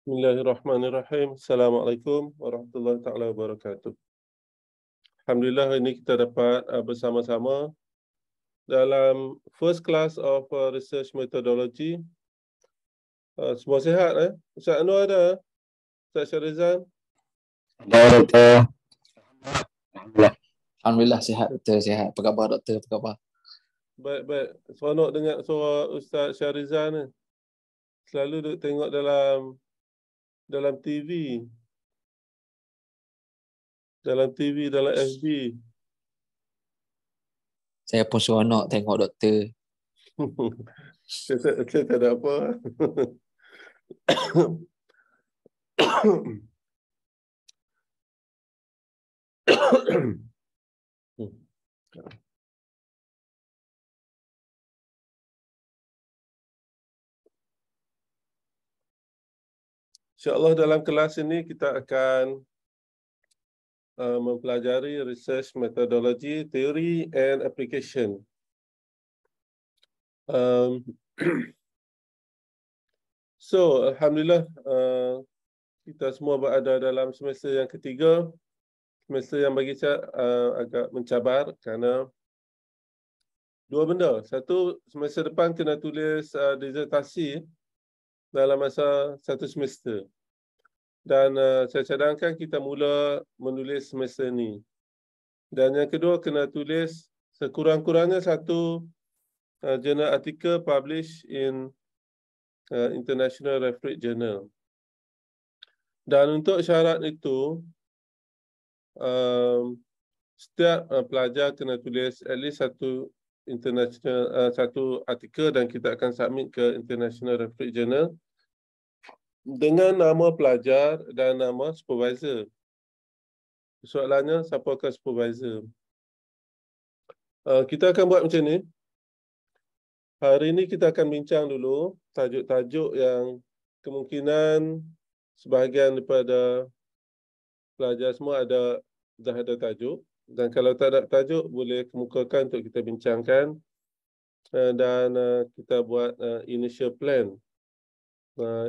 Bismillahirrahmanirrahim. Assalamualaikum warahmatullahi taala wabarakatuh. Alhamdulillah hari ini kita dapat uh, bersama-sama dalam first class of uh, research methodology. Uh, semua sihat eh? Ustaz Anwar ada? Ustaz Syarizan? Ada doktor. Alhamdulillah. Alhamdulillah sihat doktor sihat. Apa khabar doktor? Apa khabar? Baik baik. Seronok dengar suara Ustaz Syarizan Eh? Selalu duk tengok dalam dalam TV, dalam TV, dalam FB. Saya pun seronok tengok doktor. saya, saya, saya tak ada apa. Ahem. InsyaAllah dalam kelas ini kita akan uh, mempelajari research methodology, theory and application. Um, so, Alhamdulillah, uh, kita semua berada dalam semester yang ketiga. Semester yang bagi saya uh, agak mencabar kerana dua benda. Satu, semester depan kena tulis uh, disertasi dalam masa satu semester. Dan eh, saya cadangkan kita mula menulis semester ini. Dan yang kedua, kena tulis sekurang-kurangnya satu eh, jurnal artikel publish in eh, International Referee Journal. Dan untuk syarat itu, setiap pelajar kena tulis at least satu international uh, satu artikel dan kita akan submit ke international reference journal dengan nama pelajar dan nama supervisor. Soalannya siapakah supervisor? Uh, kita akan buat macam ni. Hari ini kita akan bincang dulu tajuk-tajuk yang kemungkinan sebahagian daripada pelajar semua ada dah ada tajuk dan kalau tak ada tajuk boleh kemukakan untuk kita bincangkan eh, dan eh, kita buat eh, initial plan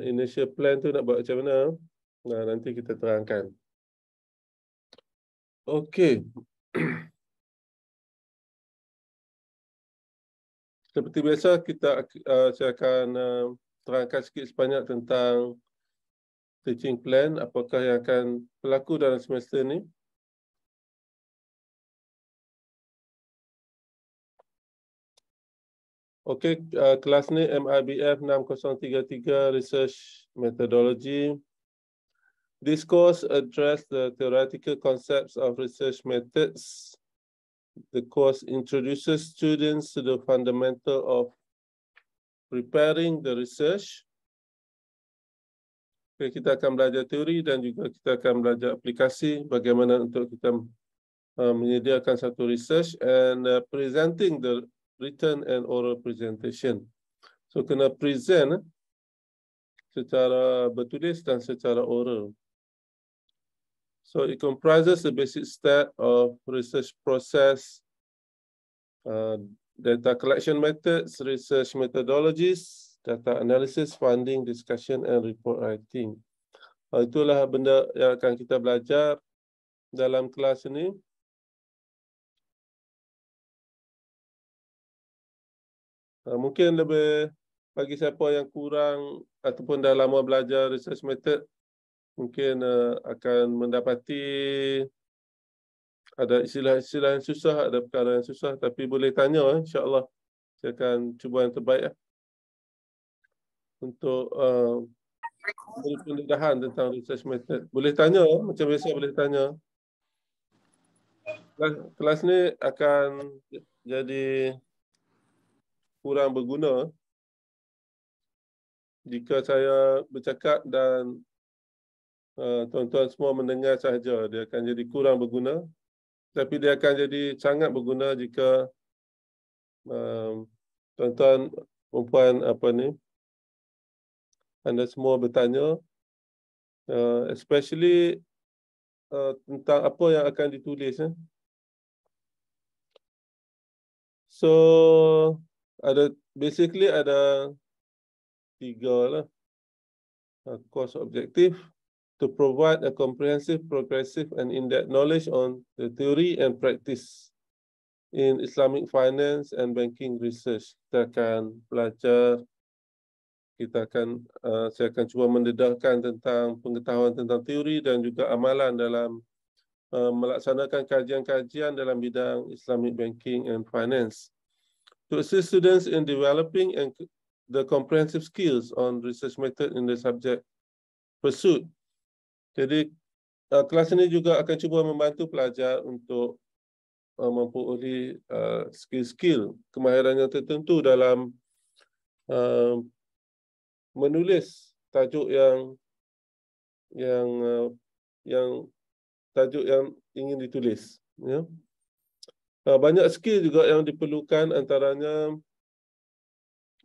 initial plan tu nak buat macam mana nah nanti kita terangkan okey seperti biasa kita saya akan terangkan sikit sebanyak tentang teaching plan apakah yang akan berlaku dalam semester ini Okey, uh, kelas ni MIBF 6033 Research Methodology. This course address the theoretical concepts of research methods. The course introduces students to the fundamental of preparing the research. Okay, kita akan belajar teori dan juga kita akan belajar aplikasi bagaimana untuk kita uh, menyediakan satu research and uh, presenting the written and oral presentation. So kena present eh, secara bertulis dan secara oral. So it comprises the basic step of research process, uh, data collection methods, research methodologies, data analysis, funding, discussion and report writing. Uh, itulah benda yang akan kita belajar dalam kelas ini. Ah, mungkin lebih bagi siapa yang kurang ataupun dah lama belajar research method mungkin ah, akan mendapati ada istilah-istilah yang susah, ada perkara yang susah tapi boleh tanya eh, Insyaallah allah saya akan cuba yang terbaik eh. untuk uh, pendedahan tentang research method. Boleh tanya, eh, macam biasa boleh tanya. kelas ni akan jadi kurang berguna jika saya bercakap dan eh, tuan-tuan uh, semua mendengar sahaja. Dia akan jadi kurang berguna. Tapi dia akan jadi sangat berguna jika eh, tuan-tuan, uh, perempuan, apa ni, anda semua bertanya, uh, especially uh, tentang apa yang akan ditulis. Eh. So, ada basically ada tiga lah uh, course objective to provide a comprehensive, progressive, and in-depth knowledge on the theory and practice in Islamic finance and banking research. Kita akan belajar, kita akan, uh, saya akan cuba mendedahkan tentang pengetahuan tentang teori dan juga amalan dalam uh, melaksanakan kajian-kajian dalam bidang Islamic banking and finance to assist students in developing and the comprehensive skills on research method in the subject pursuit. Jadi uh, kelas ini juga akan cuba membantu pelajar untuk uh, mempunyai uh, skill-skill kemahiran yang tertentu dalam uh, menulis tajuk yang yang uh, yang tajuk yang ingin ditulis. Yeah? Ah, banyak skill juga yang diperlukan antaranya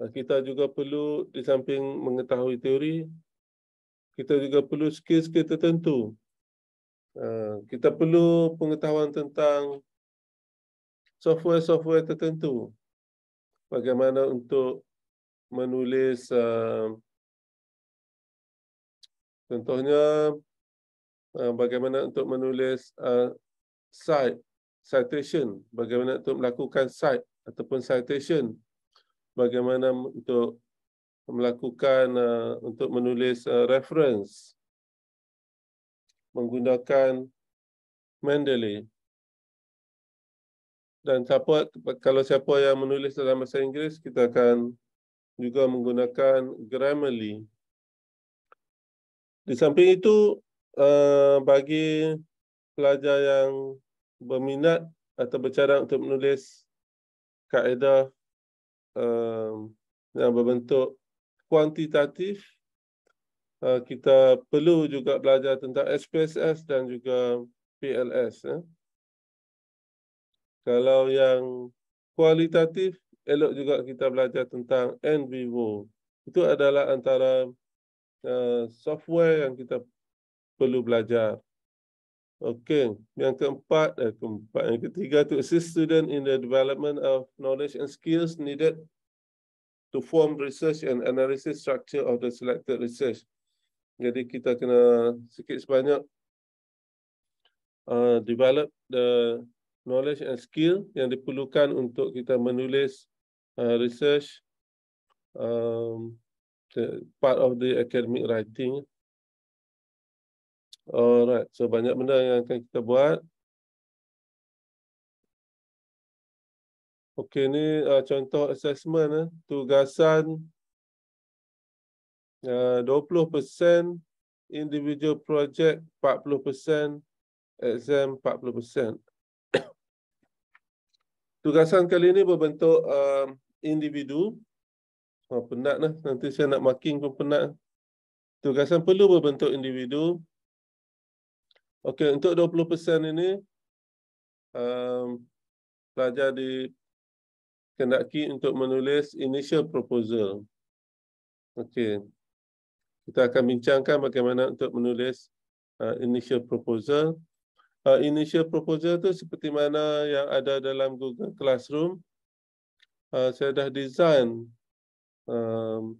ah, kita juga perlu di samping mengetahui teori kita juga perlu skill-skill tertentu ah, kita perlu pengetahuan tentang software-software tertentu bagaimana untuk menulis contohnya bagaimana untuk menulis site citation bagaimana untuk melakukan cite ataupun citation bagaimana untuk melakukan uh, untuk menulis uh, reference menggunakan Mendeley dan siapa kalau siapa yang menulis dalam bahasa Inggeris kita akan juga menggunakan Grammarly di samping itu uh, bagi pelajar yang berminat atau bercadang untuk menulis kaedah um, yang berbentuk kuantitatif, uh, kita perlu juga belajar tentang SPSS dan juga PLS. Eh. Kalau yang kualitatif, elok juga kita belajar tentang NVivo. Itu adalah antara uh, software yang kita perlu belajar. Okay, yang keempat, eh, keempat, yang ketiga to assist student in the development of knowledge and skills needed to form research and analysis structure of the selected research. Jadi kita kena sikit sebanyak uh, develop the knowledge and skill yang diperlukan untuk kita menulis uh, research um, part of the academic writing. Alright, so banyak benda yang akan kita buat. Okey, ni uh, contoh assessment. Eh. Tugasan uh, 20%, individual project 40%, exam 40%. Tugasan kali ini berbentuk uh, individu. Oh, penat lah. Nanti saya nak marking pun penat. Tugasan perlu berbentuk individu. Okey, untuk 20% ini um, pelajar di kendaki untuk menulis initial proposal. Okey. Kita akan bincangkan bagaimana untuk menulis uh, initial proposal. Uh, initial proposal tu seperti mana yang ada dalam Google Classroom. Uh, saya dah design um,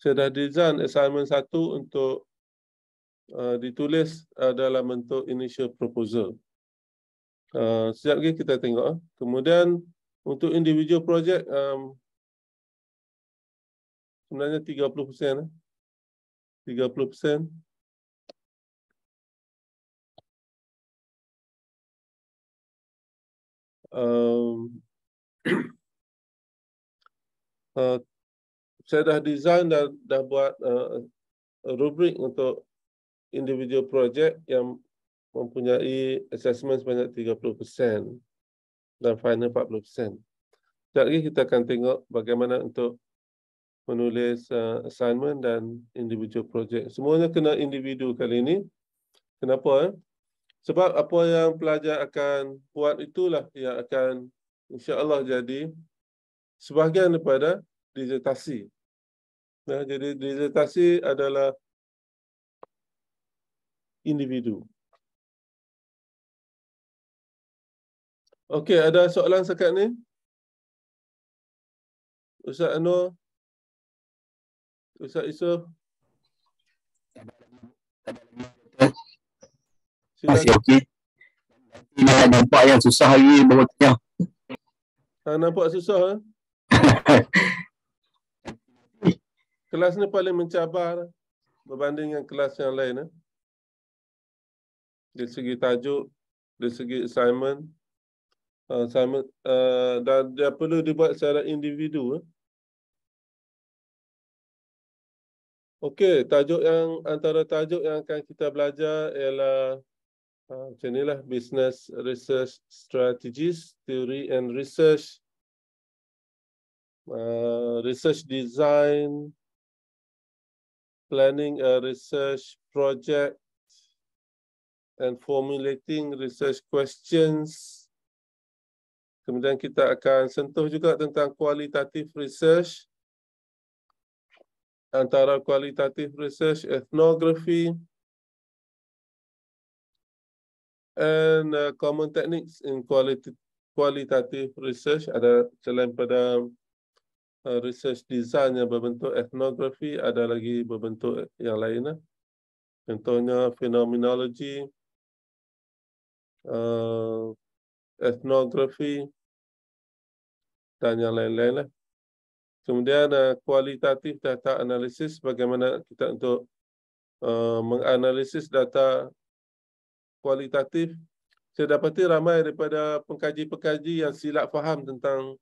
saya dah design assignment satu untuk uh, ditulis uh, dalam bentuk initial proposal. Uh, sekejap lagi kita tengok. Uh. Kemudian untuk individual project, um, sebenarnya 30%. Uh. 30%. Um, uh, saya dah design dan dah buat uh, rubrik untuk individual project yang mempunyai assessment sebanyak 30% dan final 40%. Sekejap lagi kita akan tengok bagaimana untuk menulis uh, assignment dan individual project. Semuanya kena individu kali ini. Kenapa? Eh? Sebab apa yang pelajar akan buat itulah yang akan insya Allah jadi sebahagian daripada disertasi Nah, jadi disertasi adalah individu. Okey, ada soalan sekat ni? Ustaz Anwar? Ustaz Isu, Masih okey. Ini nak nampak yang susah lagi bawa tanya. Ha, tak nampak susah? Ha? kelas ni paling mencabar berbanding dengan kelas yang lain. Eh? Dari segi tajuk, dari segi assignment. Uh, assignment uh, dan dia perlu dibuat secara individu. Eh? Okey, tajuk yang antara tajuk yang akan kita belajar ialah uh, macam inilah, Business Research Strategies, Theory and Research. Uh, research design, planning a research project and formulating research questions. Kemudian kita akan sentuh juga tentang kualitatif research antara kualitatif research ethnography and uh, common techniques in quality qualitative research ada selain pada Uh, research design yang berbentuk etnografi, ada lagi berbentuk yang lain. Eh. Contohnya fenomenologi, uh, etnografi dan yang lain-lain. Eh. Kemudian uh, kualitatif data analisis, bagaimana kita untuk uh, menganalisis data kualitatif. Saya dapati ramai daripada pengkaji-pengkaji yang silap faham tentang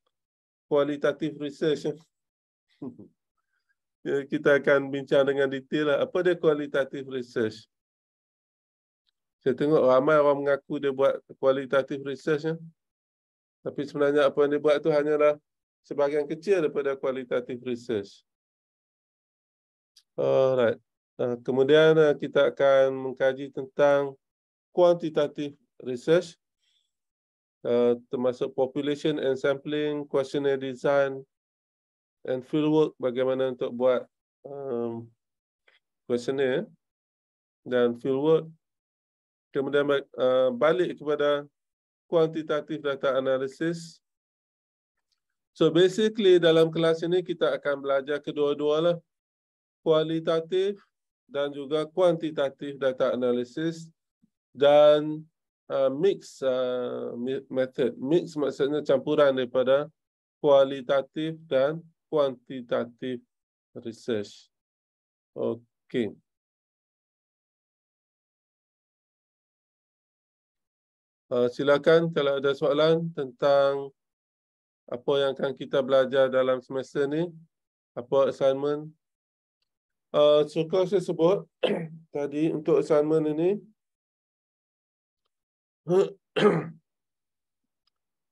Kualitatif research. Ya, kita akan bincang dengan detail lah. apa dia kualitatif research. Saya tengok ramai orang mengaku dia buat kualitatif research. Tapi sebenarnya apa yang dia buat tu hanyalah sebahagian kecil daripada kualitatif research. Alright. Ah, kemudian ah, kita akan mengkaji tentang kuantitatif research. Uh, termasuk population and sampling, questionnaire design and fieldwork bagaimana untuk buat um, questionnaire dan fieldwork. Kemudian uh, balik kepada kuantitatif data analysis. So basically dalam kelas ini kita akan belajar kedua dua lah kualitatif dan juga kuantitatif data analysis dan uh, mix uh, method, mix maksudnya campuran daripada kualitatif dan kuantitatif research. Okey. Uh, silakan kalau ada soalan tentang apa yang akan kita belajar dalam semester ni, apa assignment. Uh, so kalau saya sebut tadi untuk assignment ini,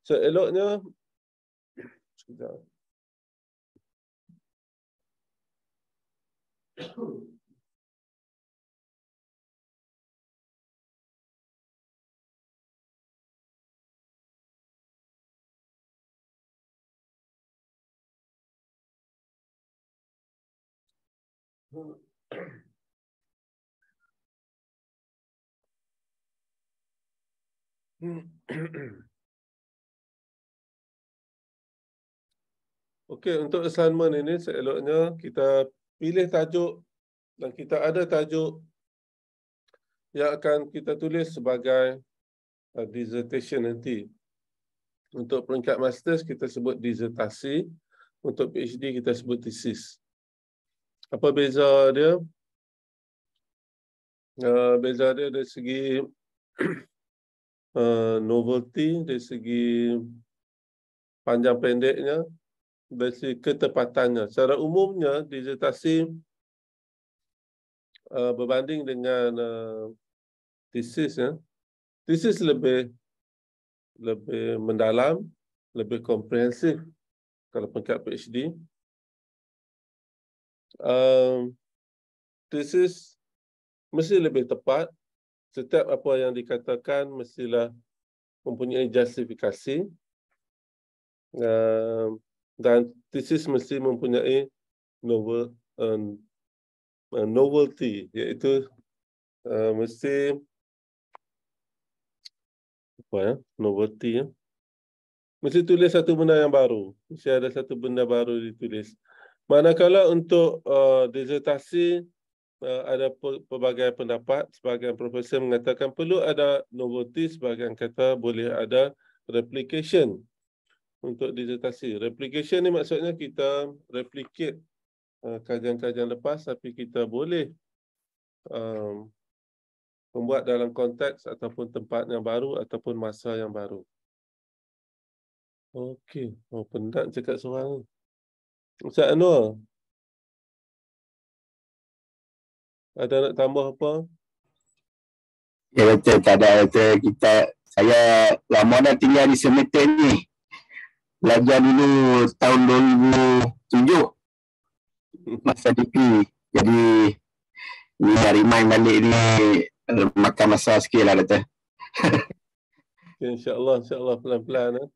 So eloknya Thank you. Hmm. Okey, untuk assignment ini seeloknya kita pilih tajuk dan kita ada tajuk yang akan kita tulis sebagai uh, dissertation nanti. Untuk peringkat master kita sebut disertasi, untuk PhD kita sebut thesis. Apa beza dia? Uh, beza dia dari segi Eh, novelty dari segi panjang pendeknya dari segi ketepatannya secara umumnya disertasi uh, berbanding dengan uh, thesis ya thesis lebih lebih mendalam lebih komprehensif kalau peringkat PhD um, thesis mesti lebih tepat setiap apa yang dikatakan mestilah mempunyai justifikasi um, dan tesis mesti mempunyai novel um, uh, novelty iaitu uh, mesti apa ya novelty ya mesti tulis satu benda yang baru mesti ada satu benda baru ditulis manakala untuk uh, disertasi Eh, ada pelbagai pendapat. Sebagian profesor mengatakan perlu ada novelty, sebagian kata boleh ada replication untuk disertasi. Replication ni maksudnya kita replicate eh, kajian-kajian lepas tapi kita boleh um, membuat dalam konteks ataupun tempat yang baru ataupun masa yang baru. Okey, oh, pendak cakap seorang. Ustaz Anwar, ada nak tambah apa? Ya betul, tak ada betul. Kita, saya lama dah tinggal di Semeter ni. Belajar dulu tahun 2007. Masa DP. Jadi, ni nak remind balik ni makan masa sikit lah kata. Okay, InsyaAllah, insyaAllah pelan-pelan. Eh.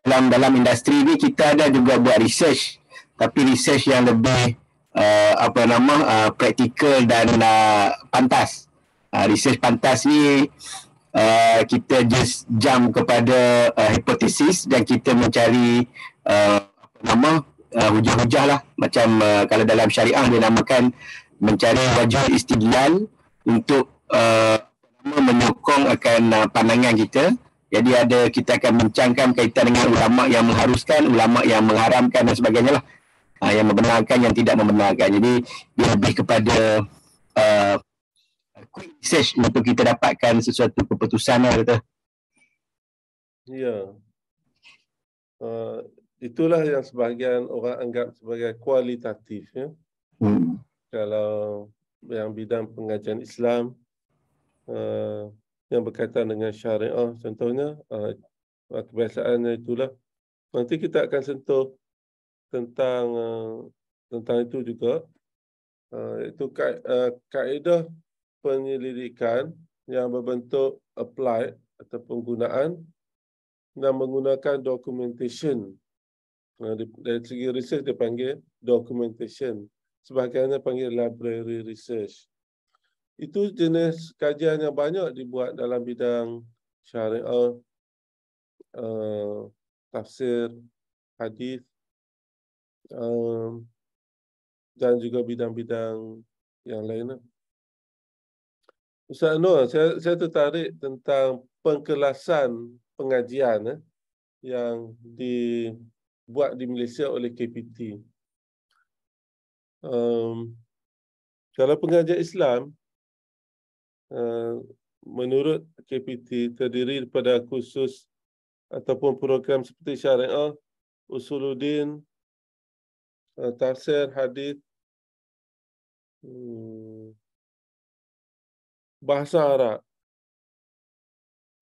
Dalam, dalam industri ni kita ada juga buat research. Tapi research yang lebih uh, apa nama uh, praktikal dan uh, pantas. Uh, research pantas ni uh, kita just jump kepada uh, hipotesis dan kita mencari uh, apa nama uh, hujah-hujah lah macam uh, kalau dalam syariah dia namakan mencari wajah istidlal untuk uh, menyokong akan uh, pandangan kita jadi ada kita akan mencangkan kaitan dengan ulama yang mengharuskan ulama yang mengharamkan dan sebagainya lah uh, yang membenarkan yang tidak membenarkan jadi dia lebih kepada uh, quick research untuk kita dapatkan sesuatu keputusan lah kata ya uh, itulah yang sebahagian orang anggap sebagai kualitatif ya hmm. kalau yang bidang pengajian Islam uh, yang berkaitan dengan syariah contohnya uh, kebiasaannya itulah nanti kita akan sentuh tentang eh, tentang itu juga eh, itu eh, kaedah penyelidikan yang berbentuk apply atau penggunaan dan menggunakan documentation dari segi research dipanggil documentation sebahagiannya panggil library research itu jenis kajian yang banyak dibuat dalam bidang syariah uh, tafsir hadis um, dan juga bidang-bidang yang lainnya. Lah. Ustaz Nur, saya, saya tertarik tentang pengkelasan pengajian eh, yang dibuat di Malaysia oleh KPT. Um, ehm, kalau pengajar Islam, uh, menurut KPT, terdiri daripada khusus ataupun program seperti syariah, usuluddin, tafsir hadis hmm, bahasa Arab.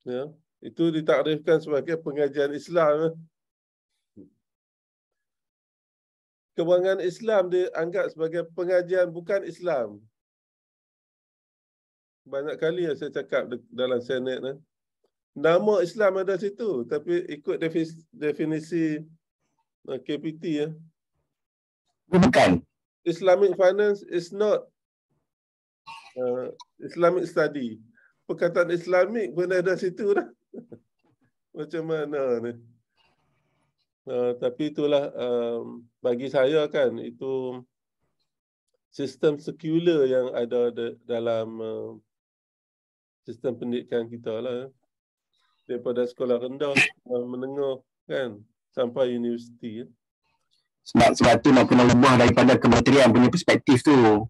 Ya, itu ditakrifkan sebagai pengajian Islam. Ya. Kebangan Islam dianggap sebagai pengajian bukan Islam. Banyak kali yang saya cakap dalam Senat, ni. Ya. Nama Islam ada situ tapi ikut definisi uh, KPT ya dia bukan. Islamic finance is not uh, Islamic study. Perkataan Islamic pun ada situ dah. Macam mana ni? Uh, tapi itulah um, bagi saya kan itu sistem sekular yang ada de- dalam uh, sistem pendidikan kita lah. Daripada sekolah rendah, sekolah menengah kan sampai universiti. Ya sebab sebab tu nak kena ubah daripada kementerian punya perspektif tu.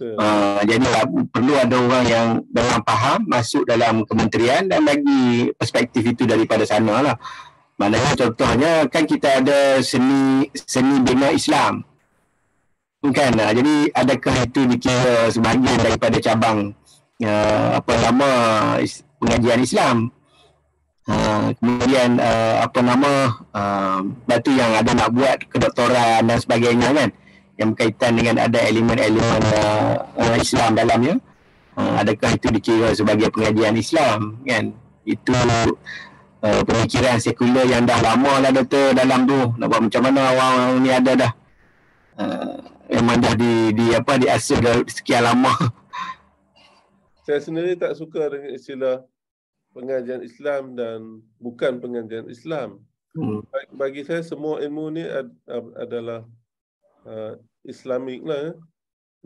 Uh, jadi lah, perlu ada orang yang dalam faham masuk dalam kementerian dan bagi perspektif itu daripada sana lah. Maknanya contohnya kan kita ada seni seni bina Islam. Bukan uh, jadi adakah itu dikira sebahagian daripada cabang uh, apa nama pengajian Islam? Ah, kemudian uh, apa nama uh, batu yang ada nak buat kedoktoran dan sebagainya kan yang berkaitan dengan ada elemen-elemen uh, Islam dalamnya uh, adakah itu dikira sebagai pengajian Islam kan itu uh, pemikiran sekuler yang dah lama lah doktor dalam tu nak buat macam mana orang ni ada dah uh, memang dah di, di apa di asal sekian lama saya sendiri tak suka dengan istilah pengajian Islam dan bukan pengajian Islam. Hmm. Bagi saya semua ilmu ni ad, ad, adalah uh, Islamik lah. Ya.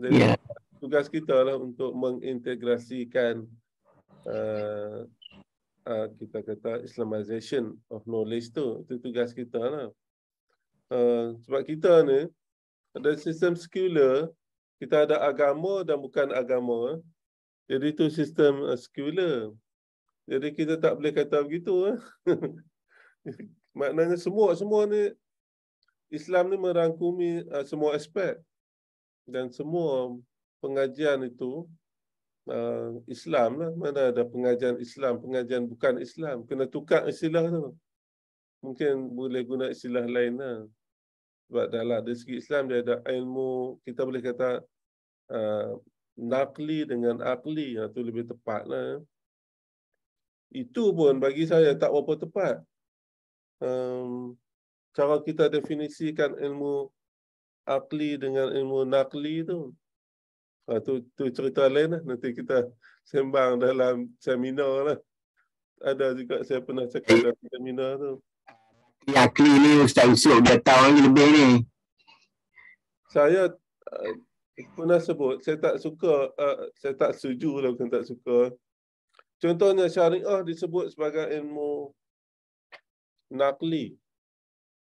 Jadi yeah. tugas kita lah untuk mengintegrasikan uh, uh, kita kata Islamization of knowledge tu itu tugas kita lah. Uh, sebab kita ni ada sistem sekular, kita ada agama dan bukan agama. Jadi itu sistem uh, sekular. Jadi kita tak boleh kata begitu. Eh? Maknanya semua-semua ni, Islam ni merangkumi uh, semua aspek. Dan semua pengajian itu, uh, Islam lah. Mana ada pengajian Islam, pengajian bukan Islam. Kena tukar istilah tu. Mungkin boleh guna istilah lain lah. Sebab dalam dari segi Islam dia ada ilmu, kita boleh kata uh, nakli dengan akli. Itu ha, lebih tepat lah. Eh. Itu pun bagi saya tak berapa tepat. Um, cara kita definisikan ilmu akli dengan ilmu nakli tu. Itu ah, uh, cerita lain lah. Nanti kita sembang dalam seminar lah. Ada juga saya pernah cakap dalam seminar tu. Akli ni Ustaz Yusuf dia tahu lagi lebih ni. Saya uh, pernah sebut, saya tak suka, uh, saya tak setuju lah bukan tak suka. Contohnya syariah disebut sebagai ilmu nakli.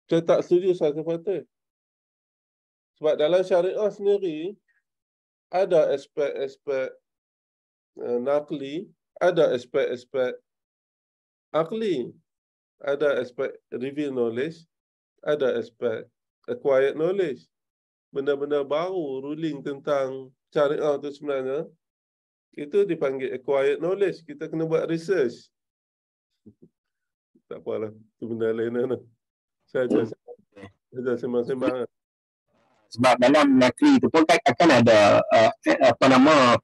Saya tak setuju saya kata. Sebab dalam syariah sendiri, ada aspek-aspek uh, eh, nakli, ada aspek-aspek akli, ada aspek reveal knowledge, ada aspek acquired knowledge. Benda-benda baru ruling tentang syariah itu sebenarnya itu dipanggil acquired knowledge. Kita kena buat research. Tak apalah. Itu benda lain. Lah. Saya ajar hmm. saya sembang-sembang. Lah. Sebab dalam nakli itu pun kan akan ada uh, apa nama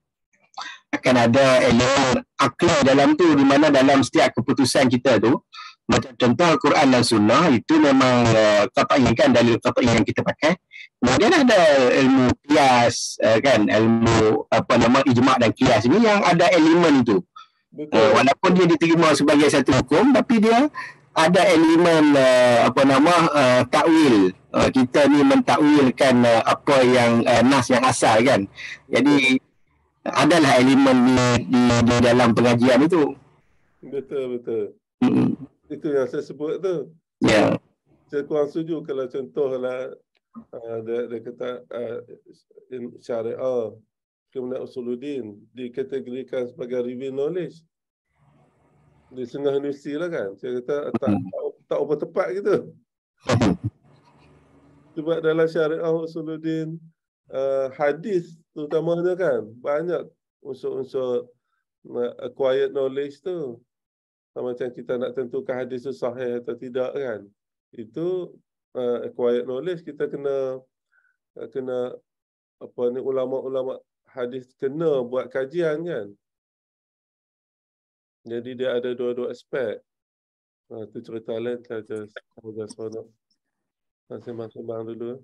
akan ada elemen akli dalam tu di mana dalam setiap keputusan kita tu macam contoh Al-Quran dan Sunnah itu memang uh, kata inginkan dari kata yang kita pakai. Kemudian ada ilmu kias uh, kan, ilmu apa nama ijma' dan kias ini yang ada elemen itu. Uh, walaupun dia diterima sebagai satu hukum tapi dia ada elemen uh, apa nama uh, takwil. Uh, kita ni mentakwilkan uh, apa yang uh, nas yang asal kan. Jadi adalah elemen di, di, di dalam pengajian itu. Betul betul. Hmm itu yang saya sebut tu. Ya. Yeah. Saya kurang setuju kalau contohlah uh, dia, dia kata uh, in syariah kemudian usuluddin dikategorikan sebagai review knowledge. Di setengah universiti lah kan. Saya kata tak, tak, tak apa tepat gitu. Sebab dalam syariah usuluddin uh, hadis terutamanya kan banyak unsur-unsur uh, acquired knowledge tu. Sama macam kita nak tentukan hadis itu sahih atau tidak kan itu uh, acquired knowledge kita kena uh, kena apa ni ulama-ulama hadis kena buat kajian kan jadi dia ada dua-dua aspek uh, tu cerita lain saja semoga seronok masih masuk bang dulu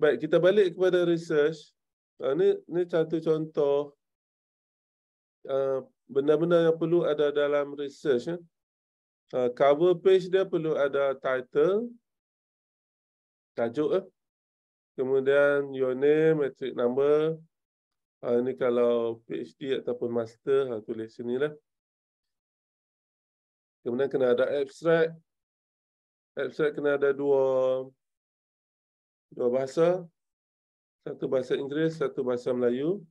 baik kita balik kepada research uh, ni ni satu contoh uh, benda-benda yang perlu ada dalam research. Ya. Uh, cover page dia perlu ada title, tajuk. Ya. Kemudian your name, metric number. Uh, ini kalau PhD ataupun master, uh, tulis sini. Lah. Kemudian kena ada abstract. Abstract kena ada dua, dua bahasa. Satu bahasa Inggeris, satu bahasa Melayu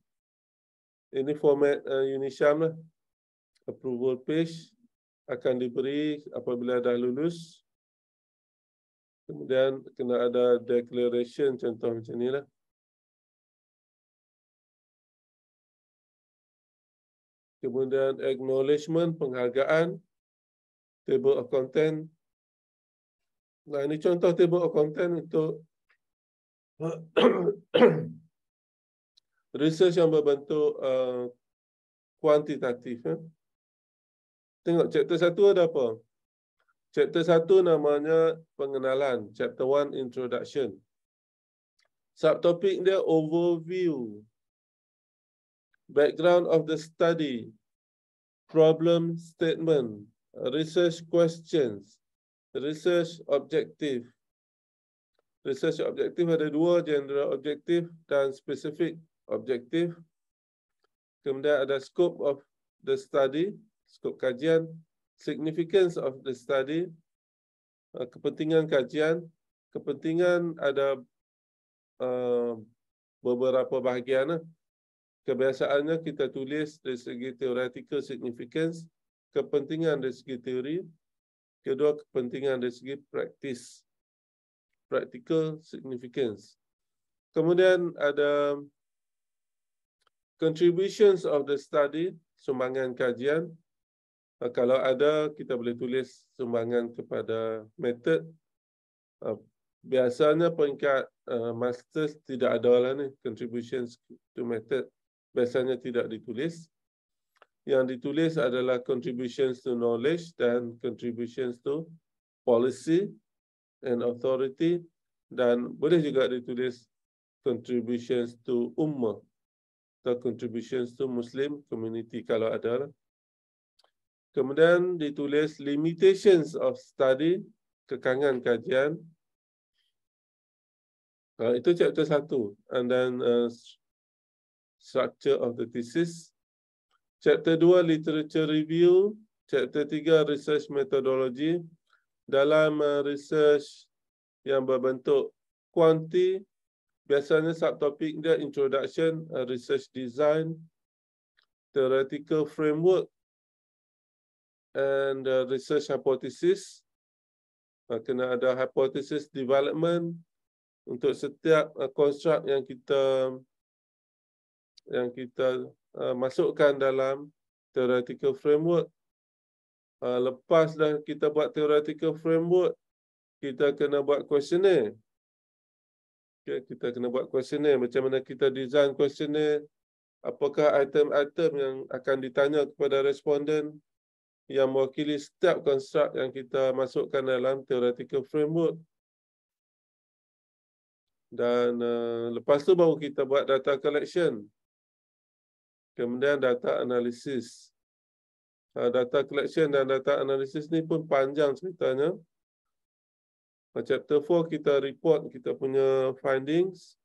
ini format uh, eh, UNISHAM lah. Approval page akan diberi apabila dah lulus. Kemudian kena ada declaration contoh macam ni lah. Kemudian acknowledgement penghargaan table of content. Nah ini contoh table of content untuk research yang berbentuk uh, kuantitatif. Uh, Tengok chapter 1 ada apa? Chapter 1 namanya pengenalan. Chapter 1 introduction. Subtopik dia overview. Background of the study. Problem statement. Research questions. Research objective. Research objective ada dua, general objective dan specific objektif. Kemudian ada scope of the study, scope kajian, significance of the study, uh, kepentingan kajian, kepentingan ada uh, beberapa bahagian. Eh. Kebiasaannya kita tulis dari segi theoretical significance, kepentingan dari segi teori, kedua kepentingan dari segi praktis, practical significance. Kemudian ada contributions of the study, sumbangan kajian. Uh, kalau ada, kita boleh tulis sumbangan kepada method. Uh, biasanya peringkat uh, masters tidak ada lah ni, contributions to method. Biasanya tidak ditulis. Yang ditulis adalah contributions to knowledge dan contributions to policy and authority. Dan boleh juga ditulis contributions to ummah the contributions to Muslim community kalau ada. Lah. Kemudian ditulis limitations of study, kekangan kajian. Uh, itu chapter satu. And then uh, structure of the thesis. Chapter dua, literature review. Chapter tiga, research methodology. Dalam uh, research yang berbentuk kuanti biasanya subtopik dia introduction, uh, research design, theoretical framework, and uh, research hypothesis. Uh, kena ada hypothesis development untuk setiap construct yang kita yang kita masukkan dalam theoretical framework. Lepas dah kita buat theoretical framework, kita kena buat questionnaire. Okay, kita kena buat questionnaire. Macam mana kita design questionnaire. Apakah item-item yang akan ditanya kepada responden yang mewakili setiap konstrukt yang kita masukkan dalam theoretical framework. Dan uh, lepas tu baru kita buat data collection. Kemudian data analysis. Uh, data collection dan data analysis ni pun panjang ceritanya chapter 4 kita report kita punya findings.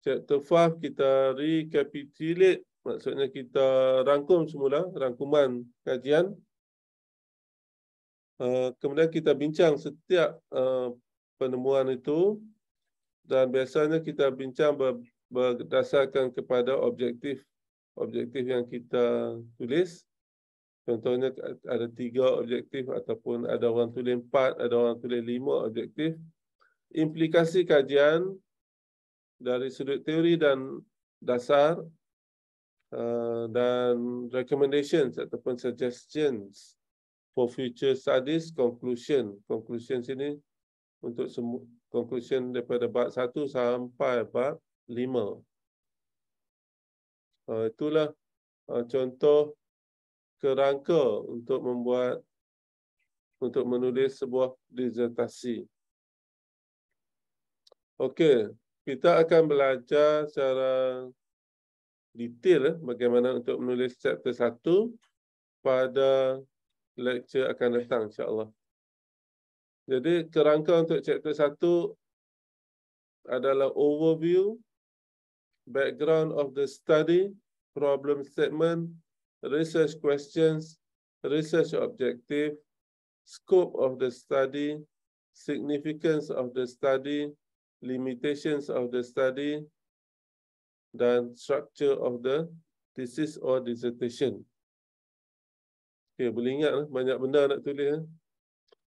Chapter 5 kita recapitulate, maksudnya kita rangkum semula, rangkuman kajian. Uh, kemudian kita bincang setiap uh, penemuan itu dan biasanya kita bincang ber, berdasarkan kepada objektif objektif yang kita tulis. Contohnya ada tiga objektif ataupun ada orang tulis empat, ada orang tulis lima objektif. Implikasi kajian dari sudut teori dan dasar uh, dan recommendations ataupun suggestions for future studies, conclusion. Conclusion sini untuk semua conclusion daripada bab satu sampai bab lima. Uh, itulah uh, contoh kerangka untuk membuat untuk menulis sebuah disertasi. Okey, kita akan belajar secara detail eh, bagaimana untuk menulis chapter 1 pada lecture akan datang insya-Allah. Jadi kerangka untuk chapter 1 adalah overview background of the study problem statement research questions, research objective, scope of the study, significance of the study, limitations of the study, dan structure of the thesis or dissertation. Okay, boleh ingat lah, banyak benda nak tulis. Eh?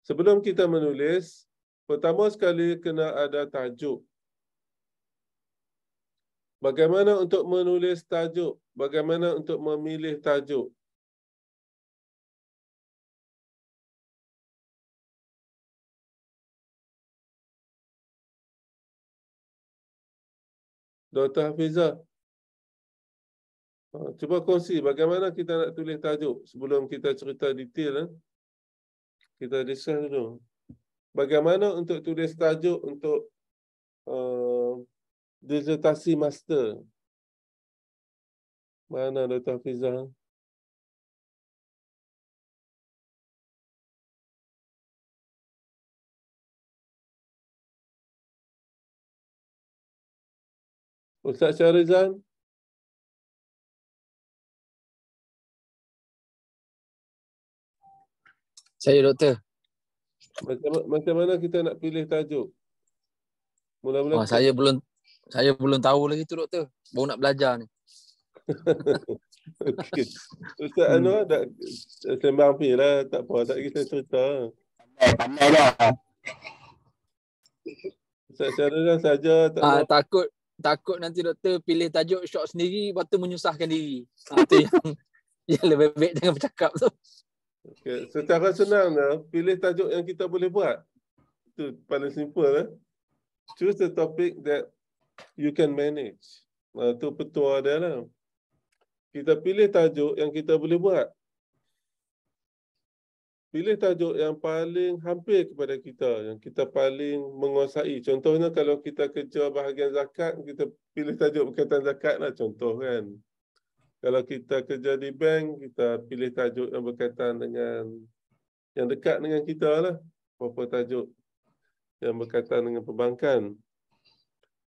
Sebelum kita menulis, pertama sekali kena ada tajuk. Bagaimana untuk menulis tajuk? bagaimana untuk memilih tajuk. Dr. Hafizah, ah, cuba kongsi bagaimana kita nak tulis tajuk sebelum kita cerita detail. Eh? Kita discuss dulu. Bagaimana untuk tulis tajuk untuk uh, disertasi master? Mana Dr. Fiza? Ustaz Syarizan? Saya doktor. Macam, macam mana kita nak pilih tajuk? Mula-mula oh, saya belum saya belum tahu lagi tu doktor. Baru nak belajar ni. Ustaz hmm. Anwar tak sembang pergi lah. Tak apa, tak kita cerita. Pandai lah. Ustaz Syarulah sahaja. Tak ah, takut takut nanti doktor pilih tajuk shock sendiri lepas tu menyusahkan diri. Itu ah, yang, yang lebih baik jangan bercakap tu. Okay. Secara senang lah, pilih tajuk yang kita boleh buat. Itu paling simple lah. Choose the topic that you can manage. Itu ah, uh, petua dia lah kita pilih tajuk yang kita boleh buat. Pilih tajuk yang paling hampir kepada kita, yang kita paling menguasai. Contohnya kalau kita kerja bahagian zakat, kita pilih tajuk berkaitan zakat lah contoh kan. Kalau kita kerja di bank, kita pilih tajuk yang berkaitan dengan yang dekat dengan kita lah. apa tajuk yang berkaitan dengan perbankan.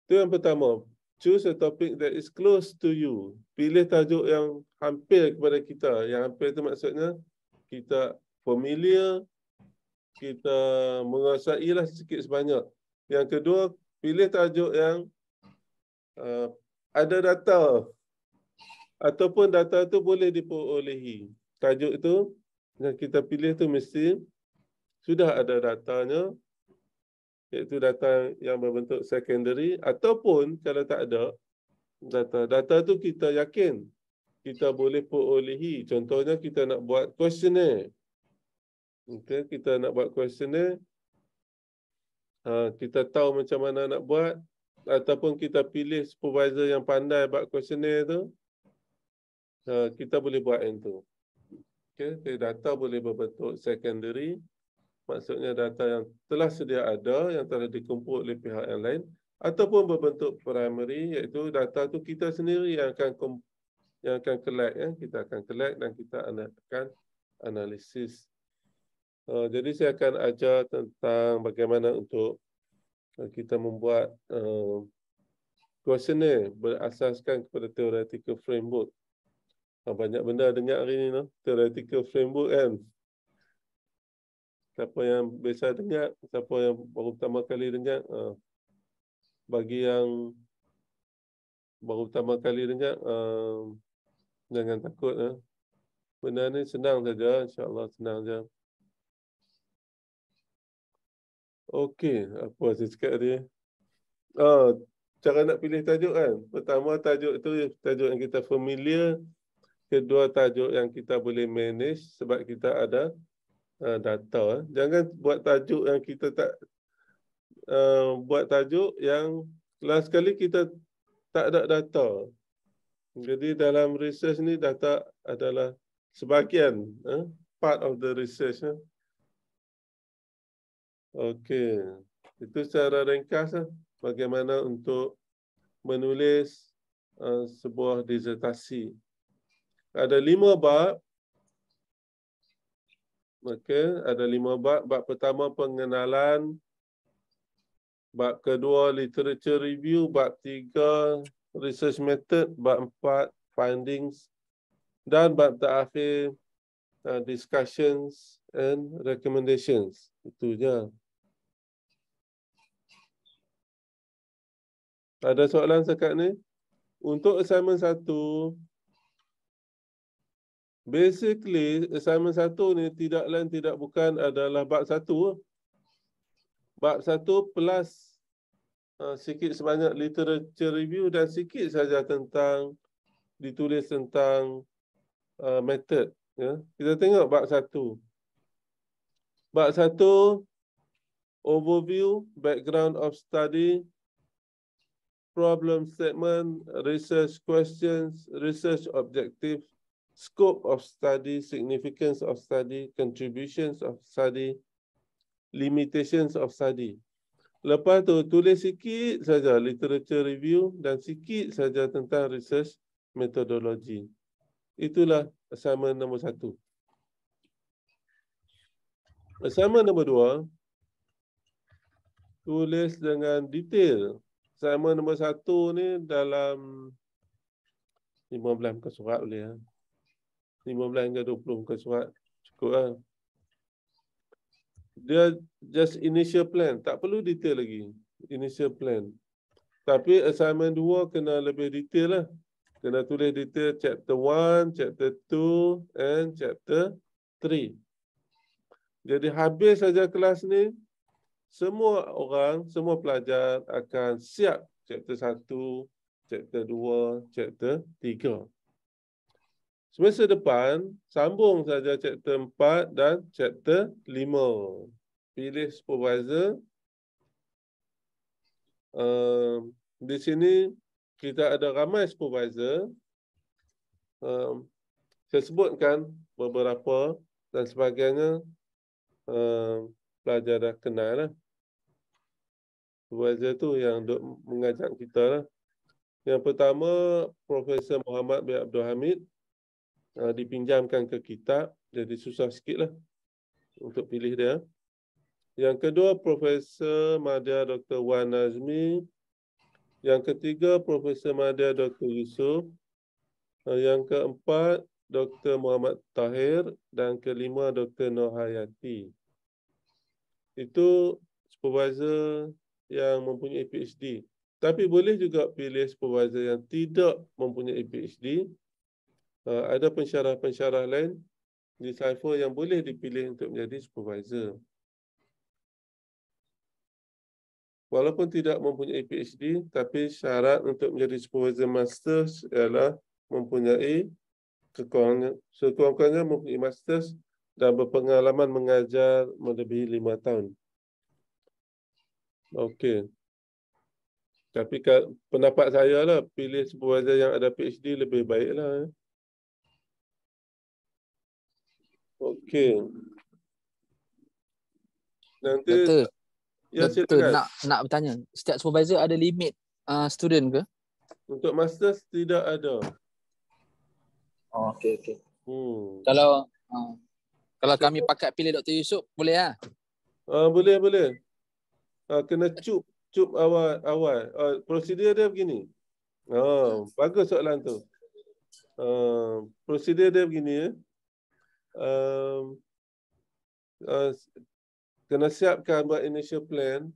Itu yang pertama choose a topic that is close to you. Pilih tajuk yang hampir kepada kita. Yang hampir itu maksudnya kita familiar, kita menguasai lah sedikit sebanyak. Yang kedua, pilih tajuk yang uh, ada data ataupun data itu boleh diperolehi. Tajuk itu yang kita pilih itu mesti sudah ada datanya, iaitu data yang berbentuk secondary ataupun kalau tak ada data data tu kita yakin kita boleh perolehi contohnya kita nak buat questionnaire okay, kita nak buat questionnaire ha, kita tahu macam mana nak buat ataupun kita pilih supervisor yang pandai buat questionnaire tu ha, kita boleh buat yang tu okay, data boleh berbentuk secondary maksudnya data yang telah sedia ada yang telah dikumpul oleh pihak yang lain ataupun berbentuk primary iaitu data tu kita sendiri yang akan yang akan collect ya kita akan collect dan kita akan analisis uh, jadi saya akan ajar tentang bagaimana untuk uh, kita membuat uh, berasaskan kepada theoretical framework uh, banyak benda dengar hari ni no? theoretical framework kan siapa yang biasa dengar, siapa yang baru pertama kali dengar, uh, bagi yang baru pertama kali dengar, uh, jangan takut. Uh. Benda ni senang saja, insyaAllah senang saja. Okey, apa saya cakap tadi? Uh, cara nak pilih tajuk kan? Pertama, tajuk itu tajuk yang kita familiar. Kedua, tajuk yang kita boleh manage sebab kita ada data. Ah, eh. Jangan buat tajuk yang kita tak ah, buat tajuk yang last kali kita tak ada data. Jadi dalam research ni data adalah sebahagian eh, part of the research. Eh. Okey, itu secara ringkas bagaimana untuk menulis ah, sebuah disertasi. Ada lima bab maka ada lima bab. Bab pertama pengenalan, bab kedua literature review, bab tiga research method, bab empat findings, dan bab terakhir uh, discussions and recommendations. Itu je. Ada soalan sekat ni? Untuk assignment satu, Basically, assignment satu ni tidak lain tidak bukan adalah bab satu. Bab satu plus uh, sikit sebanyak literature review dan sikit saja tentang ditulis tentang uh, method. Ya. Kita tengok bab satu. Bab satu, overview, background of study, problem statement, research questions, research objectives, scope of study, significance of study, contributions of study, limitations of study. Lepas tu tulis sikit saja literature review dan sikit saja tentang research methodology. Itulah assignment nombor satu. Assignment nombor dua, tulis dengan detail. Assignment nombor satu ni dalam 15 muka surat boleh. Ya. 15 ke 20 muka surat cukup lah. Dia just initial plan. Tak perlu detail lagi. Initial plan. Tapi assignment 2 kena lebih detail lah. Kena tulis detail chapter 1, chapter 2 and chapter 3. Jadi habis saja kelas ni, semua orang, semua pelajar akan siap chapter 1, chapter 2, chapter 3. Semester depan, sambung saja chapter 4 dan chapter 5. Pilih supervisor. Uh, di sini, kita ada ramai supervisor. Uh, saya sebutkan beberapa dan sebagainya uh, ehm, pelajar dah kenal. Lah. Supervisor tu yang duk mengajak kita. Lah. Yang pertama, Profesor Muhammad B. Abdul Hamid. Ah, dipinjamkan ke kita, jadi susah sikitlah untuk pilih dia. Yang kedua, Profesor Madya Dr. Wan Azmi. Yang ketiga, Profesor Madya Dr. Yusuf. Ah, yang keempat, Dr. Muhammad Tahir. Dan kelima, Dr. Nohayati. Itu supervisor yang mempunyai PhD. Tapi boleh juga pilih supervisor yang tidak mempunyai PhD. Eh, ada pensyarah-pensyarah lain di cipher yang boleh dipilih untuk menjadi supervisor. Walaupun tidak mempunyai PhD, tapi syarat untuk menjadi supervisor master ialah mempunyai kekurangannya. Sekurang-kurangnya mempunyai master dan berpengalaman mengajar melebihi lima tahun. Okey. Tapi pendapat saya lah, pilih supervisor yang ada PhD lebih baiklah. lah. Okey. Nanti Doktor, Doktor nak nak bertanya, setiap supervisor ada limit uh, student ke? Untuk master tidak ada. Oh, okay. okey. Hmm. Kalau uh, kalau kami pakai pilih Dr. Yusuf boleh ah? Uh, boleh boleh. Uh, kena cup cup awal awal. Uh, prosedur dia begini. Oh, bagus soalan tu. Uh, prosedur dia begini Eh uh, kena siapkan buat initial plan.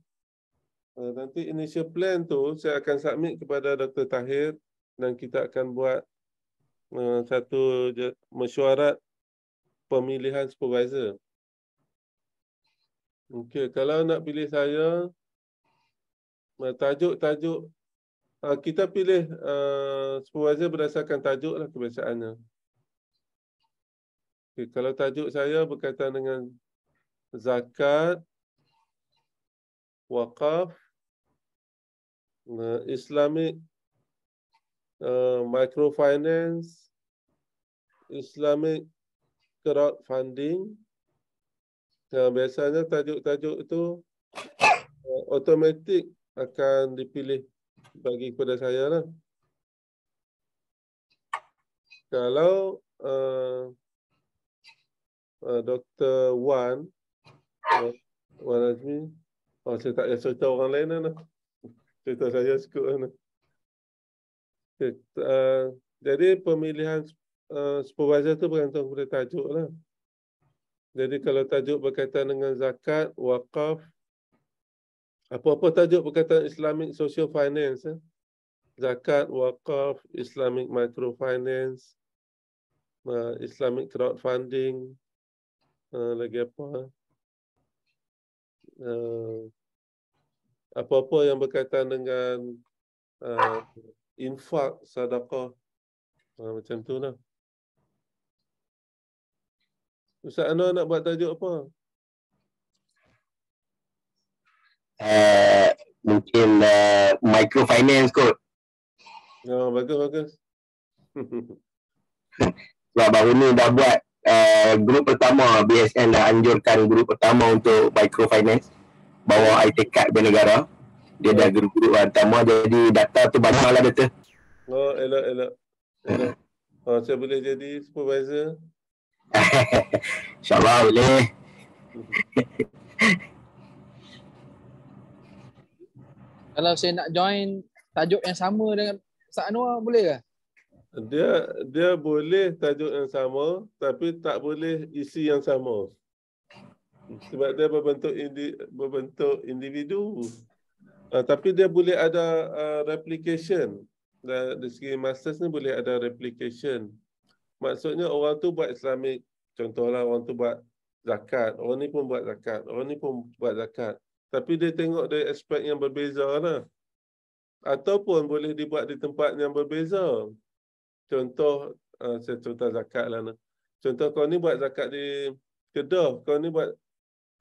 Uh, nanti initial plan tu saya akan submit kepada Dr. Tahir dan kita akan buat uh, satu mesyuarat pemilihan supervisor. Okey, kalau nak pilih saya, tajuk-tajuk, uh, kita pilih uh, supervisor berdasarkan tajuk lah kebiasaannya. Okay, kalau tajuk saya berkaitan dengan zakat, wakaf, eh, Islamic uh, microfinance, Islamic crowdfunding, uh, biasanya tajuk-tajuk itu uh, akan dipilih bagi kepada saya lah. Kalau uh, Uh, Dr. Wan uh, Wan Azmi oh, saya tak payah cerita orang lain lah. cerita saya cukup lah. okay. uh, jadi pemilihan uh, supervisor tu bergantung kepada tajuk lah. jadi kalau tajuk berkaitan dengan zakat, wakaf apa-apa tajuk berkaitan Islamic Social Finance eh? zakat, wakaf Islamic Microfinance uh, Islamic crowdfunding, Eh, lagi apa eh? Eh, apa-apa yang berkaitan dengan infak sedekah macam tu lah Ustaz Anwar nak buat tajuk apa? Uh, mungkin uh, microfinance kot. Oh, bagus, bagus. Sebab baru ni dah buat Eh, grup pertama BSN dah anjurkan grup pertama untuk microfinance bawa itikad di negara dia dah grup-grup pertama jadi data tu banyak lah data oh elok elok, elok. Oh, saya boleh jadi supervisor insyaAllah boleh kalau saya nak join tajuk yang sama dengan Ustaz Anwar boleh ke? Dia dia boleh tajuk yang sama tapi tak boleh isi yang sama. Sebab dia berbentuk indi, berbentuk individu. Uh, tapi dia boleh ada uh, replication. Dan di segi masters ni boleh ada replication. Maksudnya orang tu buat Islamik, Contohlah orang tu buat zakat. Orang ni pun buat zakat. Orang ni pun buat zakat. Tapi dia tengok dari aspek yang berbeza lah. Ataupun boleh dibuat di tempat yang berbeza contoh uh, ah, contoh zakat lah nah. contoh kau ni buat zakat di Kedah kau ni buat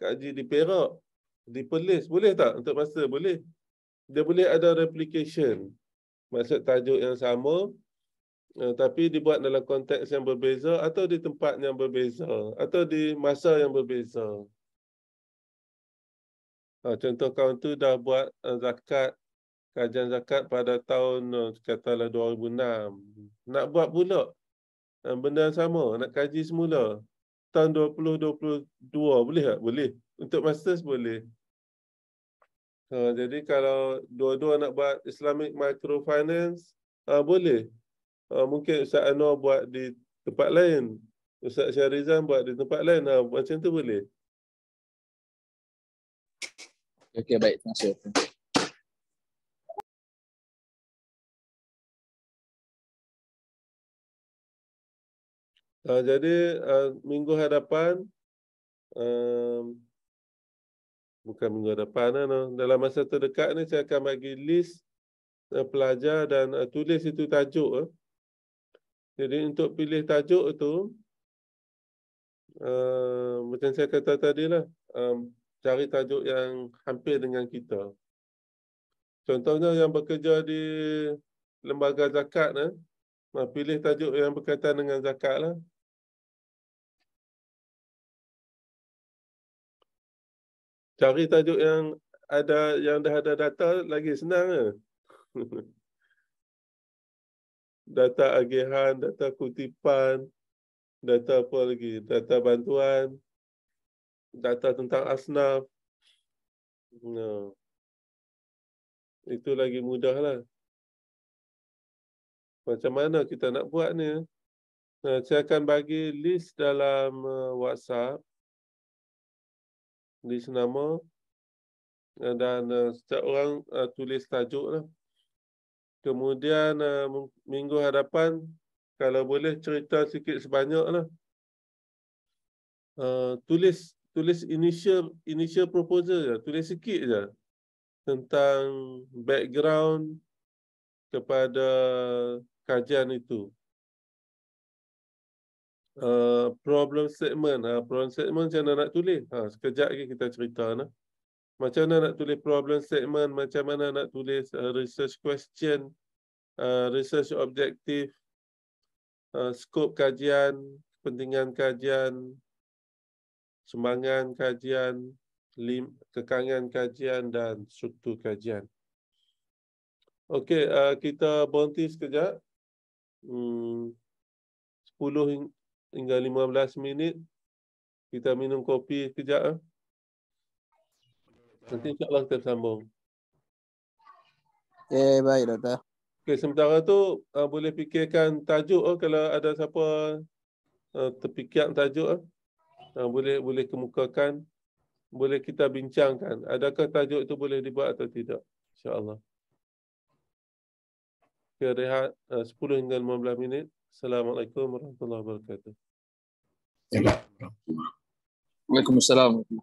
kaji di Perak di Perlis boleh tak untuk masa boleh dia boleh ada replication maksud tajuk yang sama uh, tapi dibuat dalam konteks yang berbeza atau di tempat yang berbeza atau di masa yang berbeza uh, contoh kau tu dah buat uh, zakat kajian zakat pada tahun eh, katalah 2006. Nak buat pula. Eh, benda yang sama. Nak kaji semula. Tahun 2022 boleh tak? Boleh. Untuk masters boleh. Ha, jadi kalau dua-dua nak buat Islamic Microfinance, ha, boleh. Ha, mungkin Ustaz Anwar buat di tempat lain. Ustaz Syarizan buat di tempat lain. Ha, macam tu boleh. okay baik. Terima kasih. Uh, jadi uh, minggu hadapan um, bukan minggu hadapan no. dalam masa terdekat ni saya akan bagi list uh, pelajar dan uh, tulis itu tajuk eh. jadi untuk pilih tajuk itu uh, macam saya kata tadi lah um, cari tajuk yang hampir dengan kita contohnya yang bekerja di lembaga zakat eh. pilih tajuk yang berkaitan dengan zakat lah cari tajuk yang ada yang dah ada data lagi senang ke? data agihan, data kutipan, data apa lagi? Data bantuan, data tentang asnaf. No. Itu lagi mudah lah. Macam mana kita nak buat ni? saya akan bagi list dalam uh, WhatsApp tulis nama eh, dan eh, setiap orang eh, tulis tajuk lah. Kemudian minggu hadapan kalau boleh cerita sikit sebanyak lah. tulis tulis initial initial proposal je. Tulis sikit je tentang background kepada kajian itu uh, problem statement. Uh, problem statement macam mana nak tulis? Ha, sekejap lagi kita cerita. Nah. Macam mana nak tulis problem statement? Macam mana nak tulis uh, research question? Uh, research objective? Uh, scope kajian? pentingan kajian? Sumbangan kajian? Lim, kekangan kajian dan struktur kajian. Okey, uh, kita berhenti sekejap. Hmm, 10, hingga 15 minit. Kita minum kopi sekejap. Eh. Nanti insyaAllah kita sambung. Eh baik Dr. Okay, sementara tu uh, boleh fikirkan tajuk eh, kalau ada siapa uh, terfikir tajuk. Eh. Uh, boleh boleh kemukakan. Boleh kita bincangkan. Adakah tajuk itu boleh dibuat atau tidak? InsyaAllah. Kita rehat uh, 10 hingga 15 minit. Assalamualaikum warahmatullahi wabarakatuh. Waalaikumsalam. Ya,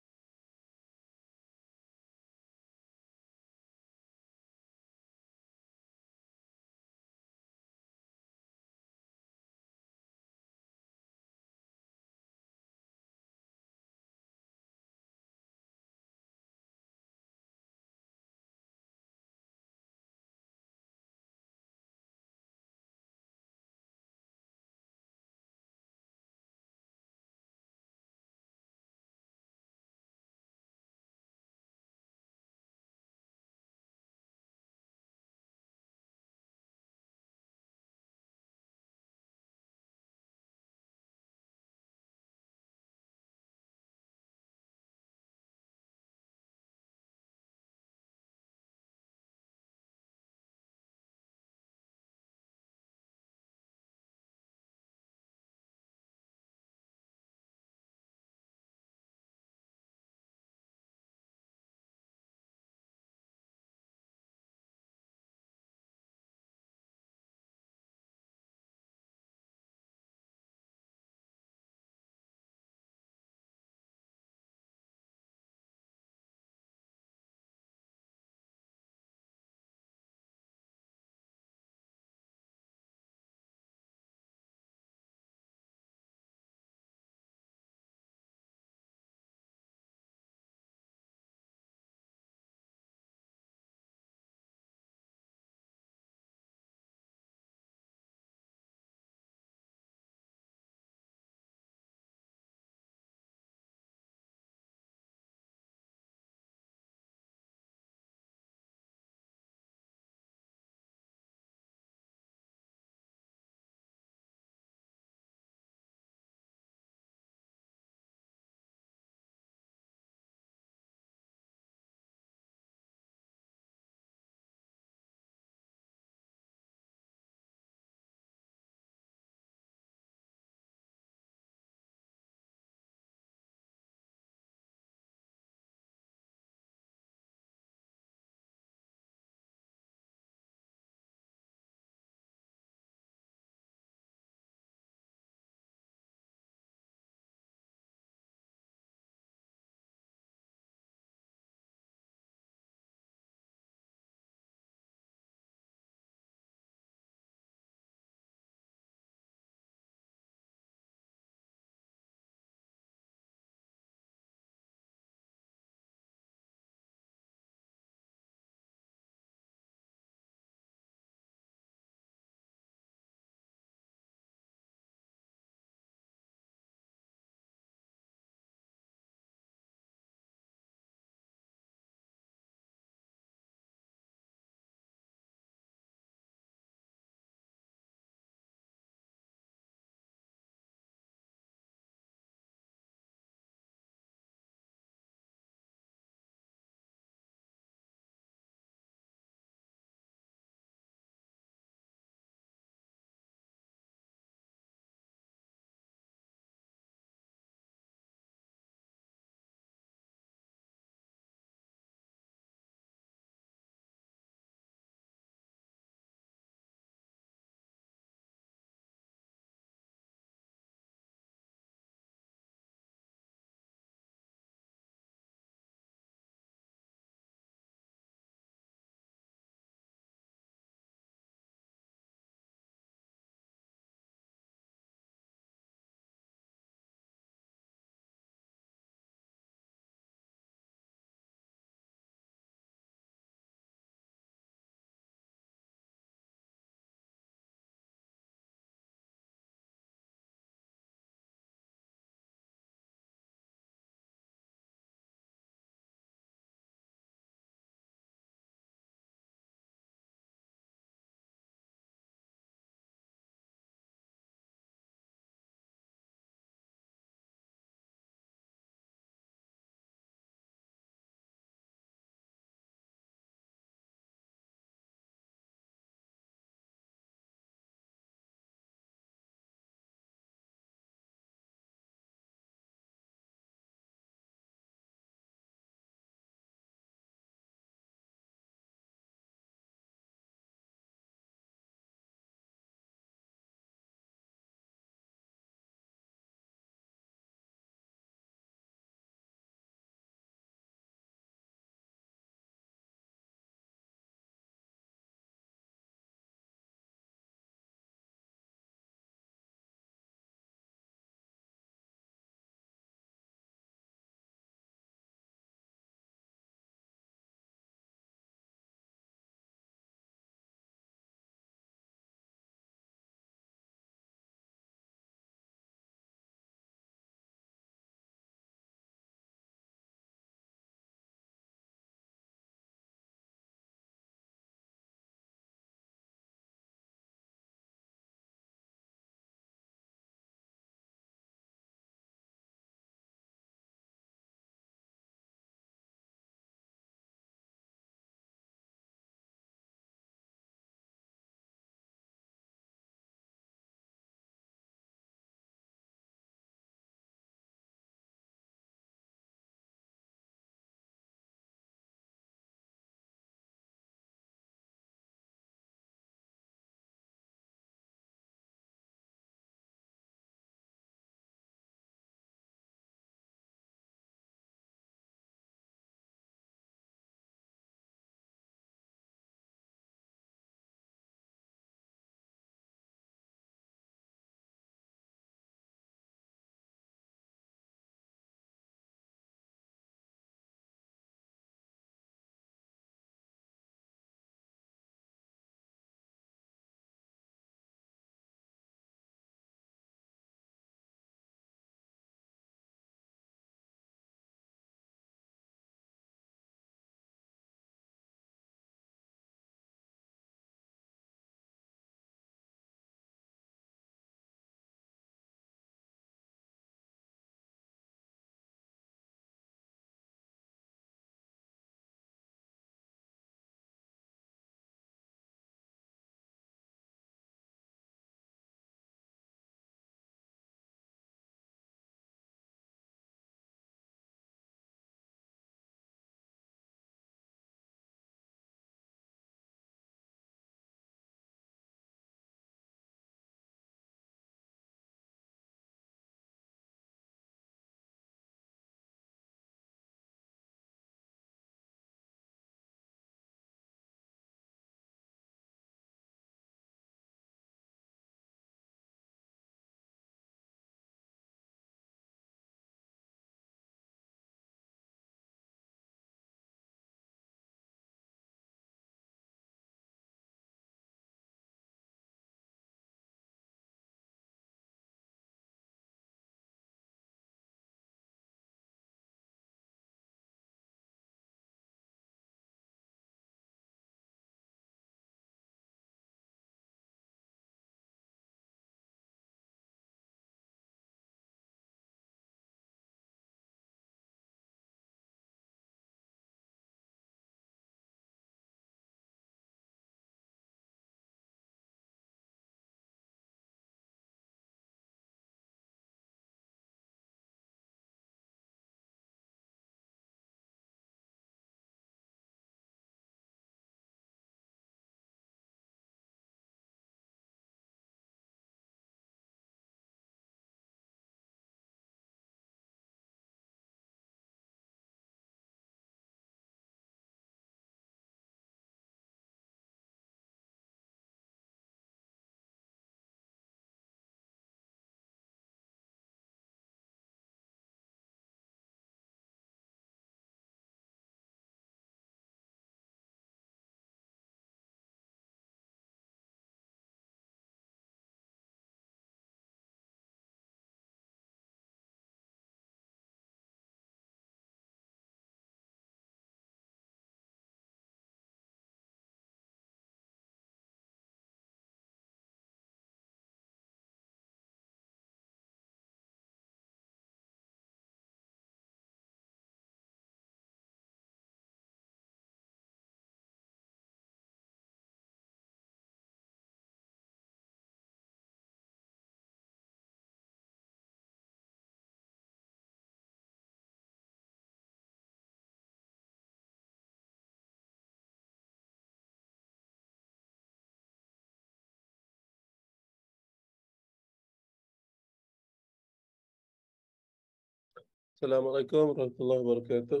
Assalamualaikum warahmatullahi wabarakatuh.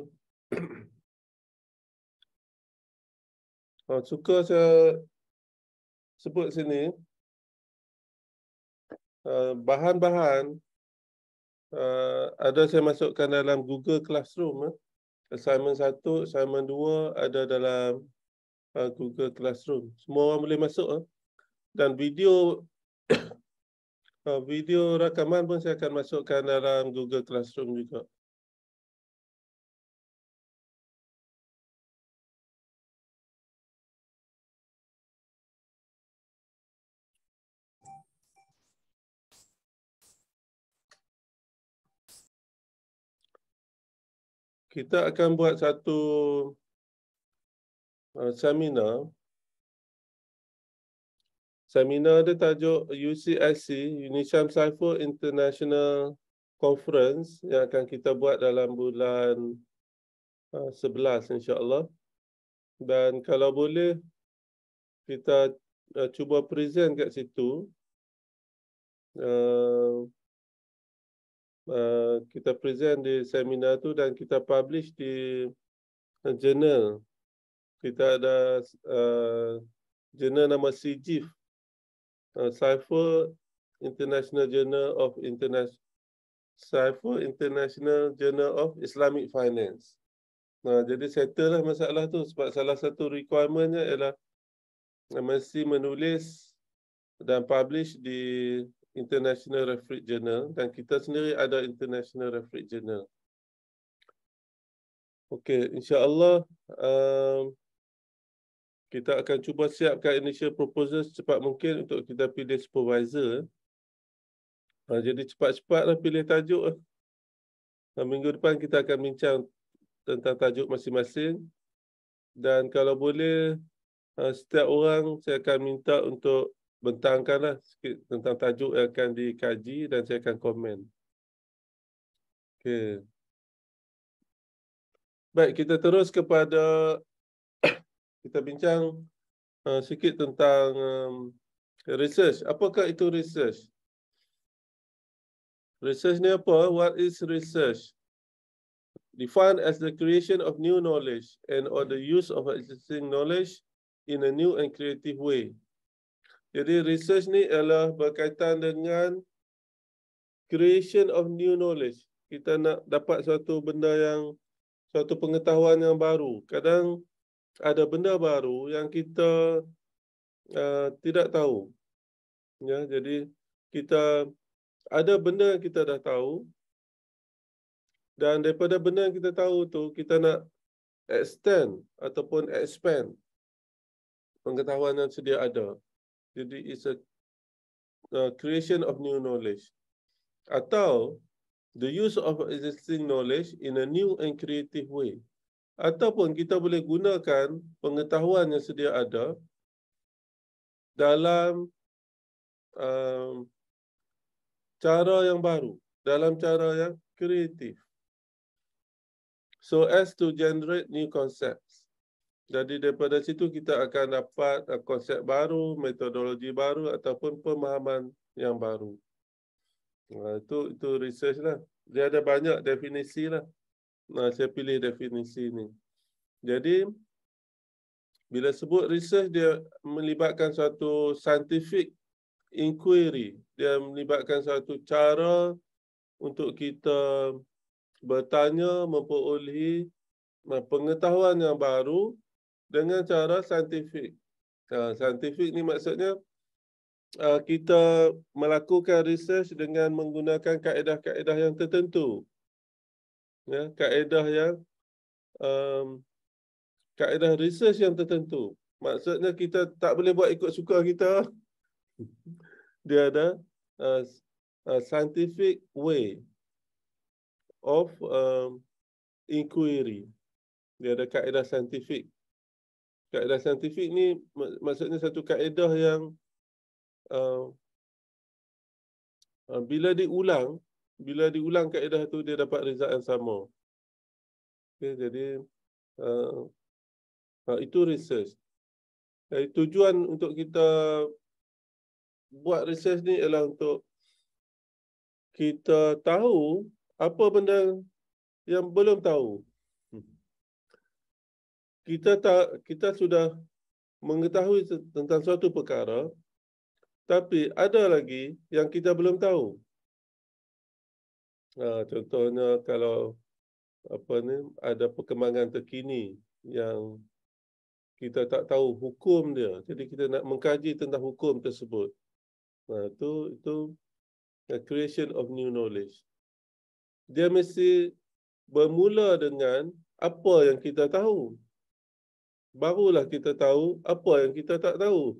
الله ah, suka saya sebut sini ah, bahan-bahan ah, ada saya masukkan dalam Google Classroom. Eh. Assignment satu, assignment dua ada dalam Google Classroom. Semua orang boleh masuk. Eh. Dan video Oh, video rakaman pun saya akan masukkan dalam Google Classroom juga. Kita akan buat satu uh, seminar Seminar dia tajuk UCSC, Unisham Saiful International Conference yang akan kita buat dalam bulan 11 uh, insyaAllah. Dan kalau boleh, kita uh, cuba present kat situ. Uh, kita present di seminar tu dan kita publish di jurnal. Kita ada jurnal nama CGIF. Uh, Cypher International Journal of International Cypher International Journal of Islamic Finance. Nah, jadi settle lah masalah tu sebab salah satu requirementnya ialah uh, mesti menulis dan publish di International Referee Journal dan kita sendiri ada International Referee Journal. Okey, insya-Allah um, kita akan cuba siapkan initial proposal secepat mungkin untuk kita pilih supervisor. Eh. Ha, jadi cepat-cepatlah pilih tajuk. Eh. Ha, minggu depan kita akan bincang tentang tajuk masing-masing. Dan kalau boleh, ha, setiap orang saya akan minta untuk bentangkanlah sikit tentang tajuk yang akan dikaji dan saya akan komen. Okay. Baik, kita terus kepada kita bincang uh, sikit tentang um, research. Apakah itu research? Research ni apa? What is research? Defined as the creation of new knowledge and or the use of existing knowledge in a new and creative way. Jadi research ni adalah berkaitan dengan creation of new knowledge. Kita nak dapat satu benda yang satu pengetahuan yang baru. Kadang ada benda baru yang kita uh, tidak tahu. Ya, jadi kita ada benda yang kita dah tahu dan daripada benda yang kita tahu tu kita nak extend ataupun expand pengetahuan yang sedia ada. Jadi it's a uh, creation of new knowledge atau the use of existing knowledge in a new and creative way ataupun kita boleh gunakan pengetahuan yang sedia ada dalam um, cara yang baru, dalam cara yang kreatif. So as to generate new concepts. Jadi daripada situ kita akan dapat uh, konsep baru, metodologi baru ataupun pemahaman yang baru. Nah, itu itu research lah. Dia ada banyak definisi lah. Nah, saya pilih definisi ini. Jadi bila sebut research dia melibatkan satu scientific inquiry, dia melibatkan satu cara untuk kita bertanya memperolehi pengetahuan yang baru dengan cara saintifik. Nah, saintifik ni maksudnya ah, kita melakukan research dengan menggunakan kaedah-kaedah yang tertentu ya kaedah yang um, kaedah research yang tertentu maksudnya kita tak boleh buat ikut suka kita dia ada uh, a uh, scientific way of um, inquiry dia ada kaedah saintifik kaedah saintifik ni mak- maksudnya satu kaedah yang uh, uh, bila diulang bila diulang kaedah tu dia dapat result yang sama. Okay, jadi uh, uh, itu research. Jadi, eh, tujuan untuk kita buat research ni ialah untuk kita tahu apa benda yang belum tahu. Kita tak kita sudah mengetahui tentang suatu perkara tapi ada lagi yang kita belum tahu. Ha, contohnya kalau apa ni ada perkembangan terkini yang kita tak tahu hukum dia jadi kita nak mengkaji tentang hukum tersebut nah ha, uh, itu itu the creation of new knowledge dia mesti bermula dengan apa yang kita tahu barulah kita tahu apa yang kita tak tahu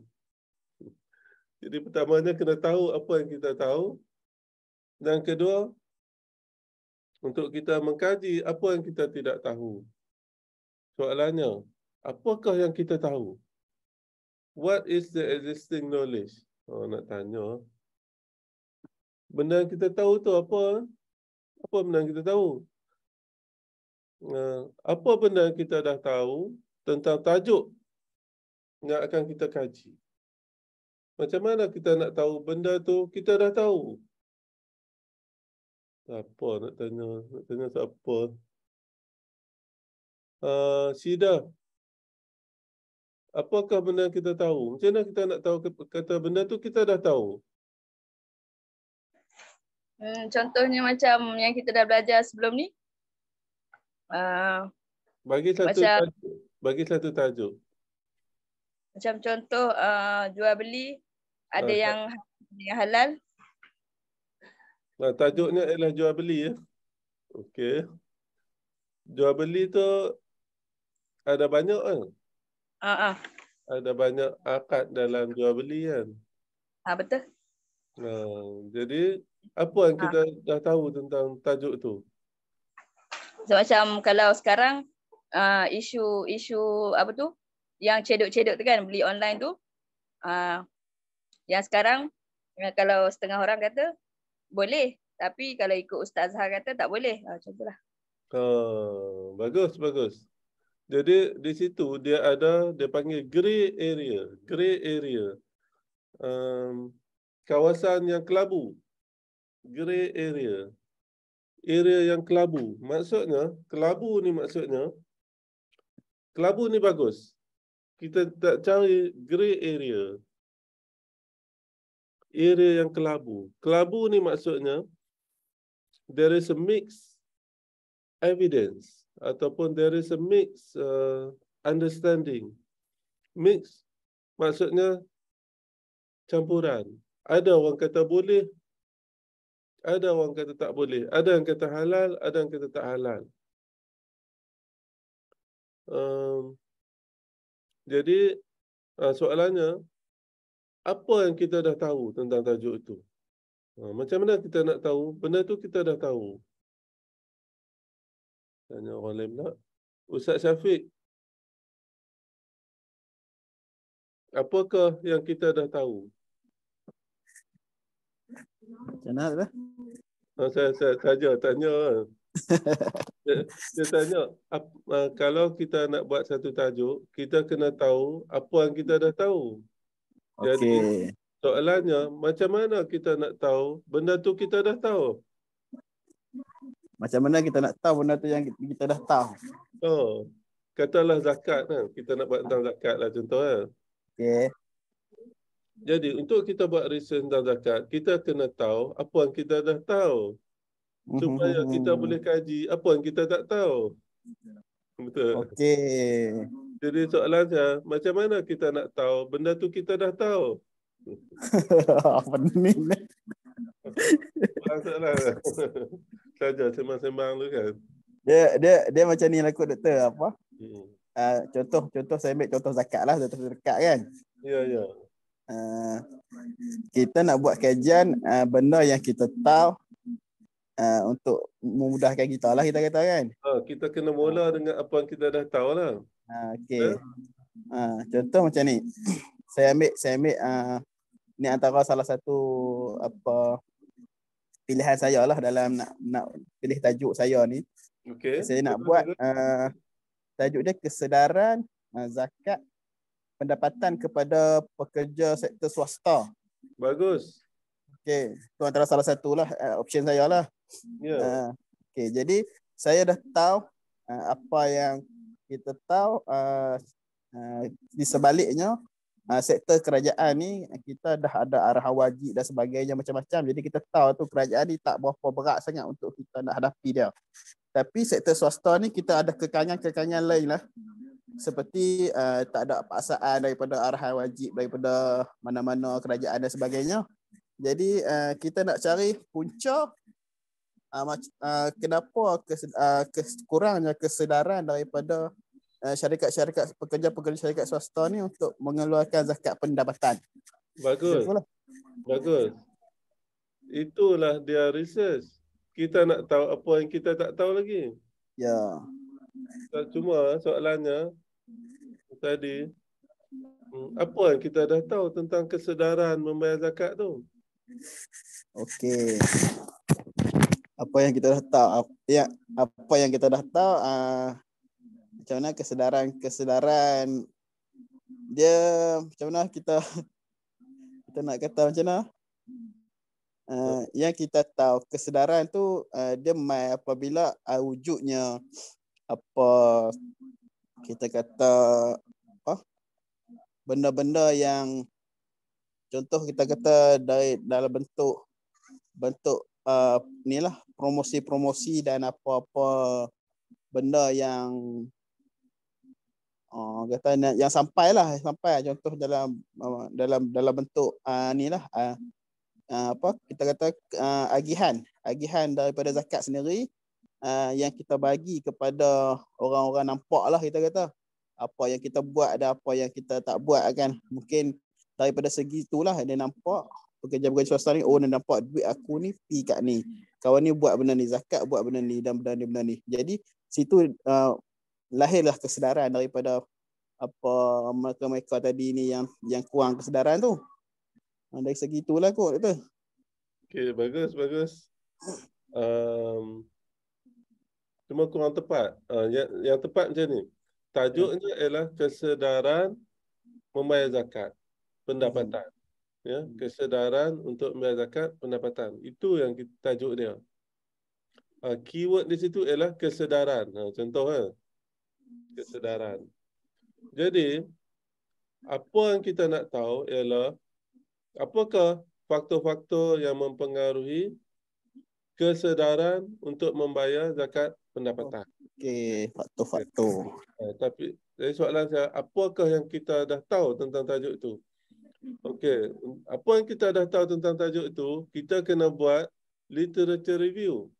jadi pertamanya kena tahu apa yang kita tahu dan kedua untuk kita mengkaji apa yang kita tidak tahu. Soalannya, apakah yang kita tahu? What is the existing knowledge? Oh, nak tanya. Benda yang kita tahu tu apa? Apa benda yang kita tahu? Eh, apa benda yang kita dah tahu tentang tajuk yang akan kita kaji? Macam mana kita nak tahu benda tu kita dah tahu? Tak apa nak tanya. Nak tanya tak apa. Uh, ah, Syida. Apakah benda kita tahu? Macam mana kita nak tahu kata benda tu kita dah tahu? Hmm, contohnya macam yang kita dah belajar sebelum ni. Uh, bagi satu macam, tajuk. Bagi satu tajuk. Macam contoh uh, jual beli. Ada uh, yang, ha- yang halal, Nah, tajuknya ialah jual beli ya. Okey. Jual beli tu ada banyak kan? Ha ah. Uh, uh. Ada banyak akad dalam jual beli kan? Ah uh, betul. Nah, jadi apa yang kita uh. dah tahu tentang tajuk tu? So, macam kalau sekarang isu-isu ah, uh, apa tu yang cedok-cedok tu kan beli online tu uh, yang sekarang kalau setengah orang kata boleh. Tapi kalau ikut ustazah kata tak boleh. Ha, ah, macam itulah. Ha, ah, bagus, bagus. Jadi di situ dia ada, dia panggil grey area. Grey area. Um, kawasan yang kelabu. Grey area. Area yang kelabu. Maksudnya, kelabu ni maksudnya, kelabu ni bagus. Kita tak cari grey area area yang kelabu. Kelabu ni maksudnya there is a mix evidence ataupun there is a mix uh, understanding. Mix maksudnya campuran. Ada orang kata boleh, ada orang kata tak boleh, ada yang kata halal, ada yang kata tak halal. Um, jadi uh, soalannya apa yang kita dah tahu tentang tajuk itu? Ha, macam mana kita nak tahu? Benda tu kita dah tahu. Tanya orang lain pula. Ustaz Syafiq. Apakah yang kita dah tahu? Macam mana lah? Ha, saya, saya, saja tanya. dia, dia tanya, ap, uh, kalau kita nak buat satu tajuk, kita kena tahu apa yang kita dah tahu. Okay. Jadi soalannya macam mana kita nak tahu benda tu kita dah tahu? Macam mana kita nak tahu benda tu yang kita dah tahu? Oh, katalah zakat kan. Kita nak buat tentang zakat lah contoh kan. Ha. Okay. Jadi untuk kita buat research tentang zakat, kita kena tahu apa yang kita dah tahu. Supaya kita boleh kaji apa yang kita tak tahu. Betul. Okay. Jadi soalan saya, macam mana kita nak tahu benda tu kita dah tahu? Apa ni? Masalah. Saja sembang-sembang tu kan. Dia dia dia macam ni lah kot doktor apa? Hmm. Uh, contoh contoh saya ambil contoh zakat lah zakat dekat kan. Ya ya. Uh, kita nak buat kajian uh, benda yang kita tahu Uh, untuk memudahkan kita lah kita kata kan. Ha, kita kena mula dengan apa yang kita dah tahu lah. Ah, okey. Uh, contoh macam ni. Saya ambil saya ambil uh, ni antara salah satu apa pilihan saya lah dalam nak nak pilih tajuk saya ni. Okey. Saya nak buat uh, tajuk dia kesedaran uh, zakat pendapatan kepada pekerja sektor swasta. Bagus. Okey, Tu antara salah satulah uh, option saya lah. Ya. Yeah. Uh, Okey, jadi saya dah tahu uh, apa yang kita tahu uh, uh, di sebaliknya uh, sektor kerajaan ni kita dah ada arah wajib dan sebagainya macam-macam jadi kita tahu tu kerajaan ni tak berapa berat sangat untuk kita nak hadapi dia tapi sektor swasta ni kita ada kekangan-kekangan lain lah seperti uh, tak ada paksaan daripada arah wajib daripada mana-mana kerajaan dan sebagainya jadi uh, kita nak cari punca Uh, kenapa kes, uh, kes, kurangnya kesedaran daripada Eh, syarikat-syarikat pekerja-pekerja syarikat swasta ni untuk mengeluarkan zakat pendapatan. Bagus. Lah. Bagus. Itulah dia research. Kita nak tahu apa yang kita tak tahu lagi. Ya. Tak cuma soalannya tadi hmm, apa yang kita dah tahu tentang kesedaran membayar zakat tu? Okey. Apa yang kita dah tahu? Ya, apa yang kita dah tahu uh, macam mana kesedaran kesedaran dia macam mana kita kita nak kata macam mana uh, yang kita tahu kesedaran tu uh, dia mai apabila uh, wujudnya apa kita kata apa benda-benda yang contoh kita kata dari dalam bentuk bentuk uh, ni lah promosi-promosi dan apa-apa benda yang Oh, kata nak yang sampai lah, sampai contoh dalam ah, dalam dalam bentuk uh, ni lah uh, apa kita kata uh, agihan agihan daripada zakat sendiri uh, yang kita bagi kepada orang-orang nampak lah kita kata apa yang kita buat ada apa yang kita tak buat kan mungkin daripada segi itulah dia nampak pekerja-pekerja swasta ni oh dia nampak duit aku ni pi kat ni kawan ni buat benda ni zakat buat benda ni dan benda ni benda ni jadi situ uh, lahirlah kesedaran daripada apa mereka mereka tadi ni yang yang kurang kesedaran tu. Ha, dari segi itulah kot kata. Okey bagus bagus. Um, cuma kurang tepat. Uh, yang, yang tepat macam ni. Tajuknya yeah. Hmm. ialah kesedaran membayar zakat pendapatan. Mm. Ya, kesedaran untuk membayar zakat pendapatan. Itu yang kita, tajuk dia. Uh, keyword di situ ialah kesedaran. Uh, contoh kan kesedaran. Jadi, apa yang kita nak tahu ialah apakah faktor-faktor yang mempengaruhi kesedaran untuk membayar zakat pendapatan. Okey, faktor-faktor. Eh, tapi jadi soalan saya, apakah yang kita dah tahu tentang tajuk itu? Okey, apa yang kita dah tahu tentang tajuk itu, kita kena buat literature review.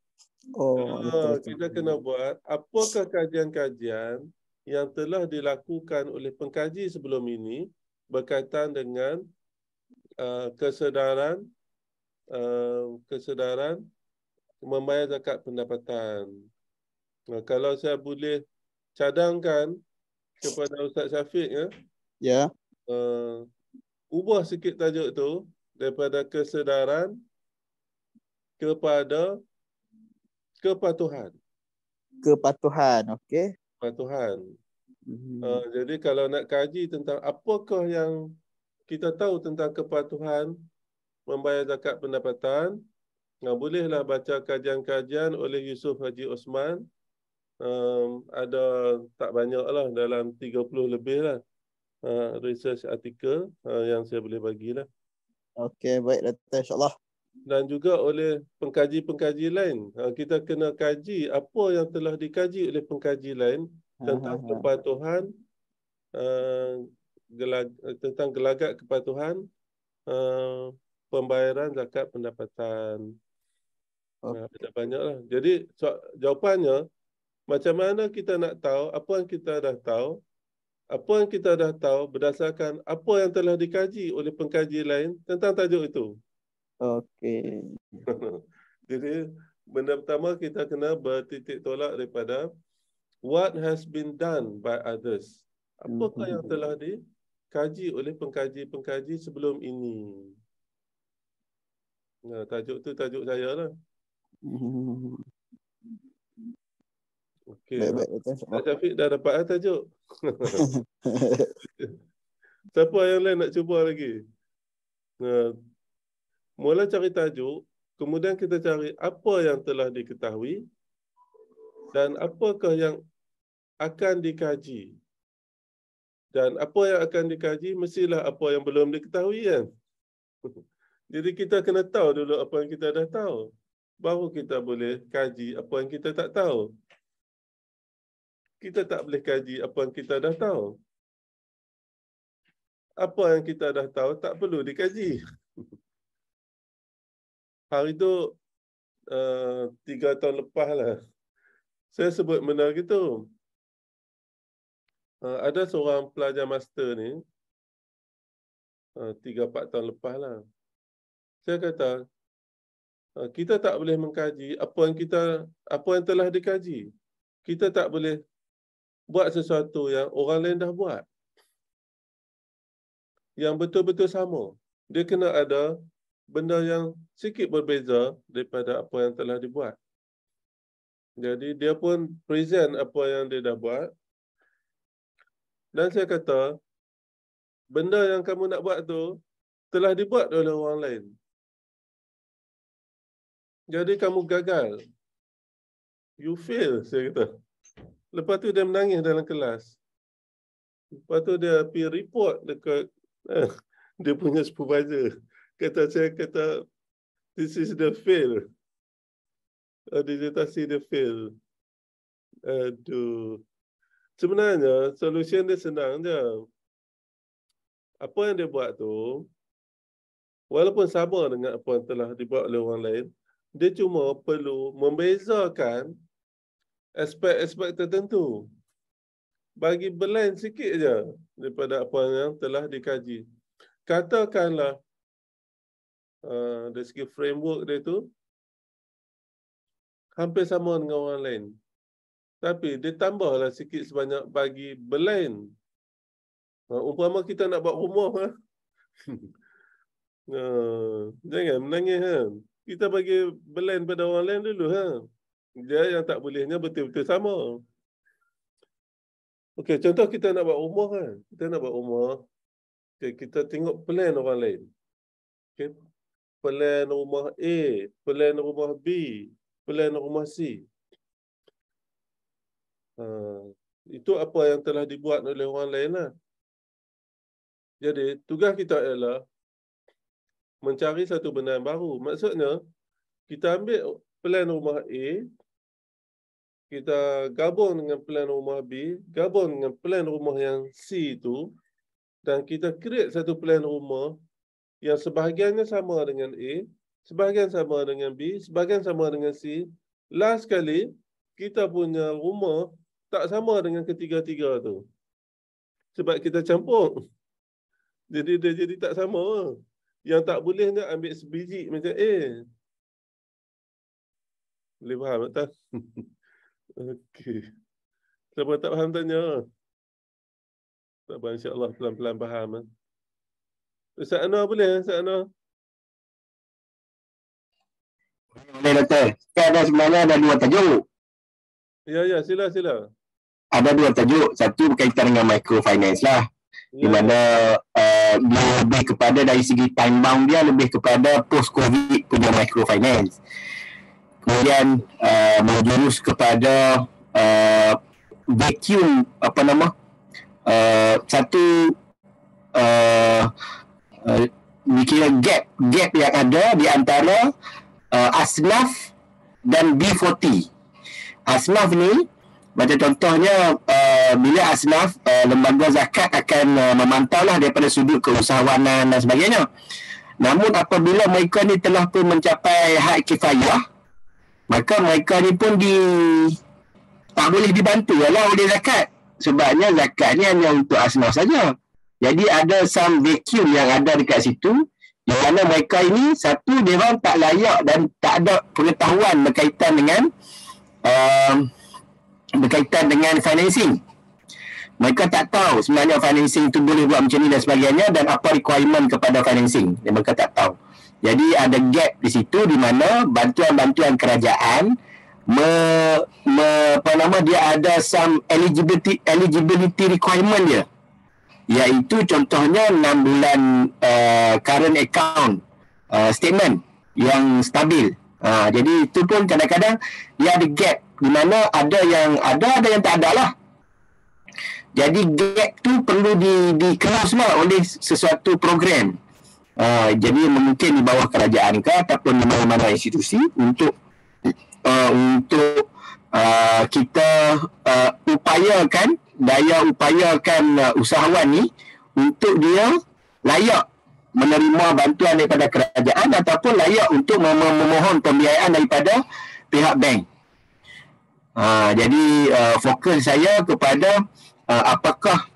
Oh, uh, kita kena buat apakah kajian-kajian yang telah dilakukan oleh pengkaji sebelum ini berkaitan dengan uh, kesedaran uh, kesedaran membayar zakat pendapatan. Uh, kalau saya boleh cadangkan kepada Ustaz Syafiq ya. Ya. Uh, ubah sikit tajuk tu daripada kesedaran kepada Kepatuhan. Kepatuhan, okey. Kepatuhan. Mm-hmm. Uh, jadi kalau nak kaji tentang apakah yang kita tahu tentang kepatuhan membayar zakat pendapatan, uh, bolehlah baca kajian-kajian oleh Yusuf Haji Osman. Um, ada tak banyak lah dalam 30 lebih lah uh, research artikel uh, yang saya boleh bagilah. Okey, baik Dato' InsyaAllah dan juga oleh pengkaji-pengkaji lain. Ha, kita kena kaji apa yang telah dikaji oleh pengkaji lain ha, tentang ha, kepatuhan tentang gelagat kepatuhan pembayaran zakat pendapatan. Okay. Ada banyaklah. Jadi so, jawapannya macam mana kita nak tahu apa yang kita dah tahu apa yang kita dah tahu berdasarkan apa yang telah dikaji oleh pengkaji lain tentang tajuk itu. Okey. Jadi benda pertama kita kena bertitik tolak daripada what has been done by others. Apakah mm-hmm. yang telah dikaji oleh pengkaji-pengkaji sebelum ini? Nah, ya, tajuk tu tajuk saya lah. Mm-hmm. Okey. Pak Syafiq dah dapat lah tajuk. Siapa yang lain nak cuba lagi? Nah, ya mula cari tajuk, kemudian kita cari apa yang telah diketahui dan apakah yang akan dikaji. Dan apa yang akan dikaji mestilah apa yang belum diketahui kan. Jadi kita kena tahu dulu apa yang kita dah tahu. Baru kita boleh kaji apa yang kita tak tahu. Kita tak boleh kaji apa yang kita dah tahu. Apa yang kita dah tahu tak perlu dikaji. hari tu uh, tiga tahun lepas lah, saya sebut benda gitu. Uh, ada seorang pelajar master ni, eh, tiga empat tahun lepas lah. Saya kata, uh, kita tak boleh mengkaji apa yang kita apa yang telah dikaji. Kita tak boleh buat sesuatu yang orang lain dah buat. Yang betul-betul sama. Dia kena ada benda yang sikit berbeza daripada apa yang telah dibuat. Jadi dia pun present apa yang dia dah buat. Dan saya kata, benda yang kamu nak buat tu telah dibuat oleh orang lain. Jadi kamu gagal. You fail, saya kata. Lepas tu dia menangis dalam kelas. Lepas tu dia pergi report dekat eh, dia punya supervisor kata saya kata this is the fail uh, disertasi the fail aduh sebenarnya solution ni senang je apa yang dia buat tu walaupun sama dengan apa yang telah dibuat oleh orang lain dia cuma perlu membezakan aspek-aspek tertentu bagi blend sikit je daripada apa yang telah dikaji katakanlah Eh, dari segi framework dia tu hampir sama dengan orang lain. Tapi dia tambahlah sikit sebanyak bagi belain. Uh, eh, umpama kita nak buat rumah. Ha? uh, jangan menangis. Ha? Kita bagi belain pada orang lain dulu. Ha? Dia yang tak bolehnya betul-betul sama. Okey, contoh kita nak buat rumah kan. Kita nak buat rumah. Okay, kita tengok plan orang lain. Okey, plan rumah A, plan rumah B, plan rumah C. Ha, itu apa yang telah dibuat oleh orang lain. Lah. Jadi tugas kita adalah mencari satu benda yang baru. Maksudnya, kita ambil plan rumah A, kita gabung dengan plan rumah B, gabung dengan plan rumah yang C itu, dan kita create satu plan rumah yang sebahagiannya sama dengan A, sebahagian sama dengan B, sebahagian sama dengan C. Last kali, kita punya rumah tak sama dengan ketiga-tiga tu. Sebab kita campur. Jadi dia jadi tak sama. Yang tak boleh nak ambil sebiji macam A. Boleh faham tak? Okey. Siapa tak faham tanya? Tak apa, insyaAllah pelan-pelan faham. Eh? Ustaz Ana boleh Ustaz Ana? Boleh Doktor. sebenarnya ada dua tajuk. Ya, ya. Sila, sila. Ada dua tajuk. Satu berkaitan dengan microfinance lah. Ya. Di mana uh, lebih kepada dari segi time bound dia lebih kepada post-covid punya microfinance. Kemudian uh, eh, menjurus kepada uh, vacuum apa nama uh, satu uh, dikira uh, gap gap yang ada di antara uh, asnaf dan B40. Asnaf ni macam contohnya uh, bila asnaf uh, lembaga zakat akan uh, memantau lah daripada sudut keusahawanan dan sebagainya. Namun apabila mereka ni telah pun mencapai hak kifayah, maka mereka ni pun di tak boleh dibantu lah oleh zakat. Sebabnya zakat ni hanya untuk asnaf saja. Uh, jadi ada some vacuum yang ada dekat situ di mana mereka ini satu dia orang tak layak dan tak ada pengetahuan berkaitan dengan uh, berkaitan dengan financing. Mereka tak tahu sebenarnya financing itu boleh buat macam ni dan sebagainya dan apa requirement kepada financing. Dan mereka tak tahu. Jadi ada gap di situ di mana bantuan-bantuan kerajaan me, me, apa nama dia ada some eligibility eligibility requirement dia iaitu contohnya 6 bulan uh, current account uh, statement yang stabil. Uh, jadi itu pun kadang-kadang dia ada gap di mana ada yang ada ada yang tak ada lah. Jadi gap tu perlu di di oleh sesuatu program. Uh, jadi mungkin di bawah kerajaan ke ataupun di mana-mana institusi untuk uh, untuk uh, kita uh, upayakan daya upayakan uh, usahawan ni untuk dia layak menerima bantuan daripada kerajaan ataupun layak untuk mem- memohon pembiayaan daripada pihak bank. Uh, jadi uh, fokus saya kepada uh, apakah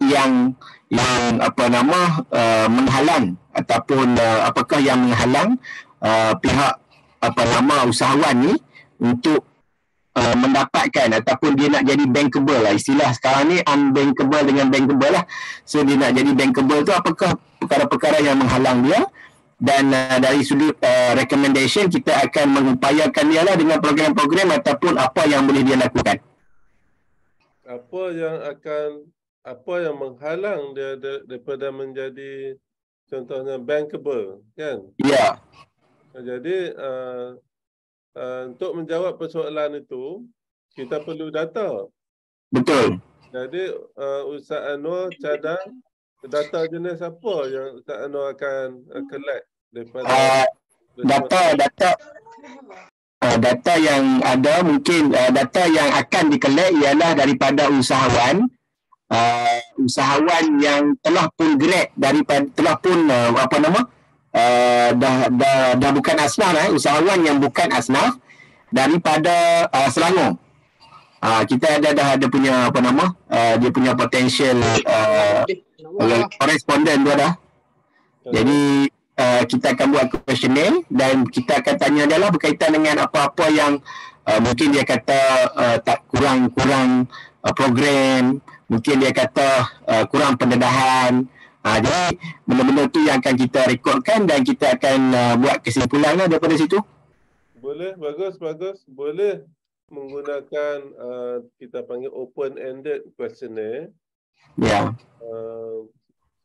yang yang apa nama uh, menghalang ataupun uh, apakah yang menghalang uh, pihak apa nama usahawan ni untuk Uh, mendapatkan ataupun dia nak jadi bankable lah istilah sekarang ni unbankable dengan bankable lah so dia nak jadi bankable tu apakah perkara-perkara yang menghalang dia dan uh, dari sudut uh, recommendation kita akan mengupayakan dia lah dengan program-program ataupun apa yang boleh dia lakukan apa yang akan apa yang menghalang dia daripada menjadi contohnya bankable kan ya yeah. jadi uh, Eh, untuk menjawab persoalan itu kita perlu data. Betul. Jadi uh, Ustaz Anwar cadang data jenis apa yang Ustaz Anwar akan uh, collect daripada uh, data data uh, data yang ada mungkin uh, data yang akan dikelek ialah daripada usahawan Uh, usahawan yang telah pun grad daripada telah pun uh, apa nama uh, uh, dah, dah, dah bukan asnaf eh, usahawan yang bukan asnaf daripada uh, Selangor. Uh, kita ada dah ada punya apa nama uh, dia punya potential uh, korresponden tu dah. Jadi uh, kita akan buat questionnaire dan kita akan tanya dia lah berkaitan dengan apa-apa yang uh, mungkin dia kata uh, tak kurang-kurang uh, program, mungkin dia kata uh, kurang pendedahan, Ha, jadi benda-benda tu yang akan kita rekodkan dan kita akan uh, buat kesimpulan lah daripada situ. Boleh, bagus, bagus. Boleh menggunakan uh, kita panggil open-ended questionnaire. Ya. Yeah. Uh,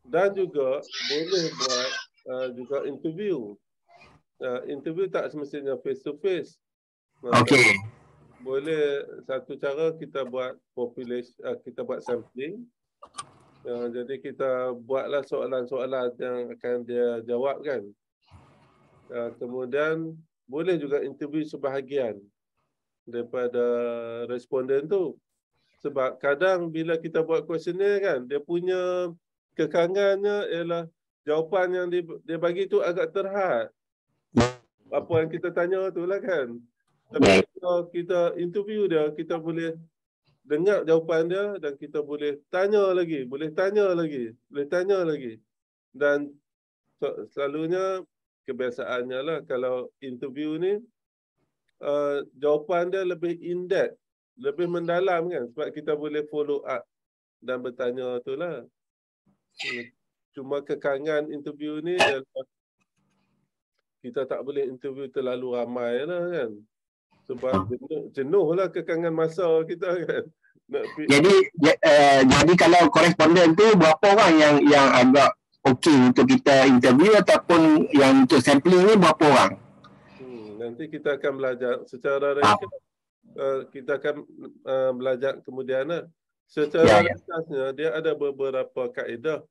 dan juga boleh buat uh, juga interview. Uh, interview tak semestinya face-to-face. Nah, okay. Boleh satu cara kita buat population, uh, kita buat sampling. Uh, jadi kita buatlah soalan-soalan yang akan dia jawabkan. Uh, eh, kemudian boleh juga interview sebahagian daripada responden tu. Sebab kadang bila kita buat questionnaire kan, dia punya kekangannya ialah jawapan yang dia bagi tu agak terhad. Apa yang kita tanya tu lah kan. Tapi kalau kita interview dia, kita boleh dengar jawapan dia dan kita boleh tanya lagi, boleh tanya lagi, boleh tanya lagi. Dan selalunya kebiasaannya lah kalau interview ni uh, jawapan dia lebih in-depth, lebih mendalam kan sebab kita boleh follow up dan bertanya tu lah. Cuma kekangan interview ni adalah kita tak boleh interview terlalu ramai lah kan. Sebab jenuh, jenuh lah kekangan masa kita kan jadi uh, jadi kalau koresponden tu berapa orang yang yang agak okey untuk kita interview ataupun yang untuk sampling ni berapa orang? Hmm, nanti kita akan belajar secara ringkas. Ah. Uh, kita akan uh, belajar kemudian. Uh. Secara ya, ringkasnya, ya. dia ada beberapa kaedah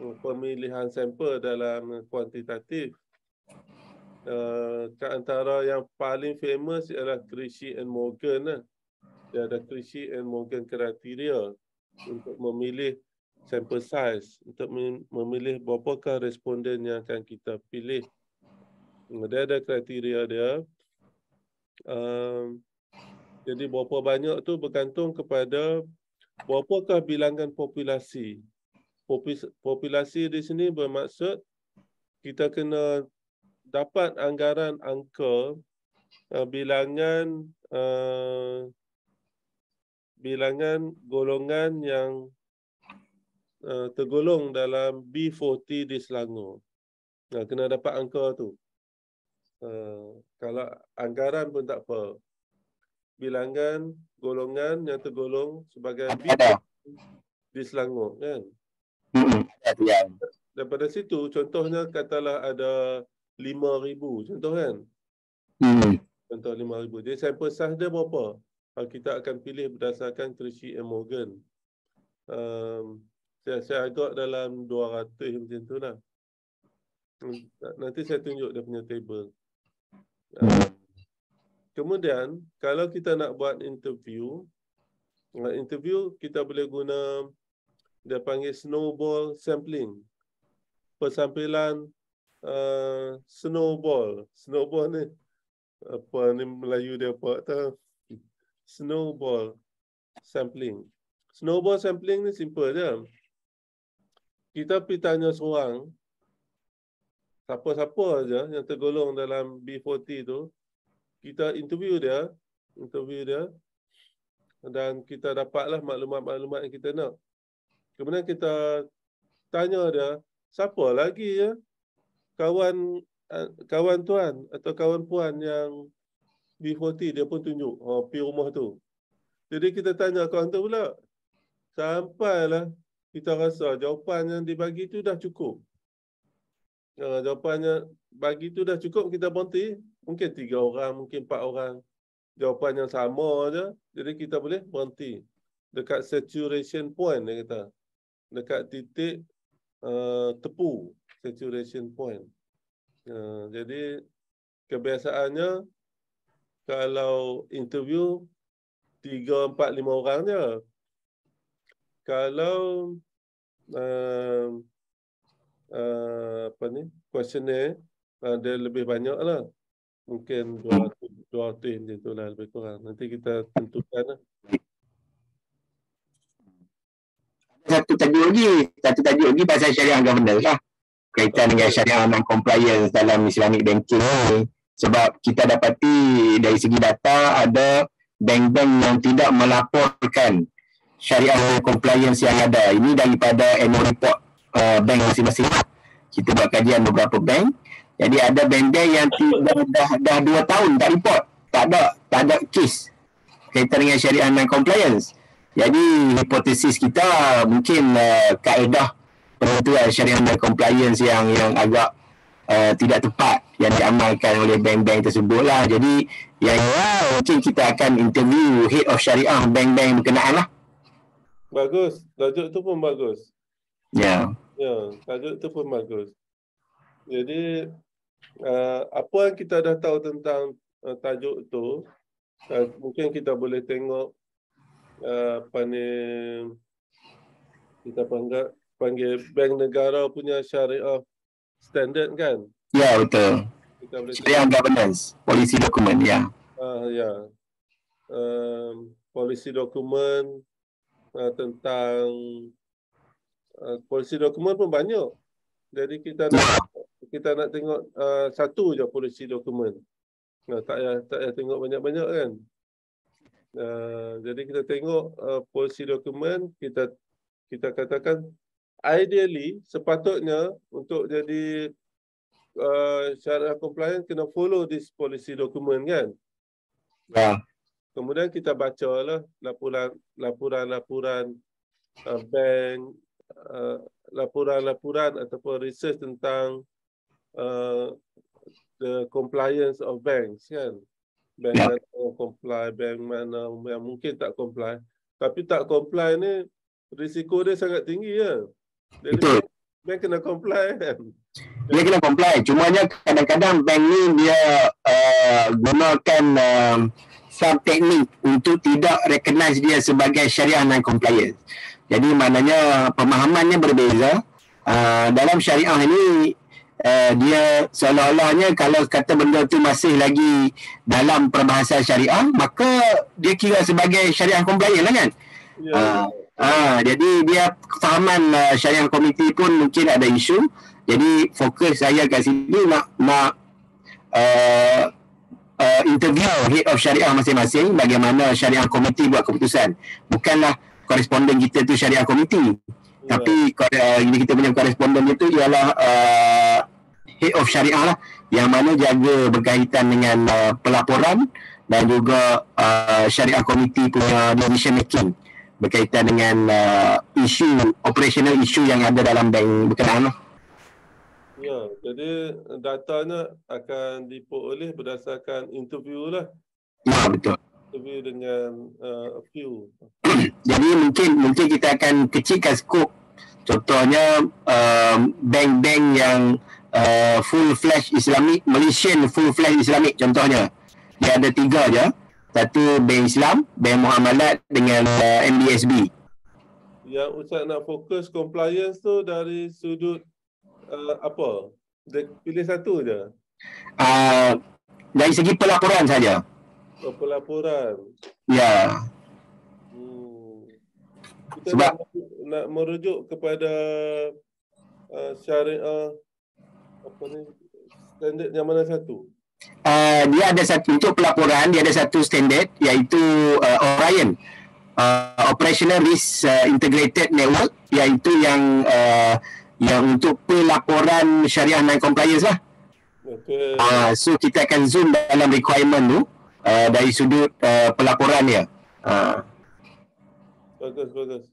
uh, pemilihan sampel dalam kuantitatif. Uh, antara yang paling famous ialah Krishi and Morgan. Uh dia ada klise and mungkin kriteria untuk memilih sample size untuk memilih berapakah responden yang akan kita pilih hmm, dia ada kriteria dia um, jadi berapa banyak tu bergantung kepada berapakah bilangan populasi populasi di sini bermaksud kita kena dapat anggaran angka uh, bilangan uh, bilangan golongan yang uh, tergolong dalam B40 di Selangor. Nah, kena dapat angka tu. Uh, kalau anggaran pun tak apa. Bilangan golongan yang tergolong sebagai B40 di Selangor kan. Hmm, Daripada situ contohnya katalah ada 5000 contoh kan. Hmm. Contoh 5000. Jadi sampel size dia berapa? Kalau kita akan pilih berdasarkan kerusi M. Um, saya, saya agak dalam 200 macam tu lah. Hmm, nanti saya tunjuk dia punya table. Um, kemudian, kalau kita nak buat interview, uh, interview kita boleh guna dia panggil snowball sampling. Persampilan uh, snowball. Snowball ni apa ni Melayu dia buat tak snowball sampling. Snowball sampling ni simple je. Kita pergi tanya seorang, siapa-siapa aja yang tergolong dalam B40 tu, kita interview dia, interview dia, dan kita dapatlah maklumat-maklumat yang kita nak. Kemudian kita tanya dia, siapa lagi ya kawan eh, kawan tuan atau kawan puan yang B40 dia pun tunjuk ha, pi rumah tu. Jadi kita tanya kawan tu pula. Sampailah kita rasa jawapan yang dibagi tu dah cukup. Ha, ya, jawapannya bagi tu dah cukup kita berhenti. Mungkin tiga orang, mungkin empat orang. Jawapan yang sama aja. Jadi kita boleh berhenti. Dekat saturation point dia kata. Dekat titik uh, tepu. Saturation point. Uh, jadi kebiasaannya kalau interview tiga empat lima orang je. Kalau uh, uh, apa ni questionnaire ada uh, lebih banyak lah. Mungkin dua dua tuin itu lah lebih kurang. Nanti kita tentukan lah. Satu tajuk lagi, satu tajuk lagi pasal syariah governance lah. Kaitan dengan syariah non-compliance dalam Islamic banking ni sebab kita dapati dari segi data ada bank-bank yang tidak melaporkan syariah compliance yang ada. Ini daripada annual report uh, bank masing-masing. Kita buat kajian beberapa bank. Jadi ada bank-bank yang tidak, dah, dah, dua tahun tak report. Tak ada, tak ada kes kaitan dengan syariah dan compliance. Jadi hipotesis kita mungkin uh, kaedah penentuan syariah dan compliance yang yang agak uh, tidak tepat yang diamalkan oleh bank-bank tersebut lah. Jadi yang lah, mungkin kita akan interview head of syariah bank-bank berkenaan lah. Bagus. Tajuk tu pun bagus. Ya. Yeah. Ya, tajuk tu pun bagus. Jadi, uh, apa yang kita dah tahu tentang uh, tajuk tu, uh, mungkin kita boleh tengok uh, apa ni, kita panggil, panggil bank negara punya syariah standard kan? Ya betul. Kita yang governance, polisi dokumen ya. Ah ya. Um, polisi dokumen uh, ah, tentang uh, ah, polisi dokumen pun banyak. Jadi kita nak ya. kita nak tengok uh, satu je polisi dokumen. Nah, tak ya tak ya tengok banyak-banyak kan. Uh, jadi kita tengok uh, polisi dokumen kita kita katakan ideally sepatutnya untuk jadi uh, syarat compliance kena follow this policy document kan? Ya. Yeah. Kemudian kita baca lah laporan-laporan uh, bank, uh, laporan-laporan uh, ataupun research tentang uh, the compliance of banks kan? Bank yeah. mana yang comply, bank mana yang mungkin tak comply. Tapi tak comply ni risiko dia sangat tinggi ya. Yeah? Betul. Bank kena comply. Kan? Dia kena comply. Cumanya kadang-kadang bank ni dia uh, gunakan um, some teknik untuk tidak recognize dia sebagai syariah non-compliance. Jadi maknanya pemahamannya berbeza. Uh, dalam syariah ini uh, dia seolah-olahnya kalau kata benda tu masih lagi dalam perbahasan syariah maka dia kira sebagai syariah komplain, lah kan? Yeah. Uh, Ah, jadi dia kefahaman uh, ah, syariah komiti pun mungkin ada isu. Jadi fokus saya kat sini nak nak uh, uh, interview head of syariah masing-masing bagaimana syariah komiti buat keputusan. Bukanlah koresponden kita tu syariah komiti. Yeah. Tapi uh, ini kita punya koresponden itu ialah uh, head of syariah lah yang mana jaga berkaitan dengan uh, pelaporan dan juga uh, syariah komiti punya decision making berkaitan dengan uh, isu operational isu yang ada dalam bank berkenaan Ya, jadi datanya akan diperoleh berdasarkan interview lah. Ya, betul. Interview dengan uh, few. jadi mungkin mungkin kita akan kecilkan skop. Contohnya uh, bank-bank yang uh, full flash Islamic, Malaysian full flash Islamic contohnya. Dia ada tiga je satu bank Islam, bank Muhammadat dengan MBSB. Uh, yang Ustaz nak fokus compliance tu dari sudut uh, apa? Dia pilih satu je? Uh, dari segi pelaporan saja. Oh, pelaporan. Ya. Yeah. Hmm. Sebab nak, nak merujuk kepada uh, syariah apa ni? Standard yang mana satu? uh, dia ada satu untuk pelaporan dia ada satu standard iaitu uh, Orion uh, operational risk uh, integrated network iaitu yang uh, yang untuk pelaporan syariah non compliance lah okay. uh, so kita akan zoom dalam requirement tu uh, dari sudut uh, pelaporan dia uh. bagus bagus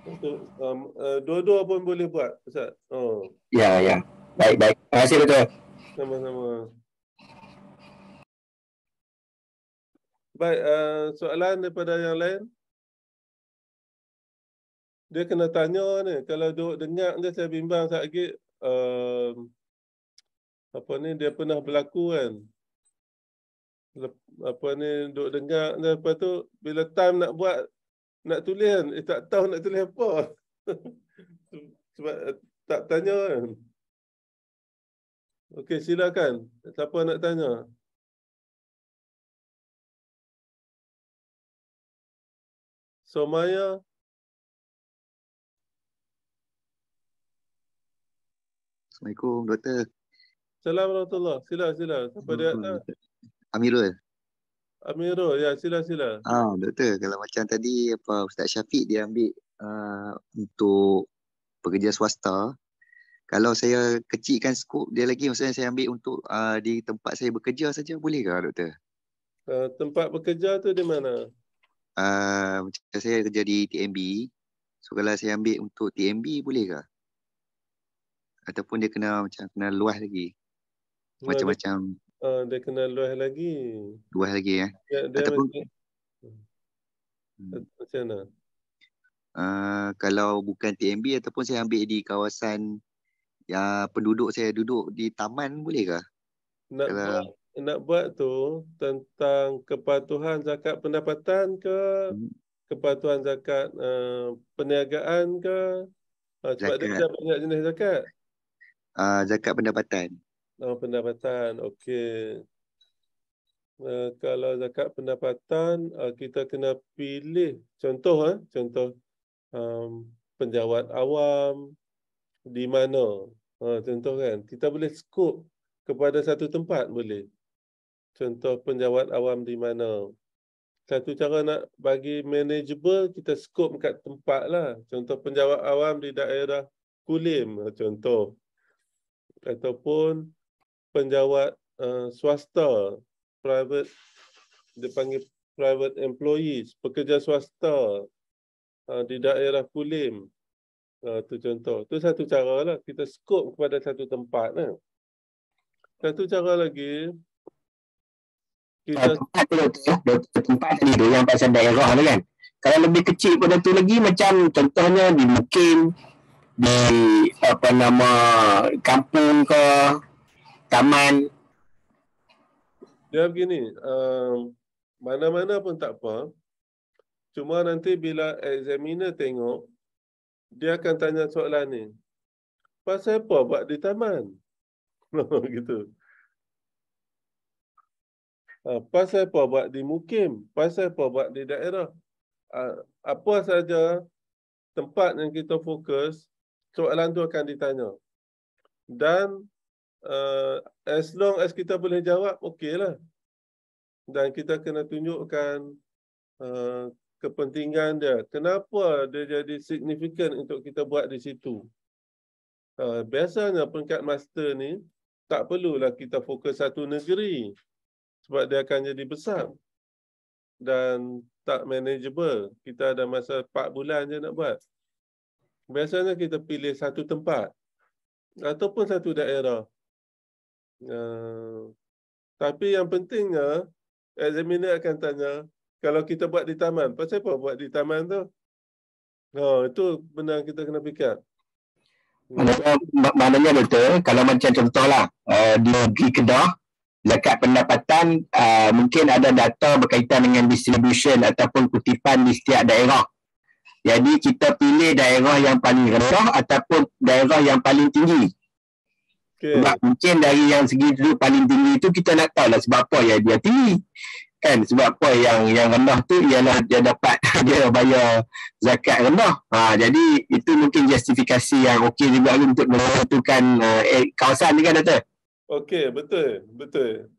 untuk um, uh, dua-dua pun boleh buat Ustaz. Oh. Ya, ya. Baik, baik. Terima kasih betul. Sama-sama. Baik, uh, soalan daripada yang lain. Dia kena tanya ni, kalau duk dengar dia saya bimbang sekejap Uh, apa ni, dia pernah berlaku kan. Lep, apa ni, duk dengar je. Lepas tu, bila time nak buat, nak tulis kan, eh, tak tahu nak tulis apa. Sebab eh, tak tanya kan. Okey, silakan. Siapa nak tanya? Somaya? Assalamualaikum, Doktor. Assalamualaikum warahmatullahi Sila, sila. Siapa dia? Amirul. Amirul, ya sila, sila. Ah, Doktor, kalau macam tadi apa Ustaz Syafiq dia ambil uh, untuk pekerja swasta, kalau saya kecilkan skop dia lagi maksudnya saya ambil untuk uh, di tempat saya bekerja saja boleh ke doktor? Uh, tempat bekerja tu di mana? Uh, macam saya kerja di TMB. So kalau saya ambil untuk TMB boleh ke? Ataupun dia kena macam kena luas lagi. Macam-macam. Uh, dia kena luas lagi. Luas lagi eh. Ya, dia Ataupun macam hmm. mana? Uh, kalau bukan TMB ataupun saya ambil di kawasan ya penduduk saya duduk di taman boleh ke? Nak Kalau... buat, nak buat tu tentang kepatuhan zakat pendapatan ke hmm. kepatuhan zakat uh, perniagaan ke? Ah, sebab zakat. ada banyak jenis zakat. Uh, zakat pendapatan. Oh, pendapatan. Okey. Uh, kalau zakat pendapatan uh, kita kena pilih contoh eh contoh um, penjawat awam di mana Ha, contoh kan, kita boleh skop kepada satu tempat boleh. Contoh penjawat awam di mana. Satu cara nak bagi manageable, kita skop kat tempat lah. Contoh penjawat awam di daerah Kulim, ah, contoh. Ataupun penjawat uh, swasta, private, dia panggil private employees, pekerja swasta uh, di daerah Kulim. Itu ah, uh, contoh. tu satu cara lah. Kita skop kepada satu tempat. Eh. Satu cara lagi. Kita... Ah, tempat tu, tempat tadi tu yang pasal daerah tu kan. Kalau lebih kecil pada tu lagi macam contohnya di Mukim, di apa nama kampung ke taman. Dia begini, ah, mana-mana uh, pun tak apa. Cuma nanti bila examiner tengok, dia akan tanya soalan ni. Pasal apa buat di taman? gitu. Ha, pasal apa buat di mukim? Pasal apa buat di daerah? Ha, apa saja tempat yang kita fokus, soalan tu akan ditanya. Dan uh, as long as kita boleh jawab, okeylah. Dan kita kena tunjukkan uh, kepentingan dia. Kenapa dia jadi signifikan untuk kita buat di situ? Uh, biasanya peringkat master ni tak perlulah kita fokus satu negeri sebab dia akan jadi besar dan tak manageable. Kita ada masa 4 bulan je nak buat. Biasanya kita pilih satu tempat ataupun satu daerah. Uh, tapi yang pentingnya, examiner akan tanya, kalau kita buat di taman, pasal apa buat di taman tu? Oh, itu benda kita kena fikir. Maknanya, maknanya betul, kalau macam contohlah uh, di Kedah, Zakat pendapatan uh, mungkin ada data berkaitan dengan distribution ataupun kutipan di setiap daerah. Jadi kita pilih daerah yang paling rendah ataupun daerah yang paling tinggi. Okay. Sebab mungkin dari yang segi dulu paling tinggi itu kita nak tahu lah sebab apa yang dia tinggi kan sebab apa yang yang rendah tu ialah dia dapat dia bayar zakat rendah ha, jadi itu mungkin justifikasi yang okey juga untuk menentukan uh, eh, kawasan ni kan Dato okey betul betul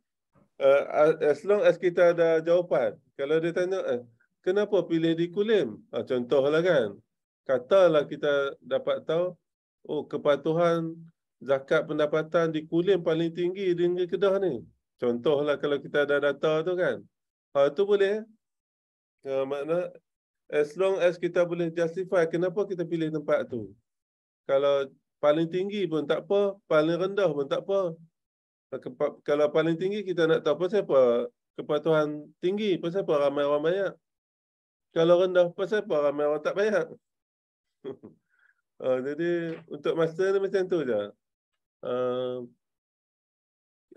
uh, as long as kita ada jawapan kalau dia tanya eh, kenapa pilih di Kulim ha, contohlah kan katalah kita dapat tahu oh kepatuhan zakat pendapatan di Kulim paling tinggi di negeri Kedah ni Contohlah kalau kita ada data tu kan. Ha tu boleh. Ha, makna as long as kita boleh justify kenapa kita pilih tempat tu. Kalau paling tinggi pun tak apa, paling rendah pun tak apa. Kalau paling tinggi kita nak tahu pasal apa kepatuhan tinggi, pasal apa ramai orang banyak. Kalau rendah pasal apa ramai orang tak banyak. Ah, jadi untuk master ni macam tu je. Uh,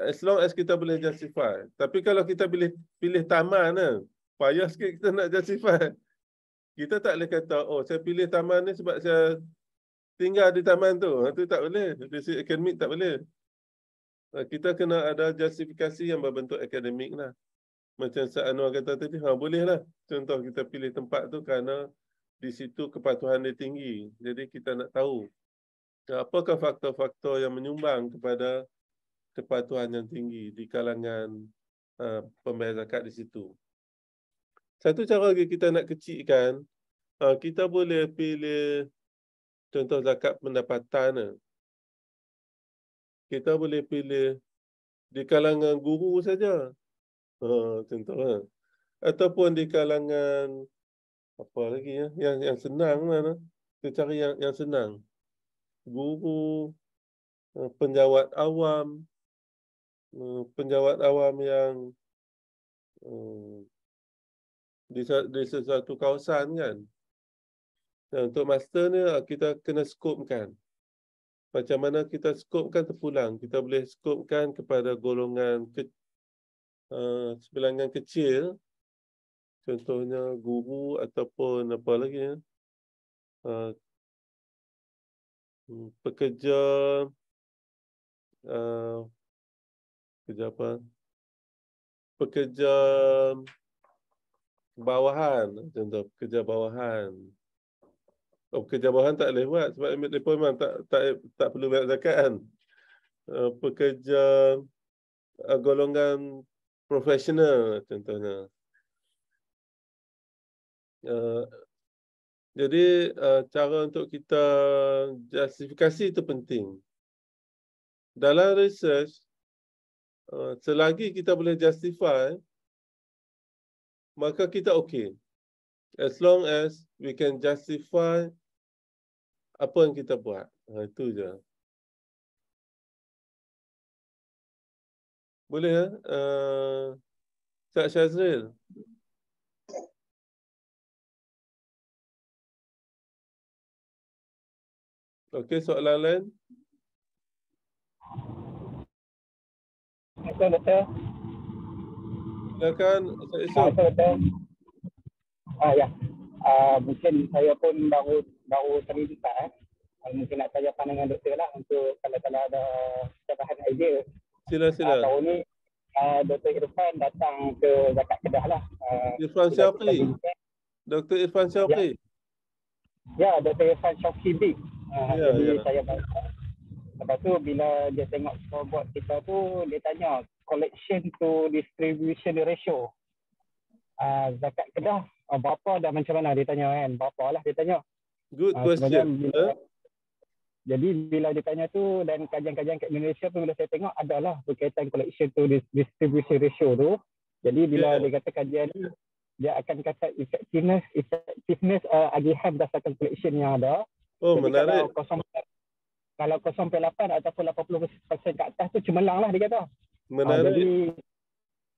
as long as kita boleh justify. Tapi kalau kita pilih pilih taman kan, payah sikit kita nak justify. Kita tak boleh kata, oh saya pilih taman ni sebab saya tinggal di taman tu. Itu ha, tak boleh. Basic akademik tak boleh. Ha, kita kena ada justifikasi yang berbentuk akademik lah. Macam Sa Anwar kata tadi, ha, boleh lah. Contoh kita pilih tempat tu kerana di situ kepatuhan dia tinggi. Jadi kita nak tahu apakah faktor-faktor yang menyumbang kepada kepatuhan yang tinggi di kalangan uh, pembayar zakat di situ. Satu cara lagi kita nak kecilkan, uh, kita boleh pilih contoh zakat pendapatan. Eh. Kita boleh pilih di kalangan guru saja. Uh, contoh. Uh. Ataupun di kalangan apa lagi ya? Yang yang senang mana? Lah, kita cari yang yang senang. Guru, uh, penjawat awam, Hmm, penjawat awam yang hmm, di, di sesuatu kawasan kan. Dan untuk master ni ah, kita kena skopkan. Macam mana kita skopkan terpulang. Kita boleh skopkan kepada golongan ke, uh, sebilangan kecil. Contohnya guru ataupun apa lagi. Uh, pekerja uh, kerja apa? Pekerja bawahan, contoh pekerja bawahan. Oh, pekerja bawahan tak boleh buat sebab ambil telefon memang tak, tak, tak perlu bayar zakat kan. Uh, pekerja uh, golongan profesional contohnya. Uh, jadi uh, cara untuk kita justifikasi itu penting. Dalam research, Eh, selagi kita boleh justify, maka kita okay. As long as we can justify apa yang kita buat. Ha, itu je. Boleh ya? Uh, Cak Syazril. Okey, soalan lain? مساء مساء اذا كان مساء ya. مساء اه يا saya pun baru baru terlibat eh ah, mungkin nak tanya pandangan doktor lah untuk kalau kalau ada cabaran idea. Sila sila. Uh, ni uh, doktor Irfan datang ke Zakat Kedah lah. Uh, Irfan Syafri. Doktor Irfan ya. Syafri. Ya, yeah. yeah, Doktor Irfan Syafri B. Uh, yeah, jadi yeah. saya baru Lepas tu bila dia tengok scoreboard kita tu dia tanya collection to distribution ratio. Uh, zakat Kedah uh, ah, berapa dah macam mana dia tanya kan. Berapa lah dia tanya. Good uh, question. Bila, huh? Eh? Jadi bila dia tanya tu dan kajian-kajian kat Indonesia pun bila saya tengok adalah berkaitan collection to distribution ratio tu. Jadi bila yeah. dia kata kajian ni dia akan kata effectiveness effectiveness uh, agihan berdasarkan collection yang ada. Oh Jadi menarik kalau 0 8 ataupun 80% ke atas tu cemerlang lah dia kata. Menarik. Ha, jadi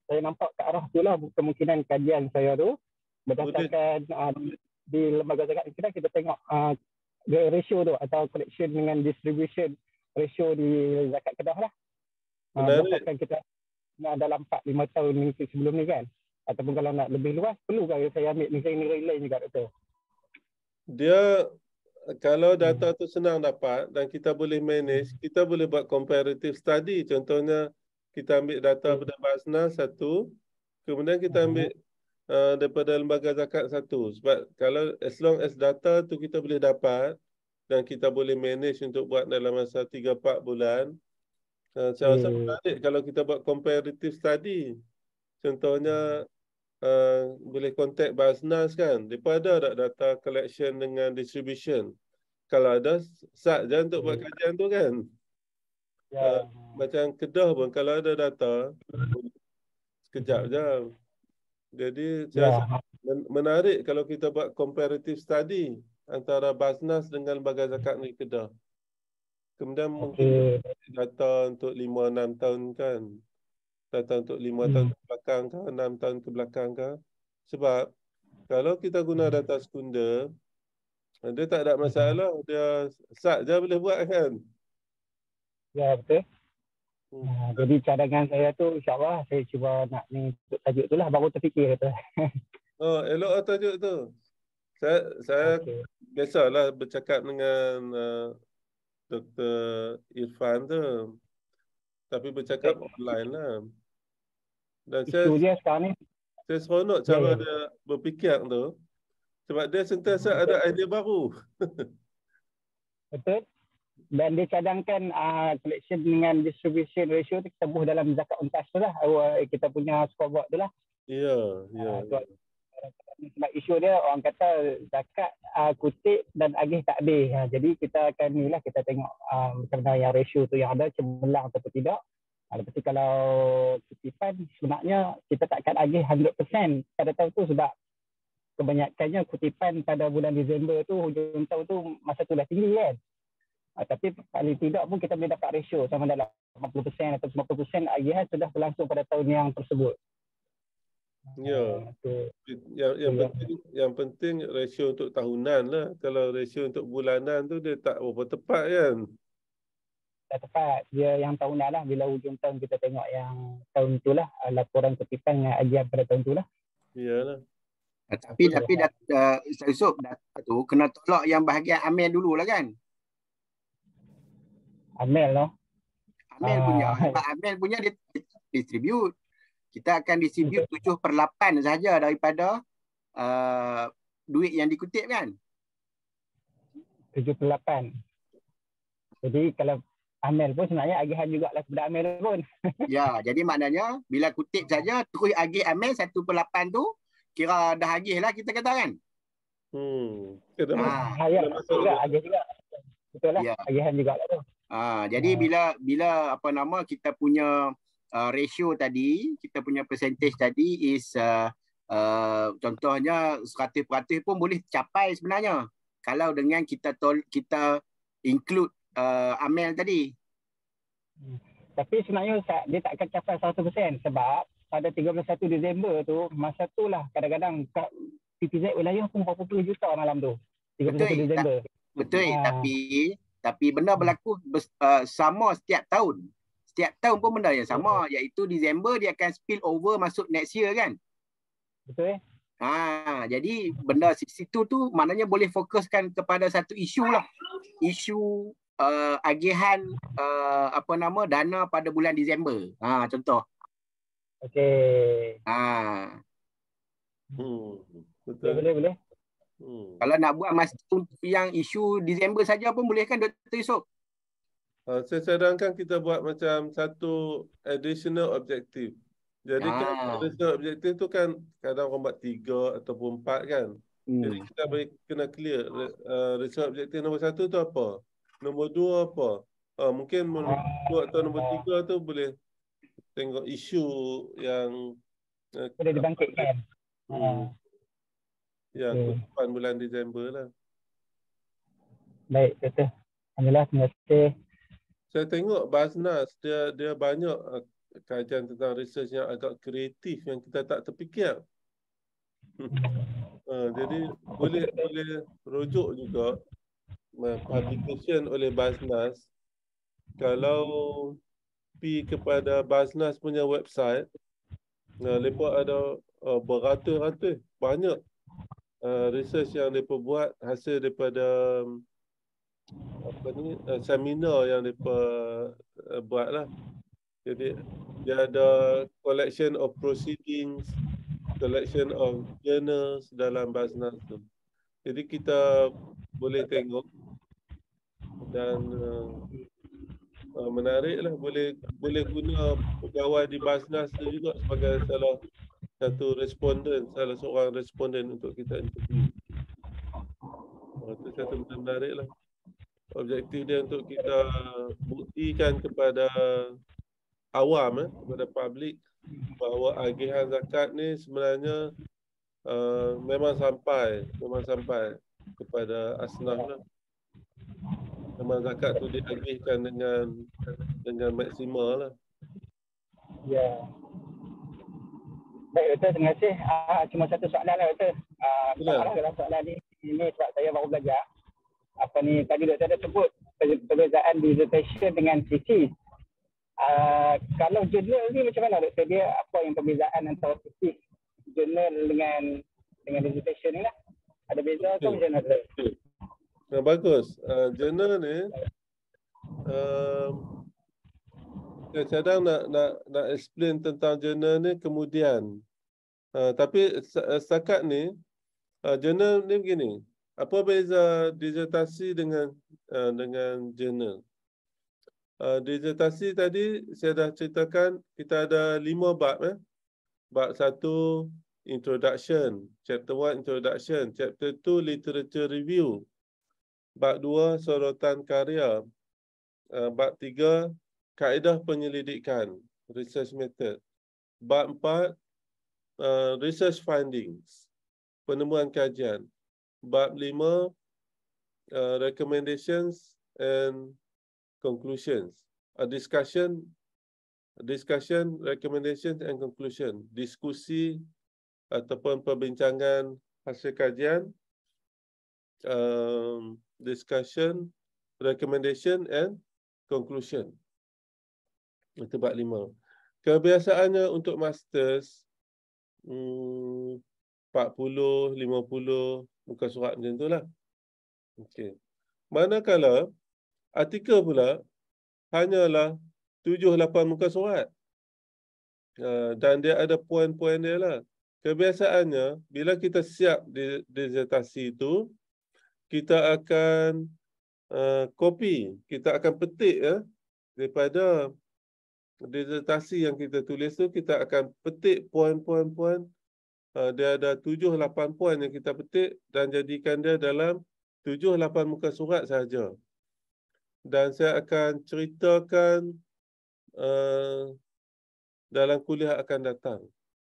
saya nampak ke arah tu lah kemungkinan kajian saya tu berdasarkan uh, di lembaga zakat kita kita tengok uh, ratio tu atau collection dengan distribution ratio di zakat kedah lah. Menarik. Uh, kita nah, dalam 4-5 tahun ni sebelum ni kan. Ataupun kalau nak lebih luas perlu ke saya ambil negara-negara lain juga tu. Dia kalau hmm. data tu senang dapat dan kita boleh manage, hmm. kita boleh buat comparative study. Contohnya kita ambil data hmm. daripada Basnas satu, kemudian kita hmm. ambil uh, daripada lembaga zakat satu. Sebab kalau as long as data tu kita boleh dapat dan kita boleh manage untuk buat dalam masa 3 4 bulan. Uh, saya rasa hmm. menarik kalau kita buat comparative study. Contohnya uh, boleh contact Basnas kan. Depa ada tak data collection dengan distribution? Kalau ada sat je untuk hmm. buat kajian tu kan. Ya. Uh, macam Kedah pun kalau ada data sekejap je. Jadi ya. saya ya. menarik kalau kita buat comparative study antara Basnas dengan Bagai Zakat Negeri Kedah. Kemudian okay. mungkin data untuk 5 6 tahun kan datang untuk lima hmm. tahun ke ke, enam tahun ke ke. Sebab kalau kita guna hmm. data sekunder, dia tak ada hmm. masalah. Dia sat je boleh buat kan? Ya, betul. Hmm. Ah, jadi cadangan saya tu insyaAllah saya cuba nak ni untuk tajuk tu lah baru terfikir tu. oh, elok lah tajuk tu. Saya, saya okay. biasalah bercakap dengan uh, ah, Dr. Irfan tu tapi bercakap eh. online lah. Dan Itu saya, dia sekarang ni. Saya seronok ya, cara yeah. dia berfikir tu. Sebab dia sentiasa Betul. ada idea baru. Betul. Dan dia cadangkan uh, ah, collection dengan distribution ratio tu kita buh dalam zakat untas tu lah. Kita punya scoreboard tu lah. Ya, yeah, ya, Yeah, uh, sebab isu dia orang kata zakat uh, kutip dan agih tak ada. Ha, jadi kita akan ni lah kita tengok uh, ah, sebenarnya yang ratio tu yang ada cemerlang atau tidak. Ha, lepas tu kalau kutipan sebenarnya kita takkan agih 100% pada tahun tu sebab kebanyakannya kutipan pada bulan Disember tu hujung tahun tu masa tu dah tinggi kan. Ha, tapi paling tidak pun kita boleh dapat ratio sama dalam 80% atau 90% agihan eh, sudah berlangsung pada tahun yang tersebut. Ya. Untuk ah, yang yang lah. penting yang penting ratio untuk tahunan lah. Kalau ratio untuk bulanan tu dia tak berapa tepat kan? Tak tepat. Dia yang tahunan lah. Bila hujung tahun kita tengok yang tahun tu lah. Ah, laporan ketipan yang ajar pada tahun tu lah. Ya. Nah, ah, tapi Aku tapi dah uh, Yusuf data tu kena tolak yang bahagian amil dulu lah kan? Amil lah. Amil punya. Uh, amil punya dia distribute kita akan distribute tujuh per lapan sahaja daripada uh, duit yang dikutip kan? Tujuh per lapan. Jadi kalau Amel pun sebenarnya agihan juga lah kepada Amel pun. ya, jadi maknanya bila kutip saja terus agih Amel satu per lapan tu kira dah agih lah kita kata kan? Hmm. Ya, ah, ya, juga, agih juga. Betul lah, ya. agihan juga lah tu. Ah, jadi ah. bila bila apa nama kita punya uh, ratio tadi, kita punya percentage tadi is uh, uh, contohnya 100% pun boleh capai sebenarnya. Kalau dengan kita tol kita include uh, amel tadi. Hmm. Tapi sebenarnya Ustaz, dia tak akan capai 100% sebab pada 31 Disember tu, masa tu lah kadang-kadang kat PPZ wilayah pun puluh juta malam tu. 31 Betul. Disember. Betul. Ha. Tapi tapi benda hmm. berlaku uh, sama setiap tahun setiap tahun pun benda yang sama Betul. iaitu Disember dia akan spill over masuk next year kan. Betul eh? Ha, jadi benda situ tu maknanya boleh fokuskan kepada satu isu lah. Isu uh, agihan uh, apa nama dana pada bulan Disember. Ha, contoh. Okey. Ha. Hmm. Betul. Boleh, boleh. Hmm. Kalau nak buat masa yang isu Disember saja pun boleh kan Dr. Yusof? Ah, saya cadangkan kita buat macam satu additional objective. Jadi kan ah. additional objective tu kan kadang orang buat tiga ataupun empat kan. Hmm. Jadi kita boleh kena clear uh, additional objective nombor satu tu apa? Nombor dua apa? Uh, mungkin nombor dua atau nombor tiga tu boleh tengok isu yang uh, boleh dibangkitkan. Hmm. Ya, okay. bulan Disember lah. Baik, kata. Alhamdulillah, terima kasih saya tengok Basnas dia dia banyak uh, kajian tentang research yang agak kreatif yang kita tak terfikir. uh, jadi boleh boleh rujuk juga uh, publication oleh Basnas kalau pi kepada Basnas punya website uh, lepo ada uh, beratus-ratus banyak uh, research yang depa buat hasil daripada um, apa ni eh, seminar yang depa uh, eh, buatlah. Jadi dia ada collection of proceedings, collection of journals dalam Basnas tu. Jadi kita boleh tengok dan uh, uh, menariklah boleh boleh guna pegawai di Basnas tu juga sebagai salah satu responden, salah seorang responden untuk kita interview. itu satu benda menariklah. lah objektif dia untuk kita buktikan kepada awam eh, kepada publik bahawa agihan zakat ni sebenarnya uh, memang sampai memang sampai kepada asnaf lah. memang zakat tu diagihkan dengan dengan maksimal lah ya yeah. Baik, Doktor. Terima kasih. Uh, cuma satu soalan lah, Doktor. Uh, tak lah soalan ni. Ini sebab saya baru belajar apa ni tadi doktor ada sebut perbezaan dissertation dengan thesis. Uh, ah, kalau jurnal ni macam mana doktor dia apa yang perbezaan antara thesis jurnal dengan dengan dissertation ni lah. Ada beza okay. ke macam mana? Okay. Nah, hmm. hmm, bagus. Uh, ah, jurnal ni um, kadang nak, nak, nak explain tentang jurnal ni kemudian. Uh, tapi setakat ni, uh, jurnal ni begini. Apa beza disertasi dengan eh, dengan jurnal? Eh, disertasi tadi saya dah ceritakan kita ada lima bab. Eh? Bab satu introduction, chapter one introduction, chapter two literature review, bab dua sorotan karya, eh, bab tiga kaedah penyelidikan, research method, bab empat research findings, penemuan kajian, bab Lima, uh, recommendations and conclusions a discussion a discussion recommendations and conclusion diskusi ataupun perbincangan hasil kajian um, discussion recommendation and conclusion itu bab lima. kebiasaannya untuk masters um, 40 50 Bukan surat macam itulah. Okey. Manakala artikel pula hanyalah tujuh lapan muka surat. Ha, dan dia ada poin-poin dia lah. Kebiasaannya bila kita siap di disertasi itu kita akan ha, copy, kita akan petik ya daripada disertasi yang kita tulis tu kita akan petik poin-poin-poin Eh, dia ada tujuh lapan poin yang kita petik dan jadikan dia dalam tujuh lapan muka surat saja. Dan saya akan ceritakan eh, dalam kuliah akan datang.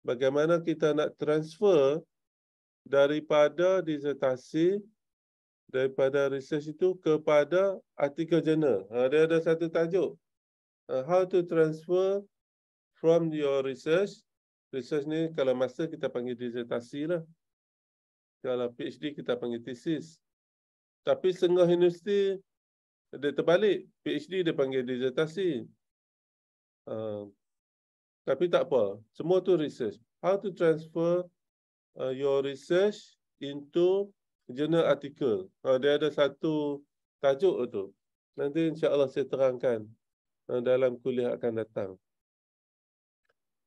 Bagaimana kita nak transfer daripada disertasi, daripada research itu kepada artikel jurnal. Ha, dia ada satu tajuk. Eh, how to transfer from your research research ni kalau master kita panggil disertasi lah. Kalau PhD kita panggil thesis. Tapi setengah universiti dia terbalik. PhD dia panggil disertasi. Uh, ah, tapi tak apa. Semua tu research. How to transfer uh, your research into journal article. Uh, dia ada satu tajuk tu. Nanti insyaAllah saya terangkan uh, dalam kuliah akan datang.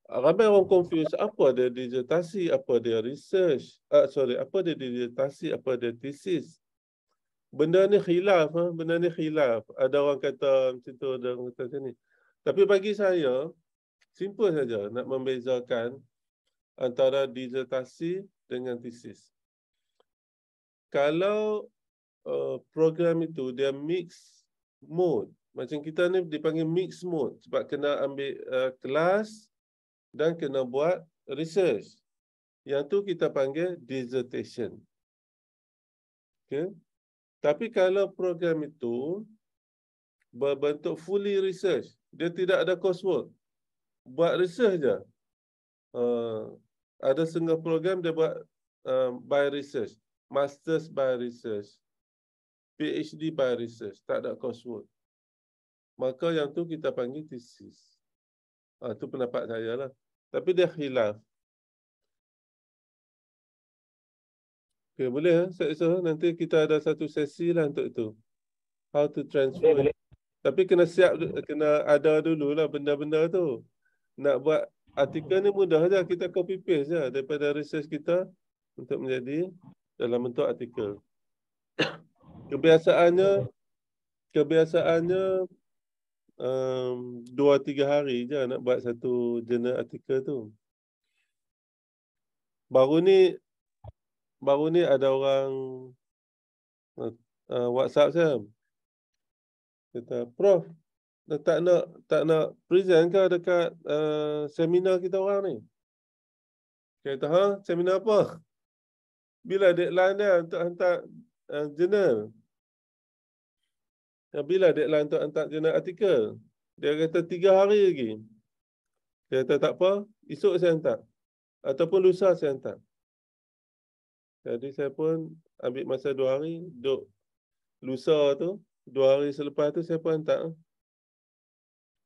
Ah, ramai orang confuse apa dia disertasi, apa dia research, uh, sorry, apa dia disertasi, apa dia thesis. Benda ni khilaf, ha? benda ni khilaf. Ada orang kata macam tu, ada orang kata macam ni. Tapi bagi saya, simple saja nak membezakan antara disertasi dengan thesis. Kalau uh, program itu dia mix mode, macam kita ni dipanggil mix mode sebab kena ambil uh, kelas, dan kena buat research. Yang tu kita panggil dissertation. Okay. Tapi kalau program itu berbentuk fully research, dia tidak ada coursework. Buat research saja. Uh, eh, ada setengah program dia buat um, by research. Masters by research. PhD by research. Tak ada coursework. Maka yang tu kita panggil thesis. Itu ah, uh, pendapat saya lah. Tapi dia khilaf. Okay, boleh eh, ya? So, nanti kita ada satu sesi lah untuk itu. How to transfer. Boleh, Tapi kena siap, kena ada dulu lah benda-benda tu. Nak buat artikel ni mudah je. Kita copy paste je daripada research kita untuk menjadi dalam bentuk artikel. Kebiasaannya, kebiasaannya um, dua tiga hari je nak buat satu jurnal artikel tu. Baru ni baru ni ada orang uh, uh, WhatsApp saya. Kata, Prof, tak nak tak nak present ke dekat uh, seminar kita orang ni? Kata, ha? Seminar apa? Bila deadline dia untuk hantar uh, eh, jurnal? Ya, bila deadline lah untuk hantar jurnal artikel? Dia kata tiga hari lagi. Dia kata tak apa, esok saya hantar. Ataupun lusa saya hantar. Jadi saya pun ambil masa dua hari, duduk lusa tu. Dua hari selepas tu saya pun hantar.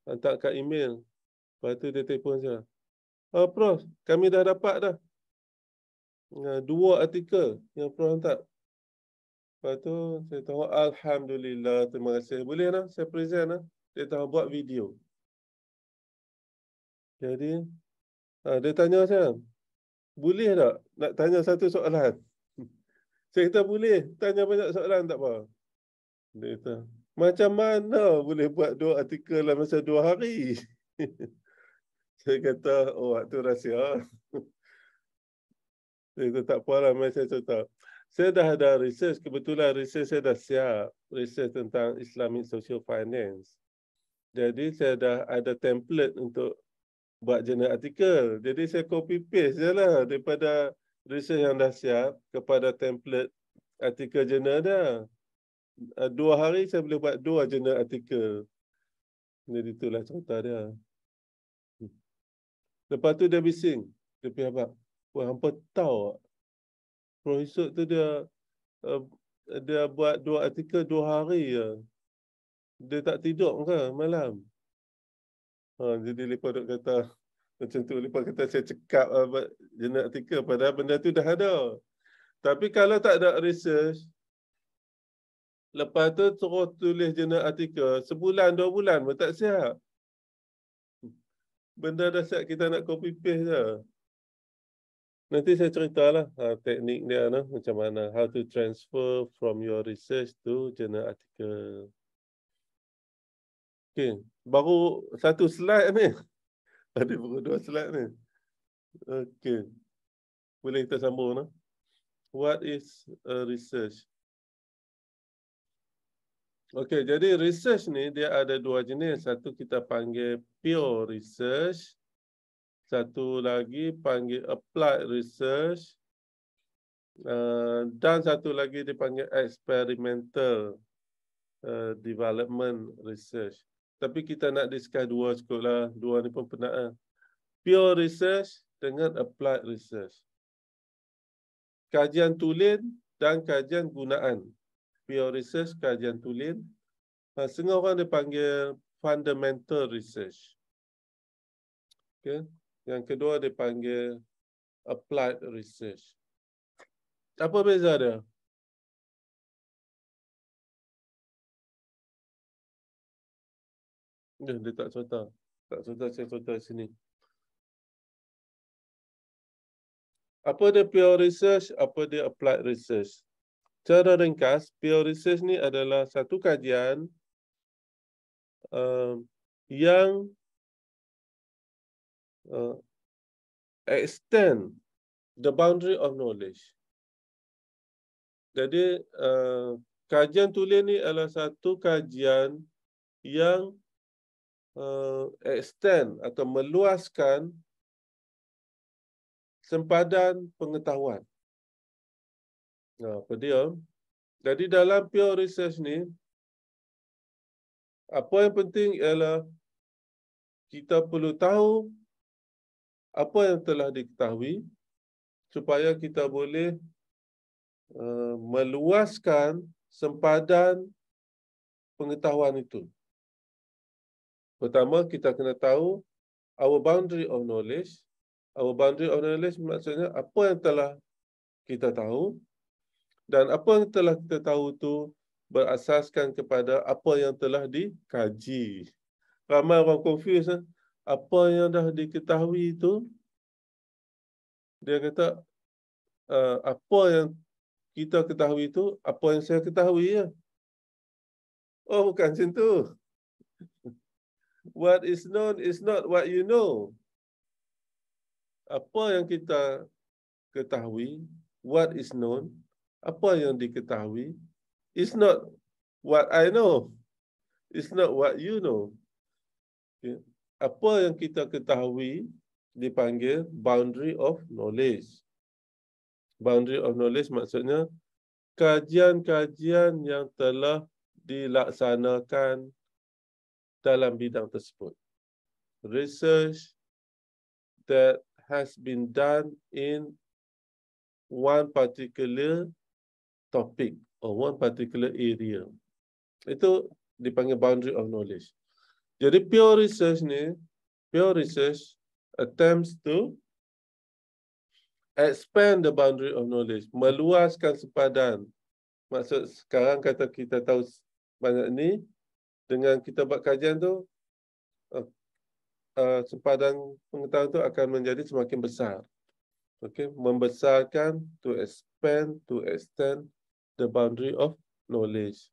Hantar kat email. Lepas tu dia telefon saya. Oh, Prof, kami dah dapat dah. Ya, dua artikel yang Prof hantar. Lepas tu saya tahu Alhamdulillah terima kasih. Boleh nak lah, saya present lah. Dia tahu buat video. Jadi ha, dia tanya saya. Boleh tak nak tanya satu soalan? Saya kata boleh. Tanya banyak soalan tak apa. Dia kata macam mana boleh buat dua artikel dalam masa dua hari? saya kata oh waktu rahsia. Dia kata tak apalah macam cerita. Saya dah ada research, kebetulan research saya dah siap, research tentang Islamic Social Finance. Jadi saya dah ada template untuk buat jenis artikel. Jadi saya copy paste je lah daripada research yang dah siap kepada template artikel jenis dah. Dua hari saya boleh buat dua jenis artikel. Jadi itulah cerita dia. Hmm. Lepas tu dia bising. Dia pergi abang. Wah, hampa tahu Profesor tu dia uh, dia buat dua artikel dua hari ya, Dia tak tidur ke malam? Ha, jadi lepas duk kata macam tu, lepas kata saya cekap eh, uh, jenis artikel pada benda tu dah ada. Tapi kalau tak ada research, lepas tu terus tulis jenis artikel, sebulan, dua bulan pun tak siap. Benda dah siap kita nak copy paste dah. Nanti saya ceritalah uh, ha, teknik dia nah, macam mana. How to transfer from your research to journal article. Okay. Baru satu slide ni. Ada baru dua slide ni. Okay. Boleh kita sambung nah? What is a research? Okay, jadi research ni dia ada dua jenis. Satu kita panggil pure research satu lagi panggil applied research uh, dan satu lagi dipanggil experimental uh, development research tapi kita nak discuss dua sekolah dua ni pun penat lah. pure research dengan applied research kajian tulen dan kajian gunaan pure research kajian tulen ha orang dipanggil fundamental research okey yang kedua dipanggil applied research. Apa beza dia? Ya, dia tak cerita. Tak cerita, saya cerita sini. Apa dia pure research? Apa dia applied research? Cara ringkas, pure research ni adalah satu kajian um, yang uh, extend the boundary of knowledge. Jadi uh, kajian tulen ni adalah satu kajian yang uh, extend atau meluaskan sempadan pengetahuan. Nah, apa dia? Jadi dalam pure research ni apa yang penting ialah kita perlu tahu apa yang telah diketahui supaya kita boleh uh, meluaskan sempadan pengetahuan itu. Pertama, kita kena tahu our boundary of knowledge. Our boundary of knowledge maksudnya apa yang telah kita tahu dan apa yang telah kita tahu itu berasaskan kepada apa yang telah dikaji. Ramai orang confused. Eh? apa yang dah diketahui itu dia kata uh, apa yang kita ketahui itu apa yang saya ketahui ya oh bukan cintu what is known is not what you know apa yang kita ketahui what is known apa yang diketahui is not what i know is not what you know okay apa yang kita ketahui dipanggil boundary of knowledge. Boundary of knowledge maksudnya kajian-kajian yang telah dilaksanakan dalam bidang tersebut. Research that has been done in one particular topic or one particular area. Itu dipanggil boundary of knowledge. Jadi pure research ni, pure research attempts to expand the boundary of knowledge, meluaskan sempadan. Maksud sekarang kata kita tahu banyak ni, dengan kita buat kajian tu, uh, uh, sepadan pengetahuan tu akan menjadi semakin besar. Okay, membesarkan to expand to extend the boundary of knowledge.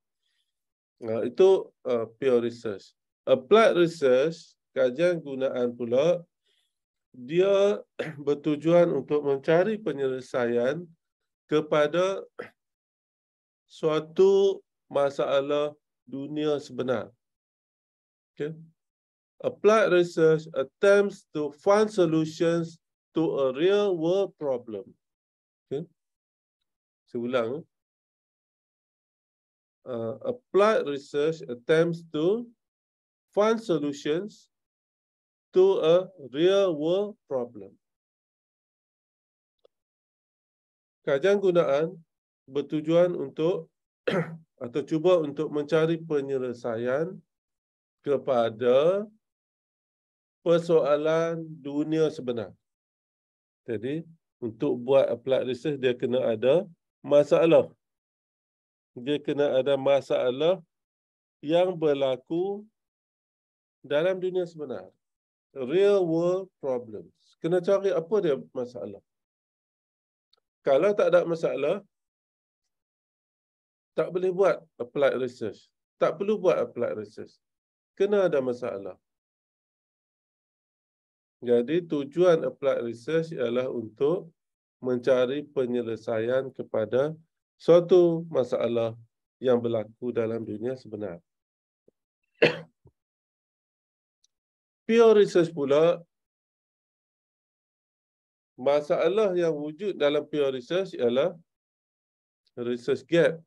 Uh, itu uh, pure research applied research kajian gunaan pula dia bertujuan untuk mencari penyelesaian kepada suatu masalah dunia sebenar. Okay. Applied research attempts to find solutions to a real world problem. Okay. Saya ulang. Eh. Uh, applied research attempts to find solutions to a real world problem. Kajian gunaan bertujuan untuk atau cuba untuk mencari penyelesaian kepada persoalan dunia sebenar. Jadi untuk buat applied research dia kena ada masalah. Dia kena ada masalah yang berlaku dalam dunia sebenar. Real world problems. Kena cari apa dia masalah. Kalau tak ada masalah, tak boleh buat applied research. Tak perlu buat applied research. Kena ada masalah. Jadi tujuan applied research ialah untuk mencari penyelesaian kepada suatu masalah yang berlaku dalam dunia sebenar. Pure research pula, masalah yang wujud dalam pure research ialah research gap.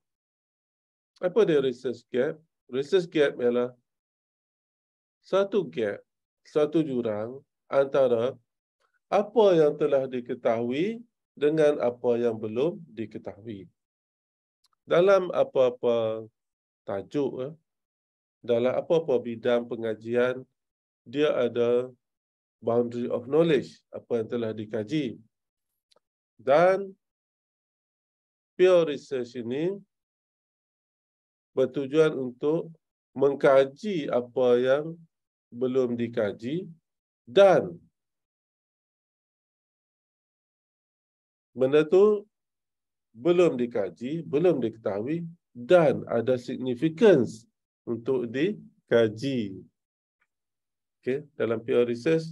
Apa dia research gap? Research gap ialah satu gap, satu jurang antara apa yang telah diketahui dengan apa yang belum diketahui. Dalam apa-apa tajuk, eh, dalam apa-apa bidang pengajian, dia ada boundary of knowledge apa yang telah dikaji dan pure research ini bertujuan untuk mengkaji apa yang belum dikaji dan benda tu belum dikaji, belum diketahui dan ada significance untuk dikaji. Okay, dalam pure research